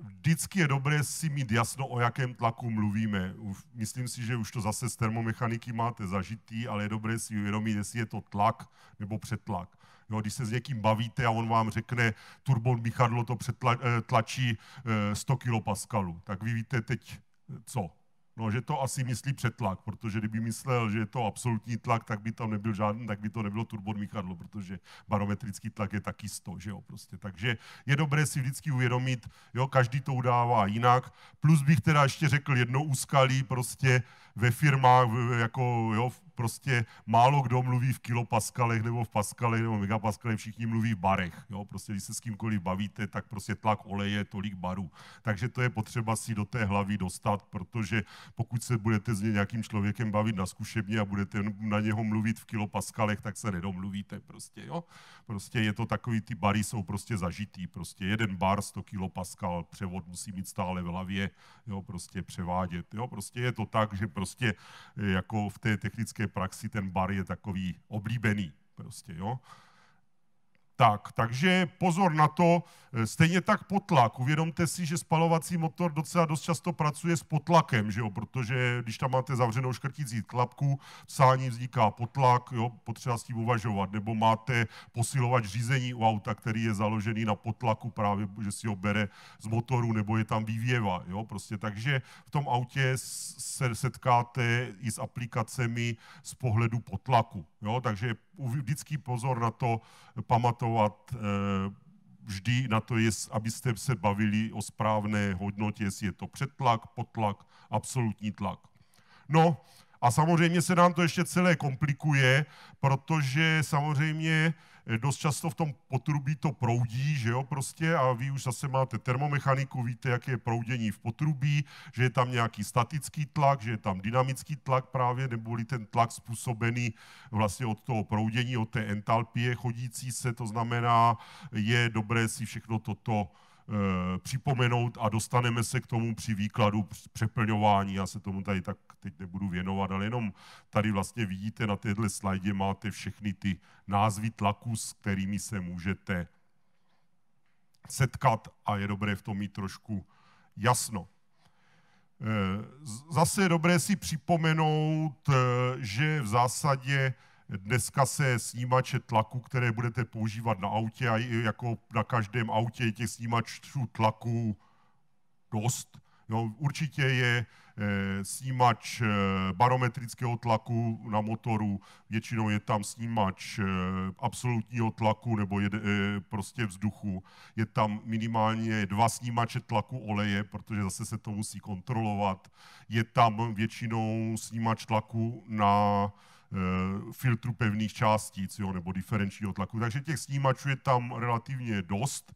vždycky je dobré si mít jasno, o jakém tlaku mluvíme. Myslím si, že už to zase z termomechaniky máte zažitý, ale je dobré si uvědomit, jestli je to tlak nebo přetlak. Jo, když se s někým bavíte a on vám řekne, turbon Michadlo to eh, tlačí 100 eh, kilopaskalů, tak vy víte teď eh, co. No, že to asi myslí přetlak, protože kdyby myslel, že je to absolutní tlak, tak by tam nebyl žádný, tak by to nebylo turbomíchadlo, protože barometrický tlak je taky 100, že jo, prostě. Takže je dobré si vždycky uvědomit, jo, každý to udává jinak. Plus bych teda ještě řekl jedno úskalí prostě ve firmách, jako jo, v prostě málo kdo mluví v kilopaskalech nebo v paskalech nebo megapaskalech, všichni mluví v barech. Jo? Prostě když se s kýmkoliv bavíte, tak prostě tlak oleje tolik barů. Takže to je potřeba si do té hlavy dostat, protože pokud se budete s nějakým člověkem bavit na zkušebně a budete na něho mluvit v kilopaskalech, tak se nedomluvíte prostě. Jo? Prostě je to takový, ty bary jsou prostě zažitý. Prostě jeden bar 100 kilopaskal, převod musí mít stále v hlavě, jo? prostě převádět. Jo? Prostě je to tak, že prostě jako v té technické praxi ten bar je takový oblíbený. Prostě, jo? Tak, takže pozor na to, eh, stejně tak potlak. Uvědomte si, že spalovací motor docela dost často pracuje s potlakem, že jo? protože když tam máte zavřenou škrtící klapku, sání vzniká potlak, jo? potřeba s tím uvažovat, nebo máte posilovat řízení u auta, který je založený na potlaku právě, že si ho bere z motoru, nebo je tam vývěva. Jo? Prostě takže v tom autě se setkáte i s aplikacemi z pohledu potlaku. Jo? Takže vždycky pozor na to eh, pamatovat eh, vždy na to, abyste se bavili o správné hodnotě, jestli je to přetlak, potlak, absolutní tlak. No a samozřejmě se nám to ještě celé komplikuje, protože samozřejmě dost často v tom potrubí to proudí, že jo, prostě, a vy už zase máte termomechaniku, víte, jak je proudění v potrubí, že je tam nějaký statický tlak, že je tam dynamický tlak právě, neboli ten tlak způsobený vlastně od toho proudění, od té entalpie chodící se, to znamená, je dobré si všechno toto Eh, připomenout a dostaneme se k tomu při výkladu přeplňování. Já se tomu tady tak teď nebudu věnovat, ale jenom tady vlastně vidíte na téhle slajdě máte všechny ty názvy tlaků, s kterými se můžete setkat a je dobré v tom mít trošku jasno. Eh, zase je dobré si připomenout, eh, že v zásadě Dneska se snímače tlaku, které budete používat na autě, a jako na každém autě je těch snímačů tlaku dost. Jo, určitě je e, snímač e, barometrického tlaku na motoru, většinou je tam snímač e, absolutního tlaku nebo jed, prostě vzduchu. Je tam minimálně dva snímače tlaku oleje, protože zase se to musí kontrolovat. Je tam většinou snímač tlaku na Eh, filtru pevných částic jo, nebo diferenčního tlaku. Takže těch snímačů je tam relativně dost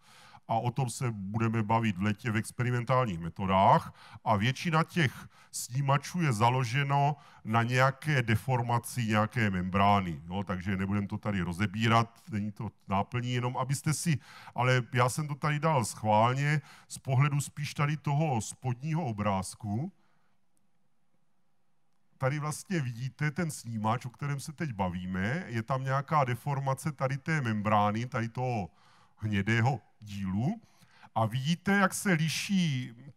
a o tom se budeme bavit v letě v experimentálních metodách. A většina těch snímačů je založeno na nějaké deformaci nějaké membrány. Jo? Takže nebudeme to tady rozebírat, není to náplní, jenom abyste si, ale já jsem to tady dal schválně z pohledu spíš tady toho spodního obrázku, tady vlastně vidíte ten snímač, o kterém se teď bavíme, je tam nějaká deformace tady té membrány, tady toho hnědého dílu a vidíte, jak se liší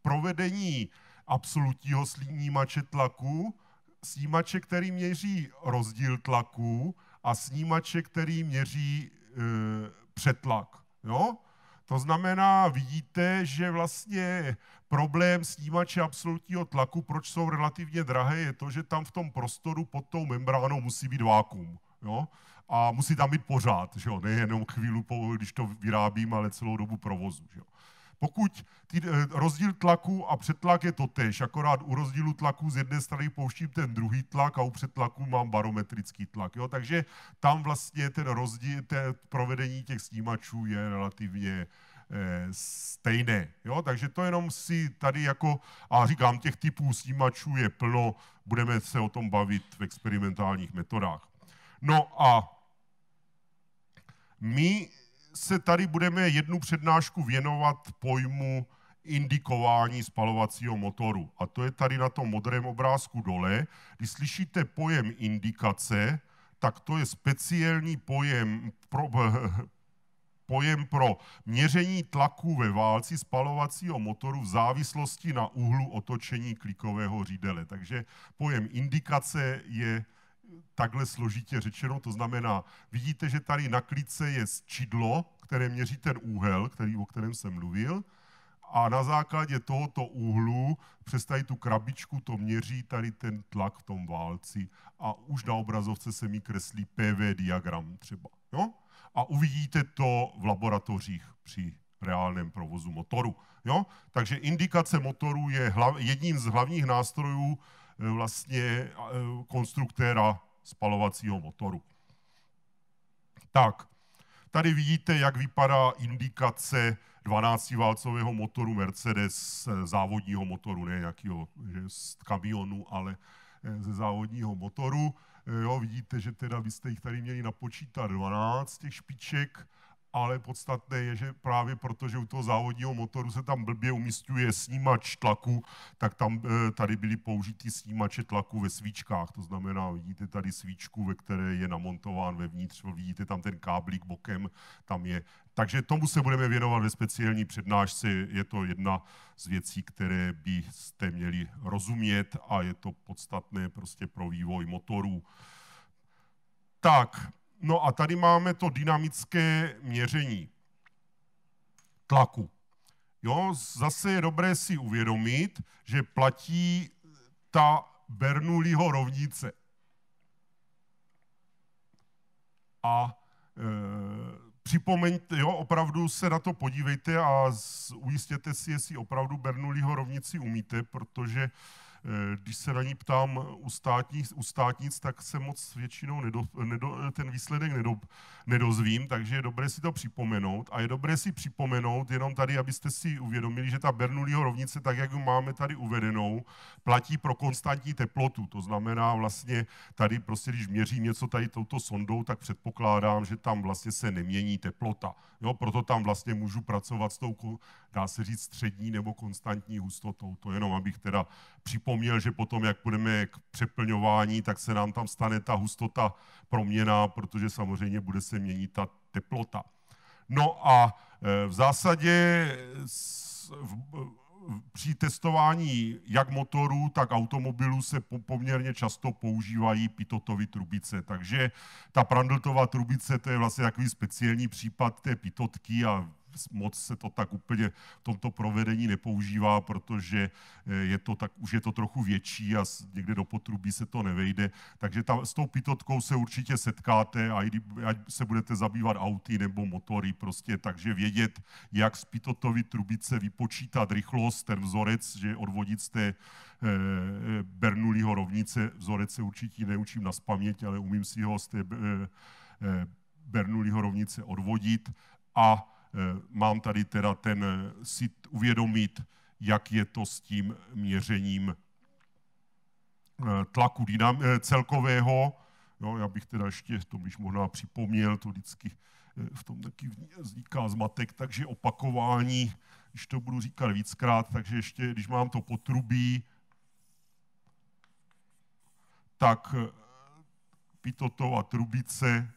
provedení absolutního snímače tlaku, snímače, který měří rozdíl tlaku a snímače, který měří e, přetlak. Jo? To znamená, vidíte, že vlastně problém snímače absolutního tlaku, proč jsou relativně drahé, je to, že tam v tom prostoru pod tou membránou musí být vákum. Jo? A musí tam být pořád, že jo? nejenom chvíli, když to vyrábím, ale celou dobu provozu. Že jo? Pokud tý, eh, rozdíl tlaku a přetlak je totéž, akorát u rozdílu tlaku z jedné strany pouštím ten druhý tlak a u přetlaku mám barometrický tlak. Jo? Takže tam vlastně ten rozdíl, ten provedení těch snímačů je relativně eh, stejné. Jo? Takže to jenom si tady jako, a říkám, těch typů snímačů je plno, budeme se o tom bavit v experimentálních metodách. No a my se tady budeme jednu přednášku věnovat pojmu indikování spalovacího motoru. A to je tady na tom modrém obrázku dole. Když slyšíte pojem indikace, tak to je speciální pojem pro, *laughs* pojem pro měření tlaku ve válci spalovacího motoru v závislosti na úhlu otočení klikového řídele. Takže pojem indikace je takhle složitě řečeno, to znamená, vidíte, že tady na klíce je čidlo, které měří ten úhel, který, o kterém jsem mluvil, a na základě tohoto úhlu přes tady tu krabičku to měří tady ten tlak v tom válci a už na obrazovce se mi kreslí PV diagram třeba. Jo? A uvidíte to v laboratořích při reálném provozu motoru. Jo? Takže indikace motoru je jedním z hlavních nástrojů E, vlastně e, konstruktéra spalovacího motoru. Tak, tady vidíte, jak vypadá indikace 12-válcového motoru Mercedes, e, závodního motoru, ne nějakého z kamionu, ale ze závodního motoru. Jo, vidíte, že teda byste jich tady měli napočítat 12 těch špiček, ale podstatné je, že právě protože u toho závodního motoru se tam blbě umistuje snímač tlaku, tak tam eh, tady byly použity snímače tlaku ve svíčkách. To znamená, vidíte tady svíčku, ve které je namontován vevnitř, vidíte tam ten káblík bokem, tam je. Takže tomu se budeme věnovat ve speciální přednášce. Je to jedna z věcí, které byste měli rozumět a je to podstatné prostě pro vývoj motorů. Tak, No a tady máme to dynamické měření tlaku. Jo, zase je dobré si uvědomit, že platí ta Bernoulliho rovnice. A e, připomeňte, jo, opravdu se na to podívejte a z, ujistěte si, jestli opravdu Bernoulliho rovnici umíte, protože e, Eh, když se na ní ptám u, státní, u státnic, tak se moc většinou nedo, nedo, ten výsledek nedo, nedozvím, takže je dobré si to připomenout. A je dobré si připomenout jenom tady, abyste si uvědomili, že ta Bernoulliho rovnice, tak jak ji máme tady uvedenou, platí pro konstantní teplotu. To znamená vlastně tady prostě, když měřím něco tady touto sondou, tak předpokládám, že tam vlastně se nemění teplota. Jo, proto tam vlastně můžu pracovat s tou dá se říct, střední nebo konstantní hustotou. To jenom, abych teda připomněl, že potom, jak budeme k přeplňování, tak se nám tam stane ta hustota proměná, protože samozřejmě bude se měnit ta teplota. No a e, v zásadě při testování jak motorů, tak automobilů se poměrně často používají pitotovy trubice. Takže ta Prandltova trubice to je vlastně takový speciální případ té pitotky a moc se to tak úplně v tomto provedení nepoužívá, protože eh, je to tak, už je to trochu větší a někde do potrubí se to nevejde. Takže ta, s tou pitotkou se určitě setkáte, a ať se budete zabývat auty nebo motory, prostě takže vědět, jak z pitotovy trubice vypočítat rychlost, ten vzorec, že odvodit z té eh, eh, Bernoulliho rovnice, vzorec se určitě neučím na spaměť, ale umím si ho z té Bernoulliho rovnice odvodit a Eh, mám tady teda ten eh, si uvědomit, jak je to s tím měřením eh, tlaku dynam, celkového. No, já bych teda ještě, to bych možná připomněl, to vždycky v tom taky vzniká zmatek, takže opakování, když to budu říkat víckrát, takže ještě, když mám to potrubí, tak pitotová trubice,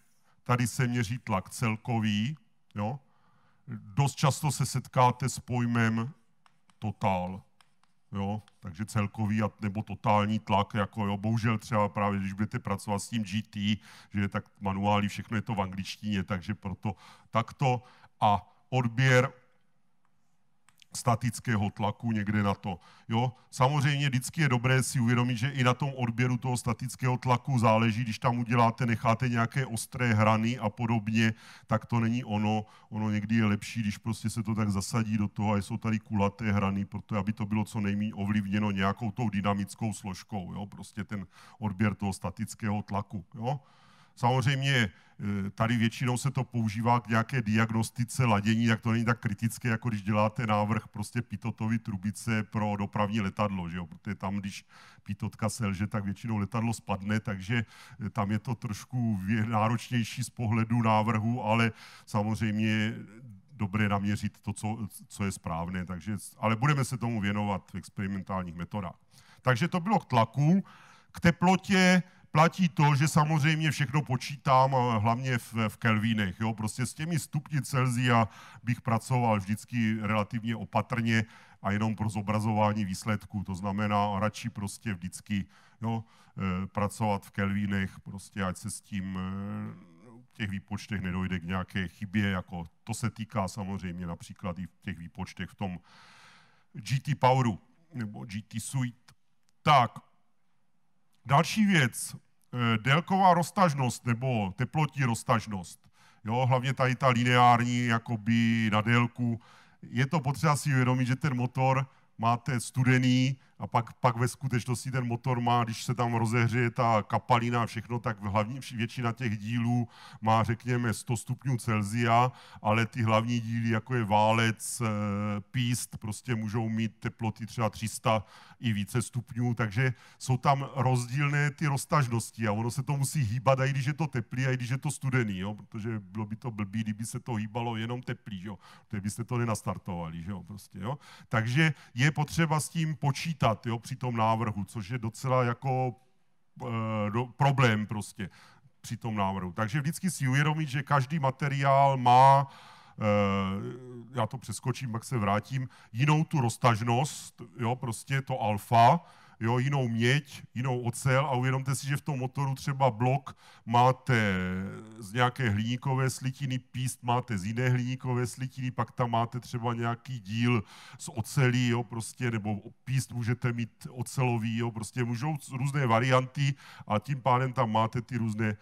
tady se měří tlak celkový, jo? Dost často se setkáte s pojmem totál. Jo? Takže celkový a, nebo totální tlak, jako jo, bohužel třeba právě, když budete pracovat s tím GT, že je tak manuální, všechno je to v angličtině, takže proto takto. A odběr statického tlaku někde na to. Jo? Samozřejmě vždycky je dobré si uvědomit, že i na tom odběru toho statického tlaku záleží, když tam uděláte, necháte nějaké ostré hrany a podobně, tak to není ono. Ono někdy je lepší, když prostě se to tak zasadí do toho a jsou tady kulaté hrany, proto aby to bylo co nejméně ovlivněno nějakou tou dynamickou složkou, jo? prostě ten odběr toho statického tlaku. Jo? Samozřejmě eh, tady většinou se to používá k nějaké diagnostice ladění, tak to není tak kritické, jako když děláte návrh prostě pitotový trubice pro dopravní letadlo, že jo? protože tam, když pitotka selže, tak většinou letadlo spadne, takže eh, tam je to trošku náročnější z pohledu návrhu, ale samozřejmě dobré naměřit to, co, co je správné, takže, ale budeme se tomu věnovat v experimentálních metodách. Takže to bylo k tlaku, k teplotě, platí to, že samozřejmě všechno počítám, hlavně v, v Kelvínech. Jo? Prostě s těmi stupni Celzia bych pracoval vždycky relativně opatrně a jenom pro zobrazování výsledků. To znamená radši prostě vždycky jo, e, pracovat v Kelvínech, prostě ať se s tím e, v těch výpočtech nedojde k nějaké chybě. Jako to se týká samozřejmě například i v těch výpočtech v tom GT Poweru nebo GT Suite. Tak, Další věc, Eh, délková roztažnost nebo teplotní roztažnost, jo, hlavně tady ta lineární jakoby na délku, je to potřeba si uvědomit, že ten motor máte studený a pak, pak ve skutečnosti ten motor má, když se tam rozehřeje ta kapalina a všechno, tak hlavní většina těch dílů má, řekněme, 100 stupňů Celzia, ale ty hlavní díly, jako je válec, eh, píst, prostě můžou mít teploty třeba 300 i více stupňů, takže jsou tam rozdílné ty roztažnosti a ono se to musí hýbat, a i když je to teplý, a i když je to studený, jo? protože bylo by to blbý, kdyby se to hýbalo jenom teplý, jo? protože byste to nenastartovali, jo? Prostě, jo? takže je potřeba s tím počítat zeptat jo, při tom návrhu, což je docela jako e, do, problém prostě při tom návrhu. Takže vždycky si uvědomit, že každý materiál má, e, já to přeskočím, pak se vrátím, jinou tu roztažnost, jo, prostě to alfa, jo, jinou měď, jinou ocel a uvědomte si, že v tom motoru třeba blok máte z nějaké hliníkové slitiny, píst máte z jiné hliníkové slitiny, pak tam máte třeba nějaký díl z ocelí, jo, prostě, nebo píst můžete mít ocelový, jo, prostě můžou různé varianty a tím pádem tam máte ty různé eh,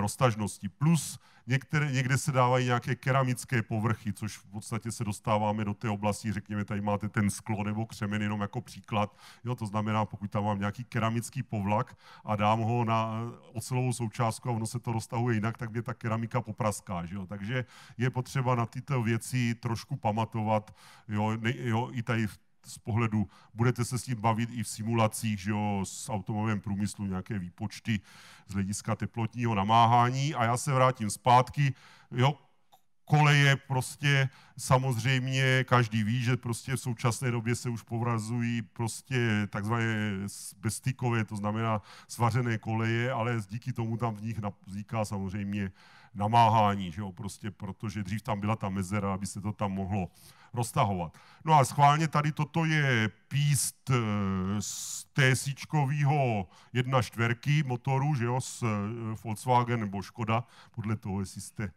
roztažnosti. Plus Některé, někde se dávají nějaké keramické povrchy, což v podstatě se dostáváme do té oblasti, řekněme, tady máte ten sklo nebo křemen jenom jako příklad. Jo, to znamená, pokud tam mám nějaký keramický povlak a dám ho na ocelovou součástku a ono se to roztahuje jinak, tak mě ta keramika popraská. Že jo? Takže je potřeba na tyto věci trošku pamatovat. Jo, ne, jo, I tady v z pohledu, budete se s tím bavit i v simulacích, že jo, s automobilovém průmyslu nějaké výpočty z hlediska teplotního namáhání a já se vrátím zpátky, jo, koleje prostě samozřejmě každý ví, že prostě v současné době se už povrazují prostě takzvané bestykové, to znamená svařené koleje, ale díky tomu tam v nich vzniká samozřejmě namáhání, že jo, prostě protože dřív tam byla ta mezera, aby se to tam mohlo roztahovat. No a schválně tady toto je píst eh, z TSIčkovýho jedna čtverky motoru, že jo, z eh, Volkswagen nebo Škoda, podle toho, jestli jste eh,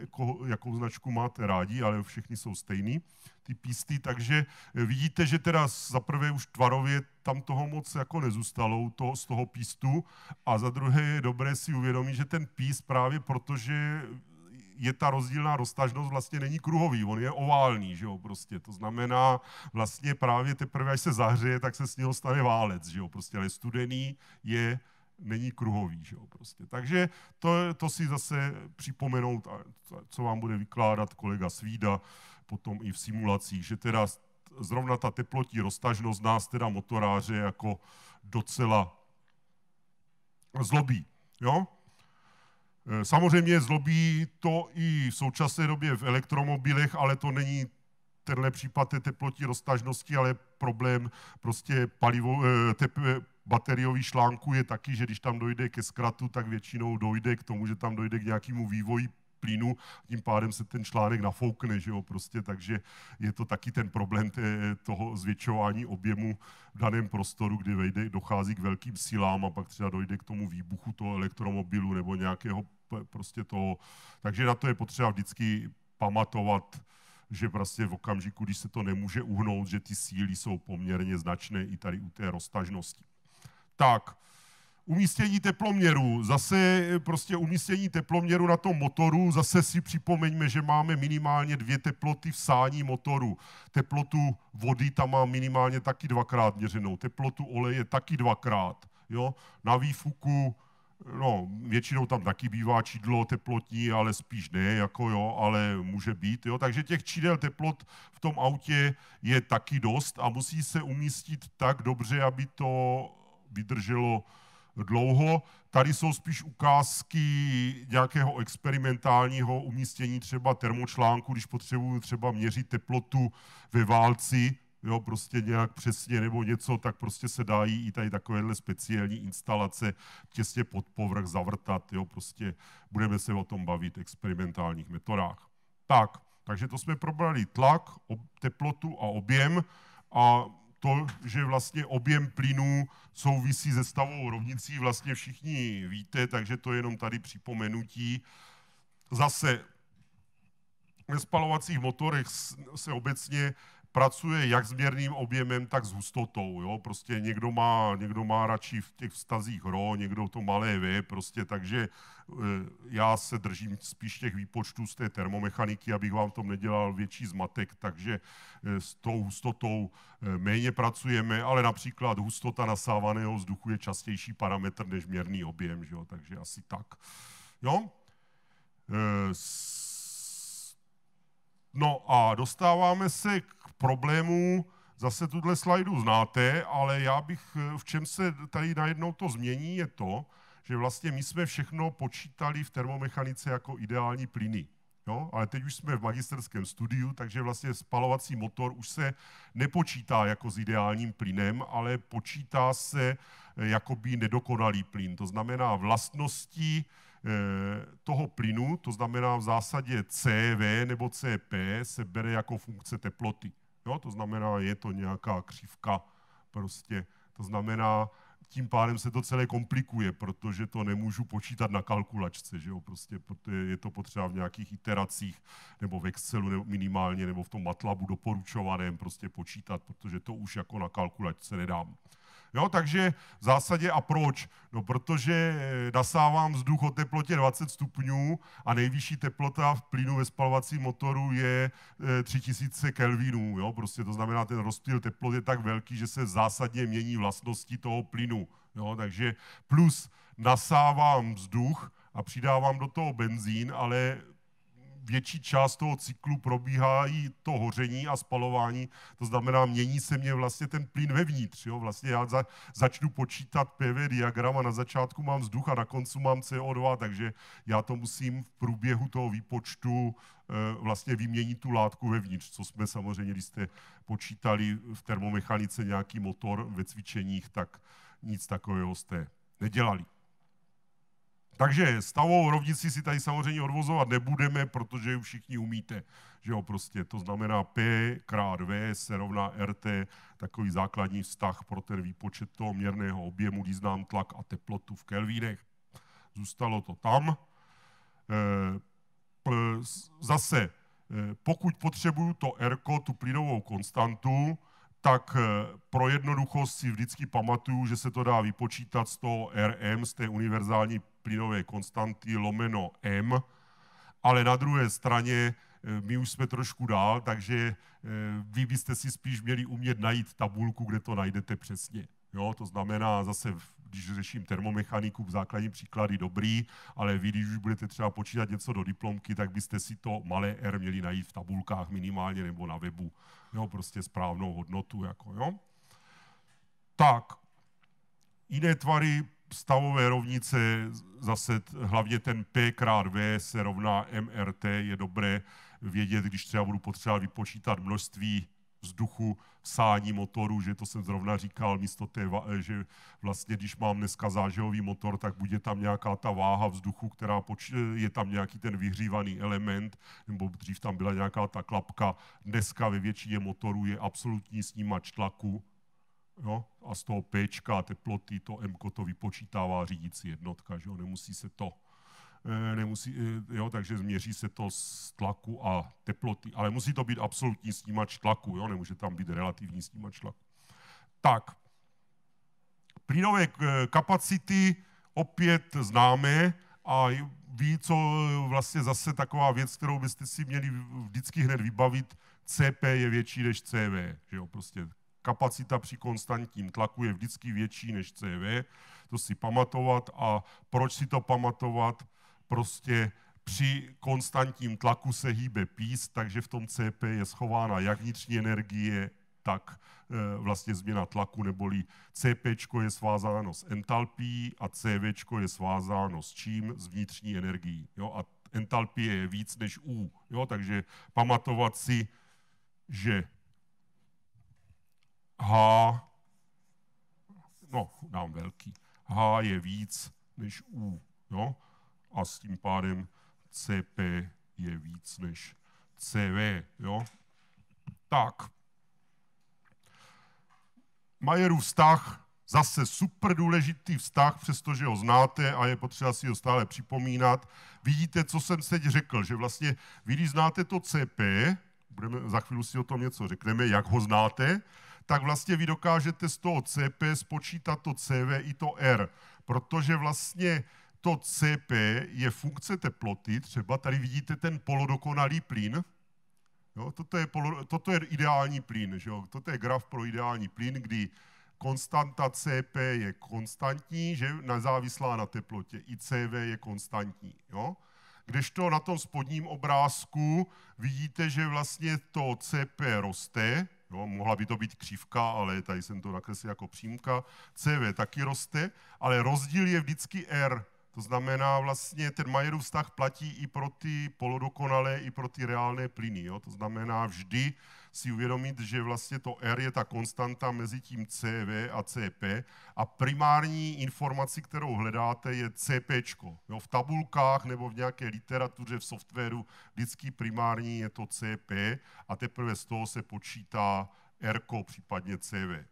jako, jakou značku máte rádi, ale všechny jsou stejný, ty písty, takže vidíte, že teda zaprvé už tvarově tam toho moc jako nezůstalo to z toho pístu a za druhé je dobré si uvědomit, že ten píst právě protože je ta rozdílná roztažnost vlastně není kruhový, on je oválný, že jo, prostě. To znamená vlastně právě teprve, až se zahřeje, tak se z něho stane válec, že jo, prostě. Ale studený je není kruhový, že jo, prostě. Takže to, to si zase připomenout, co vám bude vykládat kolega Svída potom i v simulacích, že teda zrovna ta teplotí roztažnost nás teda motoráře jako docela zlobí, jo. Eh, samozřejmě zlobí to i v současné době v elektromobilech, ale to není tenhle případ té teplotní roztažnosti, ale problém prostě palivo, eh, tep, eh, bateriový šlánku je taky, že když tam dojde ke zkratu, tak většinou dojde k tomu, že tam dojde k nějakému vývoji plynu, tím pádem se ten článek nafoukne, že jo, prostě, takže je to taky ten problém té, toho zvětšování objemu v daném prostoru, kdy vejde, dochází k velkým silám a pak třeba dojde k tomu výbuchu toho elektromobilu nebo nějakého prostě to, Takže na to je potřeba vždycky pamatovat, že prostě v okamžiku, když se to nemůže uhnout, že ty síly jsou poměrně značné i tady u té roztažnosti. Tak, umístění teploměru. Zase prostě umístění teploměru na tom motoru. Zase si připomeňme, že máme minimálně dvě teploty v sání motoru. Teplotu vody tam má minimálně taky dvakrát měřenou. Teplotu oleje taky dvakrát. Jo? Na výfuku No, většinou tam taky bývá čidlo teplotní, ale spíš ne, jako jo, ale může být, jo. Takže těch čidel teplot v tom autě je taky dost a musí se umístit tak dobře, aby to vydrželo dlouho. Tady jsou spíš ukázky nějakého experimentálního umístění třeba termočlánku, když potřebuju třeba měřit teplotu ve válci, jo, prostě nějak přesně nebo něco, tak prostě se dají i tady takovéhle speciální instalace těsně pod povrch zavrtat, jo, prostě budeme se o tom bavit experimentálních metodách. Tak, takže to jsme probrali tlak, teplotu a objem a to, že vlastně objem plynů souvisí se stavou rovnicí, vlastně všichni víte, takže to je jenom tady připomenutí. Zase ve spalovacích motorech se obecně pracuje jak s měrným objemem, tak s hustotou. Jo? Prostě někdo má, někdo má radši v těch vztazích ro, někdo to malé ví. prostě takže e, já se držím spíš těch výpočtů z té termomechaniky, abych vám tom nedělal větší zmatek, takže e, s tou hustotou e, méně pracujeme, ale například hustota nasávaného vzduchu je častější parametr než měrný objem, že jo? takže asi tak. Jo? S No a dostáváme se k problému, zase tuhle slajdu znáte, ale já bych, eh, v čem se tady najednou to změní, je to, že vlastně my jsme všechno počítali v termomechanice jako ideální plyny. Jo? Ale teď už jsme v magisterském studiu, takže vlastně spalovací motor už se nepočítá jako s ideálním plynem, ale počítá se jako nedokonalý plyn. To znamená vlastnosti, Eh, toho plynu, to znamená v zásadě CV nebo CP, se bere jako funkce teploty. Jo, to znamená, je to nějaká křivka prostě. To znamená, tím pádem se to celé komplikuje, protože to nemůžu počítat na kalkulačce, že jo, prostě, protože je to potřeba v nějakých iteracích nebo v Excelu nebo minimálně, nebo v tom MATLABu doporučovaném prostě počítat, protože to už jako na kalkulačce nedám. Jo, takže v zásadě a proč? No, protože eh, nasávám vzduch o teplotě 20 stupňů a nejvyšší teplota v plynu ve spalovacím motoru je 3000 eh, kelvinů. Jo? Prostě to znamená, ten rozptyl teplot je tak velký, že se zásadně mění vlastnosti toho plynu. Jo? Takže plus nasávám vzduch, a přidávám do toho benzín, ale větší část toho cyklu probíhá i to hoření a spalování, to znamená, mění se mě vlastně ten plyn vevnitř. Jo? Vlastně já za, začnu počítat PV diagram a na začátku mám vzduch a na koncu mám CO2, takže já to musím v průběhu toho výpočtu eh, vlastně vyměnit tu látku vevnitř, co jsme samozřejmě, když jste počítali v termomechanice nějaký motor ve cvičeních, tak nic takového jste nedělali. Takže stavovou rovnici si tady samozřejmě odvozovat nebudeme, protože ji všichni umíte. Že jo, prostě to znamená P krát V se rovná RT, takový základní vztah pro ten výpočet toho měrného objemu, když znám tlak a teplotu v kelvínech. Zůstalo to tam. Eh, zase, eh, pokud potřebuju to R, tu plynovou konstantu, tak eh, pro jednoduchost si vždycky pamatuju, že se to dá vypočítat z toho RM, z té univerzální plynové konstanty lomeno M, ale na druhé straně eh, my už jsme trošku dál, takže eh, vy byste si spíš měli umět najít tabulku, kde to najdete přesně. Jo, to znamená zase, když řeším termomechaniku, v základní příklady dobrý, ale vy, když už budete třeba počítat něco do diplomky, tak byste si to malé R měli najít v tabulkách minimálně nebo na webu. Jo, prostě správnou hodnotu. Jako, jo. Tak, jiné tvary stavové rovnice, zase hlavně ten P krát V se rovná MRT, je dobré vědět, když třeba budu potřebovat vypočítat množství vzduchu, v sání motoru, že to jsem zrovna říkal místo té, že vlastně když mám dneska zážehový motor, tak bude tam nějaká ta váha vzduchu, která je tam nějaký ten vyhřívaný element, nebo dřív tam byla nějaká ta klapka. Dneska ve většině motorů je absolutní snímač tlaku, Jo? A z toho P teploty to M to vypočítává řídící jednotka, že jo? nemusí se to eh, nemusí, eh, jo, takže změří se to z tlaku a teploty, ale musí to být absolutní snímač tlaku, jo, nemůže tam být relativní snímač tlaku. Tak, plynové eh, kapacity opět známe a ví, co vlastně zase taková věc, kterou byste si měli vždycky hned vybavit, CP je větší než CV, že jo, prostě kapacita při konstantním tlaku je vždycky větší než CV, to si pamatovat a proč si to pamatovat, prostě při konstantním tlaku se hýbe pís, takže v tom CP je schována jak vnitřní energie, tak eh, vlastně změna tlaku, neboli CP je svázáno s entalpií a CV je svázáno s čím? S vnitřní energií. Jo? A entalpie je víc než U, jo? takže pamatovat si, že H, no, dám velký, H je víc než U, jo? A s tím pádem CP je víc než CV, jo? Tak. Majerův vztah, zase super důležitý vztah, přestože ho znáte a je potřeba si ho stále připomínat. Vidíte, co jsem teď řekl, že vlastně vy, když znáte to CP, budeme, za chvíli si o tom něco řekneme, jak ho znáte, tak vlastně vy dokážete z toho CP spočítat to CV i to R, protože vlastně to CP je funkce teploty, třeba tady vidíte ten polodokonalý plyn, Jo, toto, je polo, toto je ideální plyn, že jo? toto je graf pro ideální plyn, kdy konstanta CP je konstantní, že nezávislá na teplotě, i CV je konstantní. Jo? Kdežto na tom spodním obrázku vidíte, že vlastně to CP roste, Jo, no, mohla by to být křivka, ale tady jsem to nakreslil jako přímka. CV taky roste, ale rozdíl je vždycky R. To znamená, vlastně ten Majerův vztah platí i pro ty polodokonalé, i pro ty reálné plyny. Jo? To znamená, vždy si uvědomit, že vlastně to R je ta konstanta mezi tím CV a CP a primární informaci, kterou hledáte, je CP. v tabulkách nebo v nějaké literatuře, v softwaru vždycky primární je to CP a teprve z toho se počítá R, případně CV.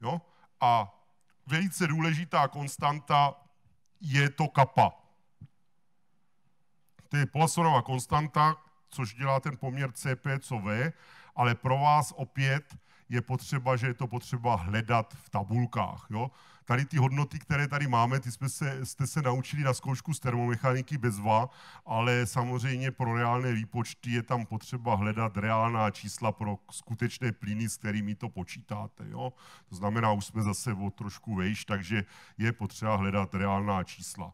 Jo? A velice důležitá konstanta je to kapa. To je Poissonova konstanta, což dělá ten poměr CP co V ale pro vás opět je potřeba, že je to potřeba hledat v tabulkách. Jo? Tady ty hodnoty, které tady máme, ty jsme se, jste se naučili na zkoušku z termomechaniky bezva, ale samozřejmě pro reálné výpočty je tam potřeba hledat reálná čísla pro skutečné plyny, s kterými to počítáte. Jo? To znamená, už jsme zase o trošku vejš, takže je potřeba hledat reálná čísla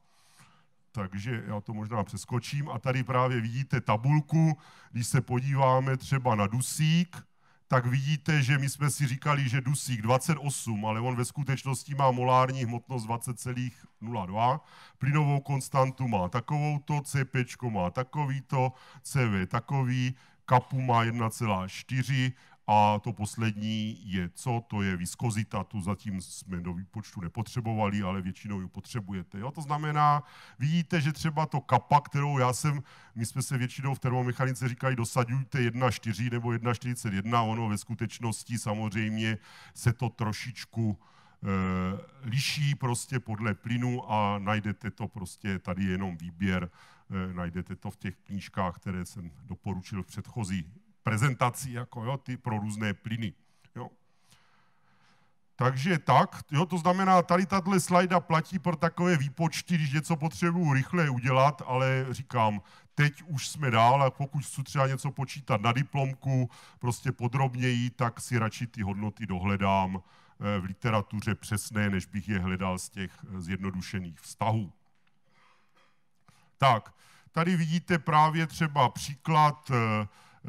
takže já to možná přeskočím. A tady právě vidíte tabulku, když se podíváme třeba na dusík, tak vidíte, že my jsme si říkali, že dusík 28, ale on ve skutečnosti má molární hmotnost 20,02, plynovou konstantu má takovouto, CP má takovýto, CV takový, kapu má a to poslední je co? To je viskozita, tu zatím jsme do výpočtu nepotřebovali, ale většinou ji potřebujete. Jo? To znamená, vidíte, že třeba to kapa, kterou já jsem, my jsme se většinou v termomechanice říkali, dosadujte 1,4 nebo 1,41, ono ve skutečnosti samozřejmě se to trošičku e, liší prostě podle plynu a najdete to prostě, tady jenom výběr, e, najdete to v těch knížkách, které jsem doporučil v předchozí prezentací, jako jo, ty pro různé plyny. Jo. Takže tak, jo, to znamená, tady tato slajda platí pro takové výpočty, když něco potřebuju rychle udělat, ale říkám, teď už jsme dál a pokud chci třeba něco počítat na diplomku, prostě podrobněji, tak si radši ty hodnoty dohledám eh, v literatuře přesné, než bych je hledal z těch eh, zjednodušených vztahů. Tak, tady vidíte právě třeba příklad eh, Eh,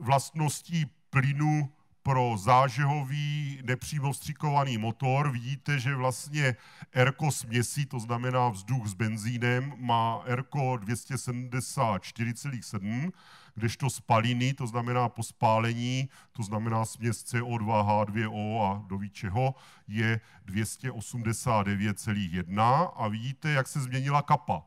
vlastností plynu pro zážehový nepřímostřikovaný motor. Vidíte, že vlastně Erko směsí, to znamená vzduch s benzínem, má Erko 274,7, kdežto spaliny, to znamená po spálení, to znamená směs CO2, H2O a do čeho, je 289,1 a vidíte, jak se změnila kapa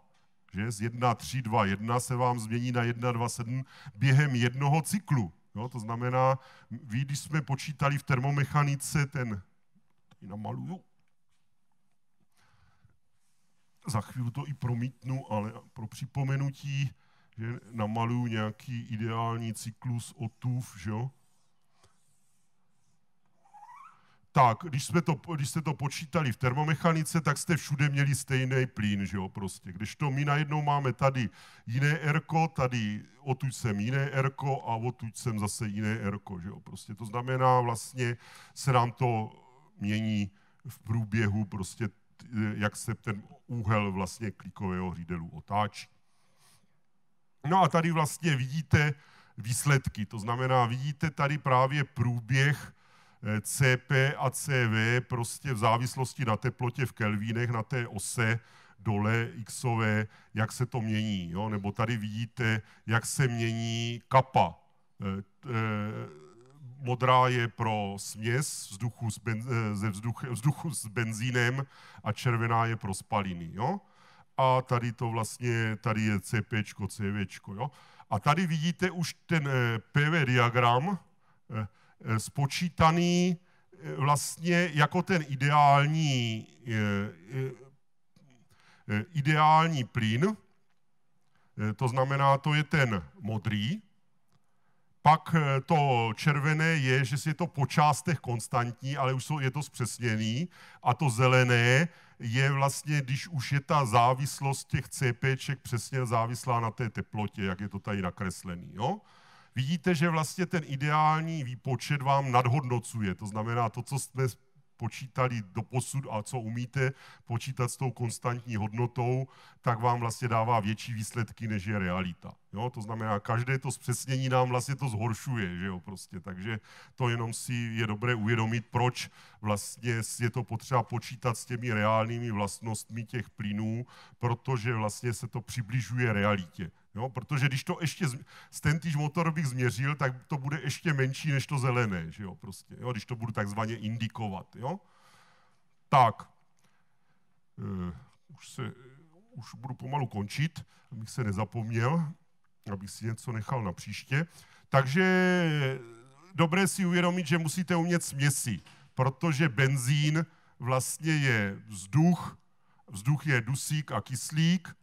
že z 1, 3, 2, 1 se vám změní na 1, 2, 7 během jednoho cyklu. Jo, to znamená, ví, když jsme počítali v termomechanice ten, tady namaluju, za chvíli to i promítnu, ale pro připomenutí, že namaluju nějaký ideální cyklus otův, že jo? tak když, jsme to, když jste to počítali v termomechanice, tak jste všude měli stejný plín, že jo, prostě. Když to my najednou máme tady jiné erko, tady otuď jsem jiné erko a otuď jsem zase jiné erko, že jo, prostě. To znamená vlastně se nám to mění v průběhu prostě, jak se ten úhel vlastně klikového hřídelu otáčí. No a tady vlastně vidíte výsledky, to znamená, vidíte tady právě průběh Eh, CP a CV prostě v závislosti na teplotě v kelvínech na té ose dole xové, jak se to mění. Jo? Nebo tady vidíte, jak se mění kapa. Eh, eh, modrá je pro směs vzduchu s, ben, ze vzduch, vzduchu s benzínem a červená je pro spaliny. Jo? A tady to vlastně, tady je CP, CV. Jo? A tady vidíte už ten PV diagram, Eh, spočítaný eh, vlastně jako ten ideální, eh, ideální plyn, to znamená, to je ten modrý, pak to červené je, že je to po částech konstantní, ale už je to zpřesněný. A to zelené je vlastně, když už je ta závislost těch CPček přesně závislá na té teplotě, jak je to tady nakreslený. Jo? vidíte, že vlastně ten ideální výpočet vám nadhodnocuje. To znamená, to, co jste počítali do posud a co umíte počítat s tou konstantní hodnotou, tak vám vlastně dává větší výsledky, než je realita. Jo? To znamená, každé to zpřesnění nám vlastně to zhoršuje, že jo, prostě. Takže to jenom si je dobré uvědomit, proč vlastně je to potřeba počítat s těmi reálnými vlastnostmi těch plynů, protože vlastně se to přibližuje realitě. Jo, protože když to ještě z ten týž motor bych změřil, tak to bude ještě menší než to zelené, že jo, prostě, jo, když to budu takzvaně indikovat. Jo. Tak, uh, už, se, už budu pomalu končit, abych se nezapomněl, abych si něco nechal na příště. Takže dobré si uvědomit, že musíte umět směsi, protože benzín vlastně je vzduch, vzduch je dusík a kyslík,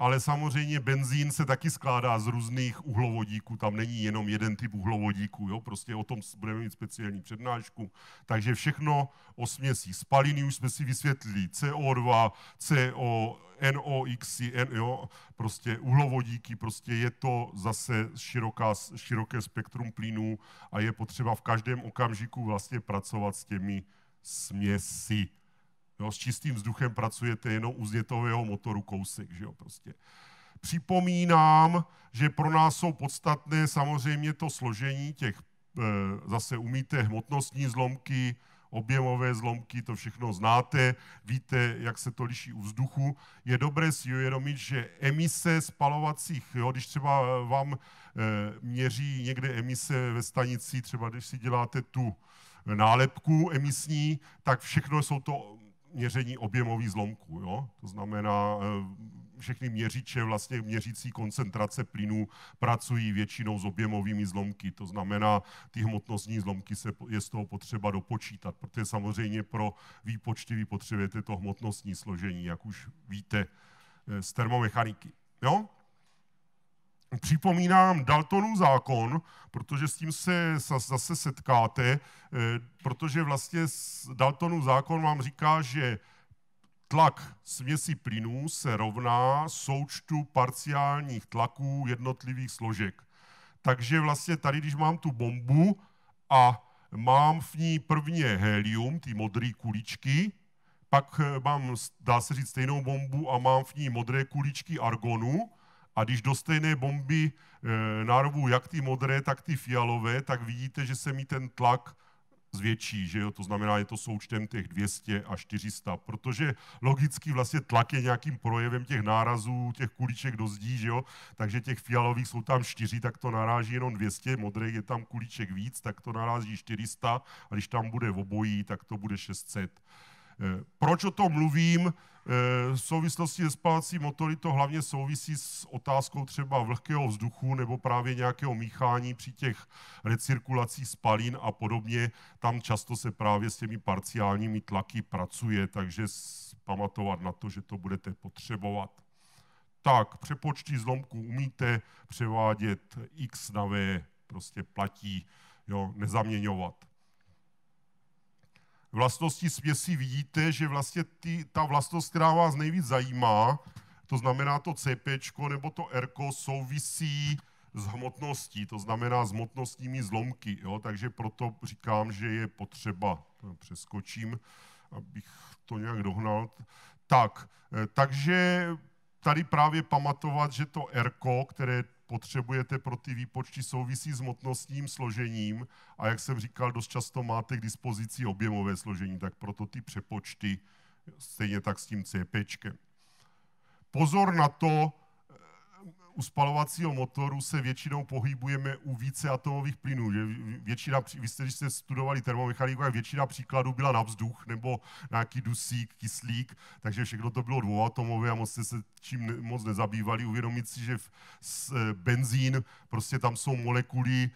ale samozřejmě benzín se taky skládá z různých uhlovodíků, tam není jenom jeden typ uhlovodíků, jo? prostě o tom budeme mít speciální přednášku. Takže všechno o směsí spaliny, už jsme si vysvětlili CO2, CO, NOX, N, jo? prostě uhlovodíky, prostě je to zase široká, široké spektrum plynů a je potřeba v každém okamžiku vlastně pracovat s těmi směsi. Jo, s čistým vzduchem pracujete jenom u znětového motoru kousek. Že jo, prostě. Připomínám, že pro nás jsou podstatné samozřejmě to složení těch, eh, zase umíte hmotnostní zlomky, objemové zlomky, to všechno znáte, víte, jak se to liší u vzduchu. Je dobré si uvědomit, že emise spalovacích, jo, když třeba vám eh, měří někde emise ve stanici, třeba když si děláte tu eh, nálepku emisní, tak všechno jsou to měření objemových zlomků. Jo? To znamená, eh, všechny měřiče, vlastně měřící koncentrace plynů pracují většinou s objemovými zlomky. To znamená, ty hmotnostní zlomky se, je z toho potřeba dopočítat, protože samozřejmě pro výpočty vy potřebujete to hmotnostní složení, jak už víte eh, z termomechaniky. Jo? připomínám Daltonův zákon, protože s tím se zase setkáte, eh, protože vlastně Daltonův zákon vám říká, že tlak směsi plynů se rovná součtu parciálních tlaků jednotlivých složek. Takže vlastně tady, když mám tu bombu a mám v ní prvně helium, ty modré kuličky, pak eh, mám, dá se říct, stejnou bombu a mám v ní modré kuličky argonu, a když do stejné bomby e, nárobu jak ty modré, tak ty fialové, tak vidíte, že se mi ten tlak zvětší, že jo? to znamená, je to součtem těch 200 a 400, protože logicky vlastně tlak je nějakým projevem těch nárazů, těch kuliček do zdí, že jo? takže těch fialových jsou tam 4, tak to naráží jenom 200, modré je tam kuliček víc, tak to naráží 400 a když tam bude v obojí, tak to bude 600. Eh, proč o tom mluvím? Eh, v souvislosti se spalací motory to hlavně souvisí s otázkou třeba vlhkého vzduchu nebo právě nějakého míchání při těch recirkulacích spalin a podobně. Tam často se právě s těmi parciálními tlaky pracuje, takže pamatovat na to, že to budete potřebovat. Tak, přepočty zlomků umíte převádět x na v, prostě platí, jo, nezaměňovat. Vlastnosti směsi vidíte, že vlastně ty, ta vlastnost, která vás nejvíc zajímá, to znamená to CP nebo to R, souvisí s hmotností, to znamená s hmotnostními zlomky. Jo? Takže proto říkám, že je potřeba, no, přeskočím, abych to nějak dohnal. Tak, eh, takže tady právě pamatovat, že to R, které potřebujete pro ty výpočty, souvisí s motnostním složením a jak jsem říkal, dost často máte k dispozici objemové složení, tak proto ty přepočty, stejně tak s tím CP. Pozor na to, u spalovacího motoru se většinou pohybujeme u více atomových plynů. Většina, vy jste, když jste studovali termomechaniku, jak většina příkladů byla na vzduch nebo nějaký dusík, kyslík, takže všechno to bylo dvouatomové a moc jste se čím moc nezabývali. Uvědomit si, že v, s, eh, benzín, prostě tam jsou molekuly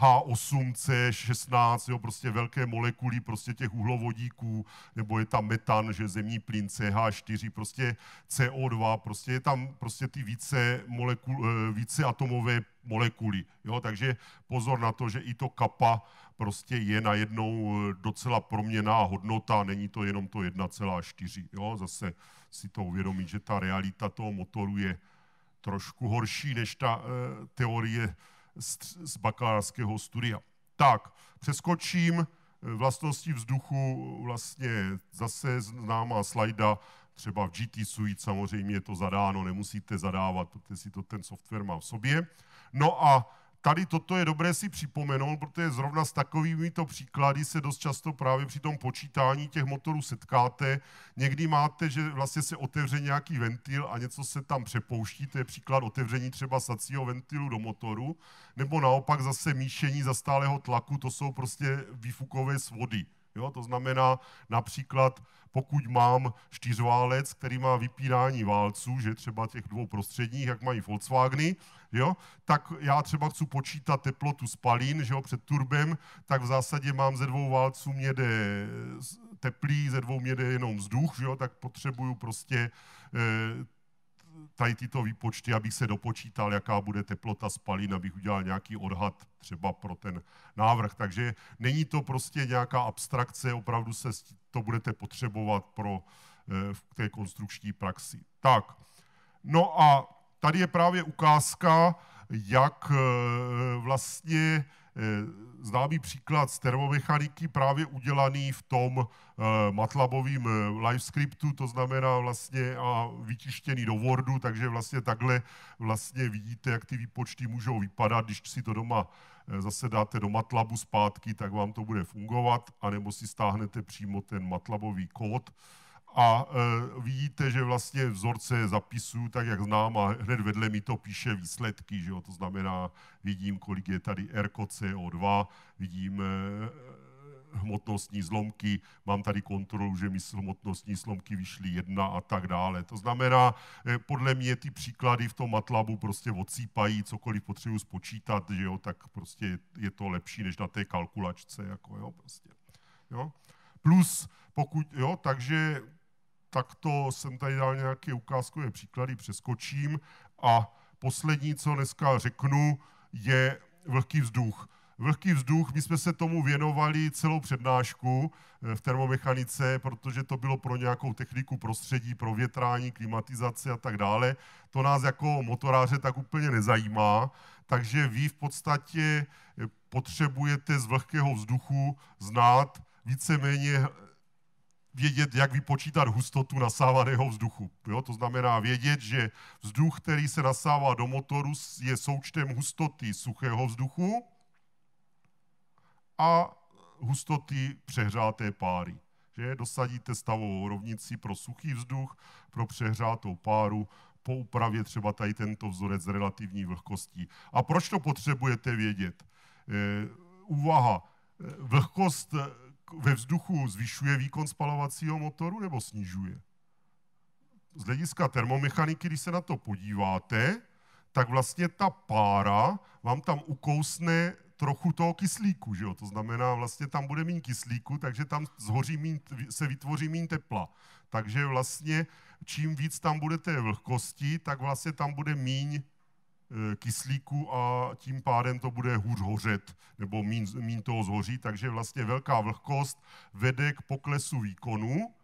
H8, eh, C16, jo, prostě velké molekuly prostě těch uhlovodíků, nebo je tam metan, že zemní plyn CH4, prostě CO2, prostě je tam prostě ty více, molekul, eh, více atomové molekuly. Jo? Takže pozor na to, že i to kappa prostě je najednou eh, docela proměná hodnota, není to jenom to 1,4. Jo? Zase si to uvědomit, že ta realita toho motoru je trošku horší než ta e, teorie z, z bakalářského studia. Tak, přeskočím vlastnosti vzduchu, vlastně zase známá slajda, Třeba v GT Suite samozřejmě je to zadáno, nemusíte zadávat, protože si to ten software má v sobě. No a tady toto je dobré si připomenout, protože zrovna s takovými to příklady se dost často právě při tom počítání těch motorů setkáte. Někdy máte, že vlastně se otevře nějaký ventil a něco se tam přepouští, to je příklad otevření třeba sacího ventilu do motoru, nebo naopak zase míšení zastálého tlaku, to jsou prostě výfukové svody. Jo, to znamená například, pokud mám čtyřválec, který má vypínání válců, že třeba těch dvou prostředních, jak mají Volkswageny, jo, tak já třeba chci počítat teplotu spalin že jo, před turbem, tak v zásadě mám ze dvou válců mě jde teplý, ze dvou mě jde jenom vzduch, že jo, tak potřebuju prostě eh, tady tyto výpočty, abych se dopočítal, jaká bude teplota spalin, abych udělal nějaký odhad třeba pro ten návrh. Takže není to prostě nějaká abstrakce, opravdu se to budete potřebovat pro eh, v té konstrukční praxi. Tak, no a tady je právě ukázka, jak eh, vlastně Eh, známý příklad termomechaniky právě udělaný v tom eh, Matlabovým eh, livescriptu, to znamená vlastně a vytištěný do Wordu, takže vlastně takhle vlastně vidíte, jak ty výpočty můžou vypadat, když si to doma zase dáte do Matlabu zpátky, tak vám to bude fungovat, anebo si stáhnete přímo ten Matlabový kód, a e, vidíte, že vlastně vzorce zapisuju tak jak znám, a hned vedle mi to píše výsledky, že jo? to znamená, vidím, kolik je tady co 2 vidím e, hmotnostní zlomky, mám tady kontrolu, že mi hmotnostní zlomky vyšly jedna a tak dále. To znamená, eh, podle mě ty příklady v tom MATLABu prostě odsýpají, cokoliv potřebuji spočítat, že jo, tak prostě je to lepší než na té kalkulačce, jako jo, prostě. Jo. Plus, pokud, jo, takže tak to jsem tady dal nějaké ukázkové příklady, přeskočím. A poslední, co dneska řeknu, je vlhký vzduch. Vlhký vzduch, my jsme se tomu věnovali celou přednášku eh, v termomechanice, protože to bylo pro nějakou techniku prostředí, pro větrání, klimatizaci a tak dále. To nás jako motoráře tak úplně nezajímá, takže vy v podstatě eh, potřebujete z vlhkého vzduchu znát víceméně vědět, jak vypočítat hustotu nasávaného vzduchu. Jo? To znamená vědět, že vzduch, který se nasává do motoru, je součtem hustoty suchého vzduchu a hustoty přehřáté páry. Že dosadíte stavovou rovnici pro suchý vzduch, pro přehřátou páru, po úpravě třeba tady tento vzorec z relativní vlhkostí. A proč to potřebujete vědět? E, úvaha, eh, vlhkost ve vzduchu zvyšuje výkon spalovacího motoru nebo snižuje? Z hlediska termomechaniky, když se na to podíváte, tak vlastně ta pára vám tam ukousne trochu toho kyslíku, že jo? to znamená vlastně tam bude méně kyslíku, takže tam zhoří mín, se vytvoří méně tepla. Takže vlastně čím víc tam bude té vlhkosti, tak vlastně tam bude méně. Eh, kyslíku a tím pádem to bude hůř hořet, nebo mín, mín toho zhoří, takže vlastně velká vlhkost vede k poklesu výkonu,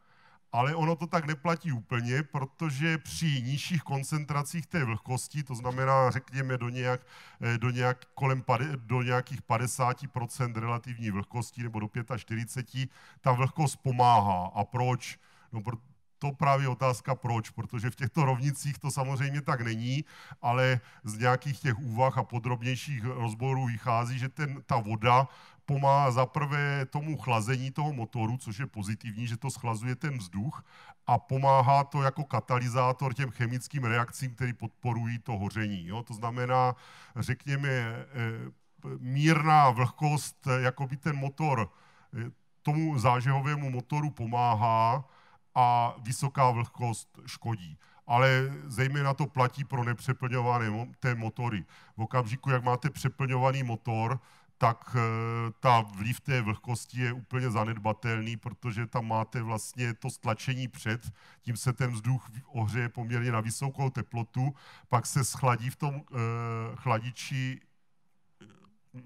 ale ono to tak neplatí úplně, protože při nižších koncentracích té vlhkosti, to znamená řekněme do, nějak, eh, do, nějak, kolem, do nějakých 50% relativní vlhkosti nebo do 45%, ta vlhkost pomáhá. A proč? No, to právě otázka proč, protože v těchto rovnicích to samozřejmě tak není, ale z nějakých těch úvah a podrobnějších rozborů vychází, že ten, ta voda pomáhá zaprvé tomu chlazení toho motoru, což je pozitivní, že to schlazuje ten vzduch a pomáhá to jako katalyzátor těm chemickým reakcím, které podporují to hoření. Jo? To znamená, řekněme, eh, mírná vlhkost, eh, jako by ten motor eh, tomu zážehovému motoru pomáhá, a vysoká vlhkost škodí. Ale zejména to platí pro nepřeplňované té motory. V okamžiku, jak máte přeplňovaný motor, tak eh, ta vliv té vlhkosti je úplně zanedbatelný, protože tam máte vlastně to stlačení před, tím se ten vzduch ohřeje poměrně na vysokou teplotu, pak se schladí v tom eh, chladiči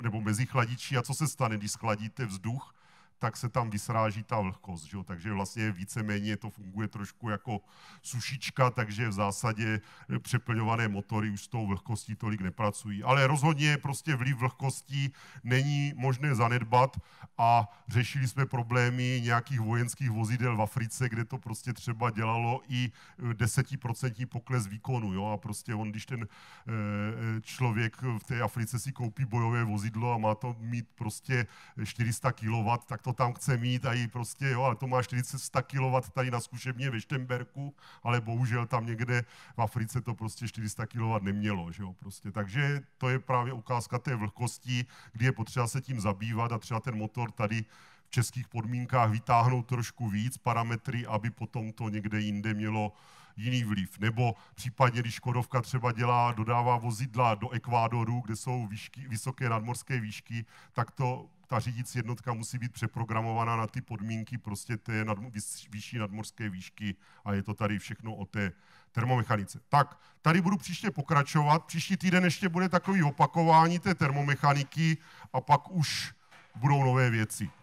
nebo mezi chladiči a co se stane, když schladíte vzduch, tak se tam vysráží ta vlhkost. Že jo? Takže vlastně víceméně to funguje trošku jako sušička, takže v zásadě eh, přeplňované motory už s tou vlhkostí tolik nepracují. Ale rozhodně prostě vliv vlhkostí není možné zanedbat a řešili jsme problémy nějakých vojenských vozidel v Africe, kde to prostě třeba dělalo i eh, desetiprocentní pokles výkonu. Jo? A prostě on, když ten eh, člověk v té Africe si koupí bojové vozidlo a má to mít prostě 400 kW, tak to to tam chce mít a jí prostě, jo, ale to má 400 kW tady na zkušebně ve Štemberku, ale bohužel tam někde v Africe to prostě 400 kW nemělo, že jo, prostě. Takže to je právě ukázka té vlhkosti, kdy je potřeba se tím zabývat a třeba ten motor tady v českých podmínkách vytáhnout trošku víc parametry, aby potom to někde jinde mělo jiný vliv. Nebo případně, když Škodovka třeba dělá, dodává vozidla do Ekvádoru, kde jsou výšky, vysoké nadmorské výšky, tak to ta řídící jednotka musí být přeprogramovaná na ty podmínky prostě té nad, vyšší nadmorské výšky a je to tady všechno o té termomechanice. Tak, tady budu příště pokračovat. Příští týden ještě bude takový opakování té termomechaniky a pak už budou nové věci.